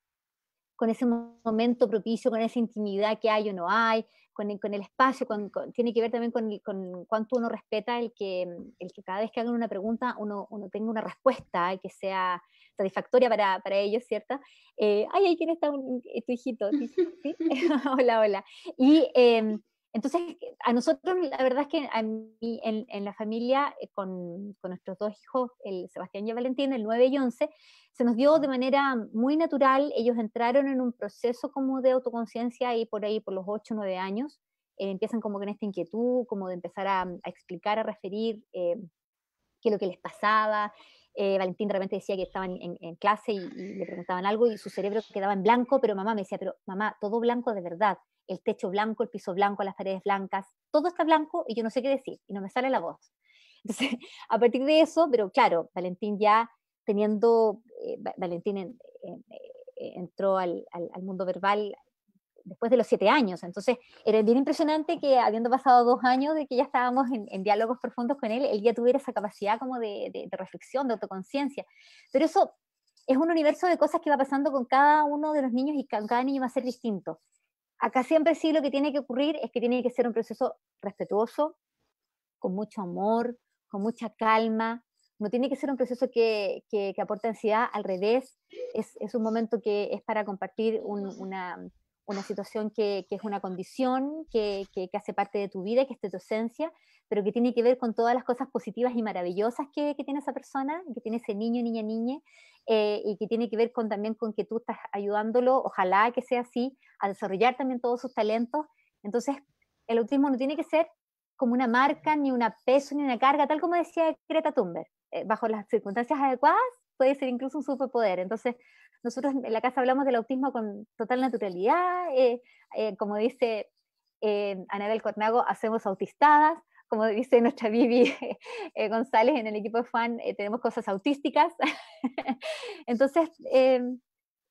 con ese momento propicio, con esa intimidad que hay o no hay, con el, espacio, tiene que ver también con, cuánto uno respeta el que, el que cada vez que hagan una pregunta uno, tenga una respuesta eh, que sea satisfactoria para, ellos, ¿cierto? Eh, ay, ahí ¿quién está? Un, tu hijito. hola, hola. Y... Em, entonces, a nosotros, la verdad es que a mí, en, la familia, eh, con, nuestros dos hijos, el Sebastián y Valentín, el 9 y 11, se nos dio de manera muy natural, ellos entraron en un proceso como de autoconciencia y por ahí, por los 8, 9 años, eh, empiezan como con esta inquietud, como de empezar a, explicar, a referir eh, qué es lo que les pasaba, eh, Valentín realmente repente decía que estaban en, clase y, le preguntaban algo y su cerebro quedaba en blanco, pero mamá me decía, pero mamá, todo blanco de verdad, el techo blanco, el piso blanco, las paredes blancas, todo está blanco y yo no sé qué decir y no me sale la voz. Entonces, a partir de eso, pero claro, Valentín ya teniendo, eh, Valentín eh, entró al, mundo verbal después de los siete años. Entonces, era bien impresionante que habiendo pasado dos años de que ya estábamos en, diálogos profundos con él, él ya tuviera esa capacidad como de, reflexión, de autoconciencia. Pero eso es un universo de cosas que va pasando con cada uno de los niños y cada niño va a ser distinto. Acá siempre sí lo que tiene que ocurrir es que tiene que ser un proceso respetuoso, con mucho amor, con mucha calma, no tiene que ser un proceso que, que, aporte ansiedad, al revés, es, un momento que es para compartir una, una situación que, es una condición que, que, hace parte de tu vida, que es de tu esencia, pero que tiene que ver con todas las cosas positivas y maravillosas que, tiene esa persona, que tiene ese niño, niña, niña, eh, y que tiene que ver con, también con que tú estás ayudándolo, ojalá que sea así, a desarrollar también todos sus talentos. Entonces, el autismo no tiene que ser como una marca, ni una peso, ni una carga, tal como decía Greta Thunberg, eh, bajo las circunstancias adecuadas puede ser incluso un superpoder. Entonces, nosotros en la casa hablamos del autismo con total naturalidad, eh, eh, como dice eh, Anabel Cornago, hacemos autistadas, como dice nuestra Vivi eh, González en el equipo de fan, tenemos cosas autísticas. Entonces,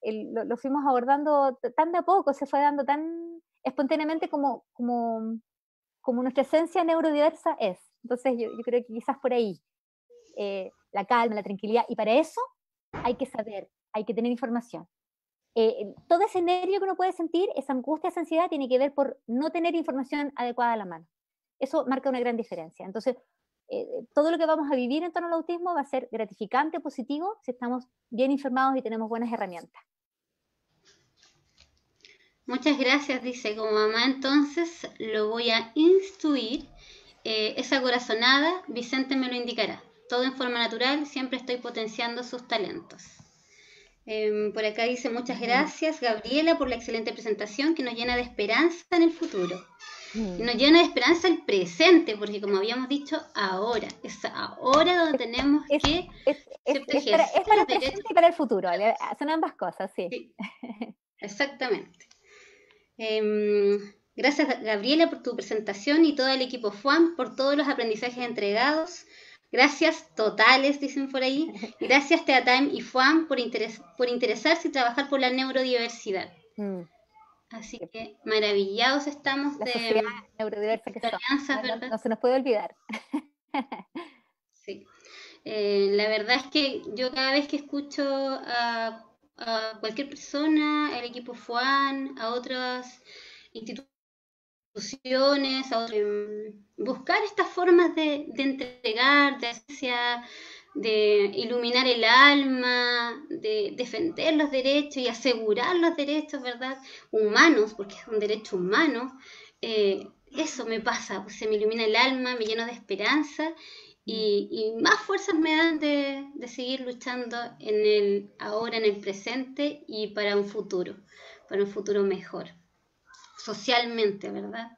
lo, fuimos abordando tan de a poco, se fue dando tan espontáneamente como, como, como nuestra esencia neurodiversa es. Entonces, yo, creo que quizás por ahí. la calma, la tranquilidad. Y para eso hay que saber hay que tener información. Eh, todo ese nervio que uno puede sentir, esa angustia, esa ansiedad, tiene que ver por no tener información adecuada a la mano. Eso marca una gran diferencia. Entonces, eh, todo lo que vamos a vivir en torno al autismo va a ser gratificante, positivo, si estamos bien informados y tenemos buenas herramientas. Muchas gracias, dice, como mamá entonces lo voy a instruir. Eh, esa corazonada, Vicente me lo indicará. Todo en forma natural, siempre estoy potenciando sus talentos. Em, por acá dice muchas gracias Gabriela por la excelente presentación que nos llena de esperanza en el futuro. Mm. Nos llena de esperanza el presente, porque como habíamos dicho, ahora, es ahora donde tenemos que... Es, para, el presente y para el futuro, son ambas cosas, sí. exactamente. Em, gracias Gabriela por tu presentación y todo el equipo FUAM por todos los aprendizajes entregados Gracias totales, dicen por ahí. Gracias Teatime y Juan por, por interesarse y trabajar por la neurodiversidad. Mm. Así que maravillados estamos de neurodiversa que no, se nos puede olvidar. sí. Eh, la verdad es que yo cada vez que escucho a, cualquier persona, al equipo Juan, a otras instituciones, a otros em, buscar estas formas de, entregar, de, iluminar el alma, de defender los derechos y asegurar los derechos, ¿verdad? Humanos, porque es un derecho humano. Eh, eso me pasa, se me ilumina el alma, me lleno de esperanza y, más fuerzas me dan de, seguir luchando en el ahora, en el presente y para un futuro, para un futuro mejor, socialmente, ¿verdad?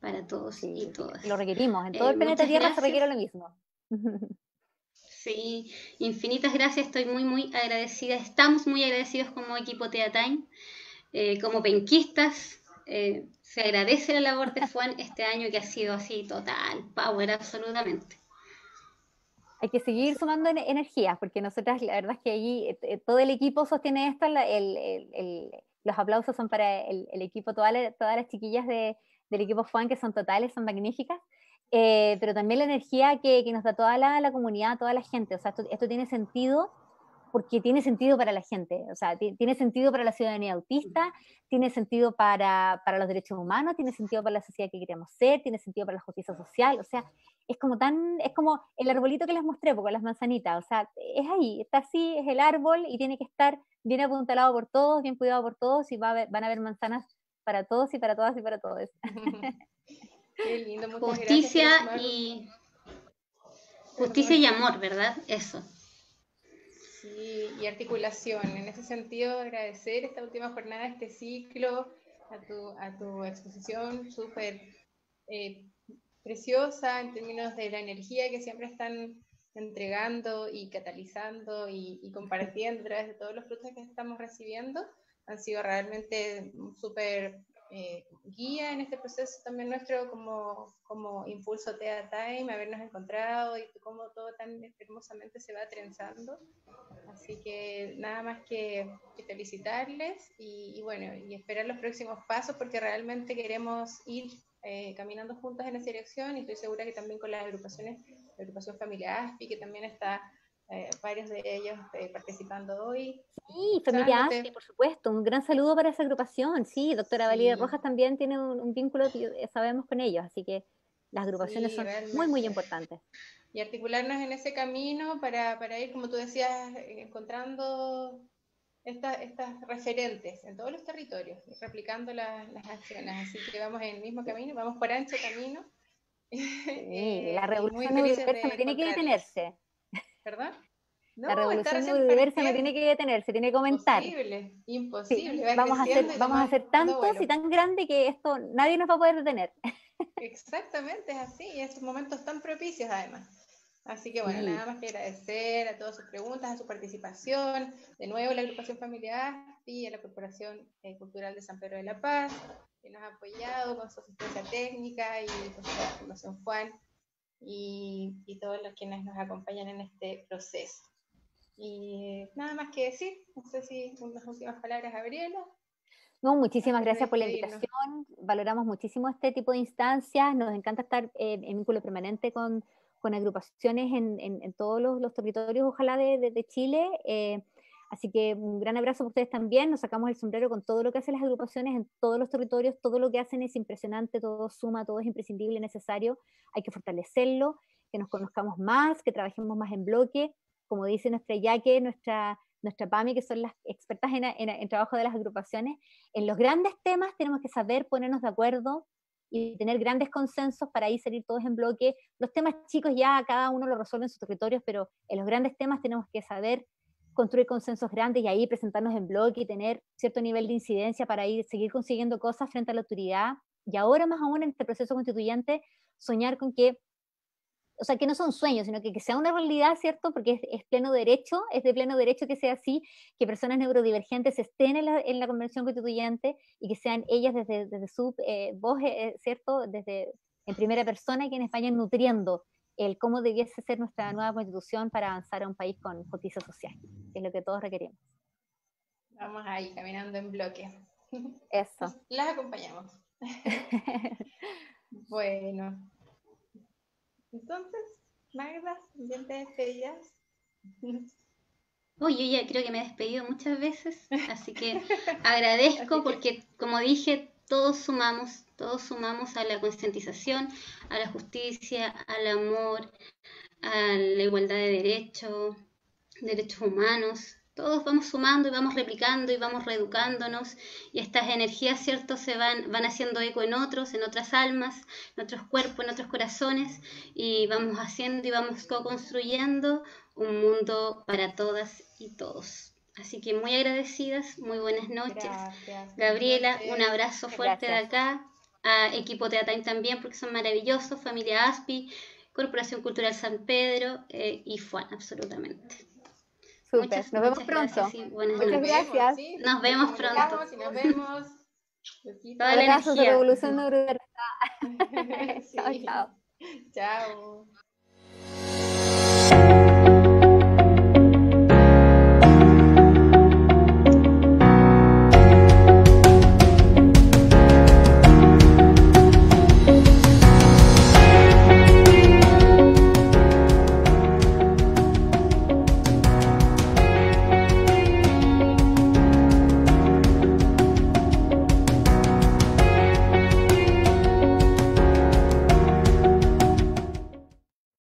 para todos y todas. Lo requerimos, en eh, todo el planeta Tierra se requiere lo mismo. Sí, infinitas gracias, estoy muy, muy agradecida, estamos muy agradecidos como equipo Teatime, eh, como penquistas, eh, se agradece la labor de Juan este año que ha sido así total, power absolutamente. Hay que seguir sumando energías, porque nosotras, la verdad es que allí eh, todo el equipo sostiene esto, los aplausos son para el, equipo, todas todas las chiquillas de, del equipo FUAN, que son totales, son magníficas, eh, pero también la energía que, que nos da toda la, la, comunidad, toda la gente. O sea, esto, tiene sentido porque tiene sentido para la gente, o sea, tiene sentido para la ciudadanía autista, tiene sentido para, para los derechos humanos, tiene sentido para la sociedad que queremos ser, tiene sentido para la justicia social, o sea, es como tan, es como el arbolito que les mostré con las manzanitas, o sea, es ahí, está así, es el árbol y tiene que estar bien apuntalado por todos, bien cuidado por todos y va van a haber manzanas para todos y para todas y para todos. Qué lindo, Justicia y justicia y amor, ¿verdad? Eso. Sí, y articulación. En ese sentido, agradecer esta última jornada, este ciclo, a tu, exposición súper eh, preciosa en términos de la energía que siempre están entregando y catalizando y, y compartiendo a través de todos los frutos que estamos recibiendo han sido realmente súper eh, guía en este proceso también nuestro como, como impulso TEA Time, habernos encontrado y cómo todo tan hermosamente se va trenzando. Así que nada más que, felicitarles y, bueno, y esperar los próximos pasos porque realmente queremos ir eh, caminando juntos en esa dirección y estoy segura que también con las agrupaciones, la agrupación familiar ASPI que también está eh, varios de ellos eh, participando hoy. Sí, Familia por supuesto, un gran saludo para esa agrupación, sí, doctora sí. Valeria Rojas también tiene un, vínculo, eh, sabemos, con ellos, así que las agrupaciones son muy, muy importantes. Y articularnos en ese camino para, para ir, como tú decías, encontrando estas referentes en todos los territorios, replicando las acciones. Así que vamos en el mismo camino, vamos por ancho camino. Sí, la revolución tiene que detenerse. ¿verdad? No, la revolución neurodiversa no tiene que detener, se tiene que comentar. Imposible, imposible. vamos a hacer, vamos a hacer tantos y tan grande que esto nadie nos va a poder detener. Exactamente, es así, y estos momentos tan propicios además. Así que bueno, nada más que agradecer a todas sus preguntas, a su participación, de nuevo la agrupación familiar y a la Corporación eh, Cultural de San Pedro de la Paz, que nos ha apoyado con su asistencia técnica y con su formación Juan y, todos los quienes nos acompañan en este proceso. Y nada más que decir, no sé si unas últimas palabras, Gabriela. No, muchísimas gracias por la invitación. Valoramos muchísimo este tipo de instancias. Nos encanta estar en, vínculo permanente con, agrupaciones en, todos los, territorios, ojalá de, Chile. Eh, Así que un gran abrazo a ustedes también. Nos sacamos el sombrero con todo lo que hacen las agrupaciones en todos los territorios. Todo lo que hacen es impresionante, todo suma, todo es imprescindible, necesario. Hay que fortalecerlo, que nos conozcamos más, que trabajemos más en bloque. Como dice nuestra Yaque, nuestra, nuestra PAMI, que son las expertas en, en, trabajo de las agrupaciones, en los grandes temas tenemos que saber ponernos de acuerdo, y tener grandes consensos para ahí salir todos en bloque. Los temas chicos ya cada uno lo resuelve en sus territorios, pero en los grandes temas tenemos que saber construir consensos grandes y ahí presentarnos en bloque y tener cierto nivel de incidencia para ir seguir consiguiendo cosas frente a la autoridad. Y ahora más aún en este proceso constituyente, soñar con que, o sea, que no son sueños, sino que, que sea una realidad, ¿cierto? Porque es, pleno derecho, es de pleno derecho que sea así, que personas neurodivergentes estén en la, en la Convención Constituyente y que sean ellas desde, desde su eh, voz, eh, eh, ¿cierto? Desde en primera persona quienes vayan nutriendo el cómo debiese ser nuestra mm. nueva constitución para avanzar a un país con justicia social, es lo que todos requerimos. Vamos ahí, caminando en bloque. Eso. Las acompañamos. bueno. Entonces, Magda, te despedidas. Uy, yo ya creo que me he despedido muchas veces, así que agradezco porque, como dije, todos sumamos, todos sumamos a la concientización, a la justicia, al amor, a la igualdad de derechos, derechos humanos. Todos vamos sumando y vamos replicando y vamos reeducándonos y estas energías, ¿cierto?, se van, van haciendo eco en otros, en otras almas, en otros cuerpos, en otros corazones y vamos haciendo y vamos co-construyendo un mundo para todas y todos. Así que muy agradecidas, muy buenas noches. Gabriela, un abrazo fuerte de acá a Equipo Teatime también porque son maravillosos, Familia Aspi, Corporación Cultural San Pedro eh, y Juan, absolutamente. Super. nos vemos pronto. muchas gracias. nos vemos pronto. Y nos vemos. Toda la energía. Revolución chao. Chao.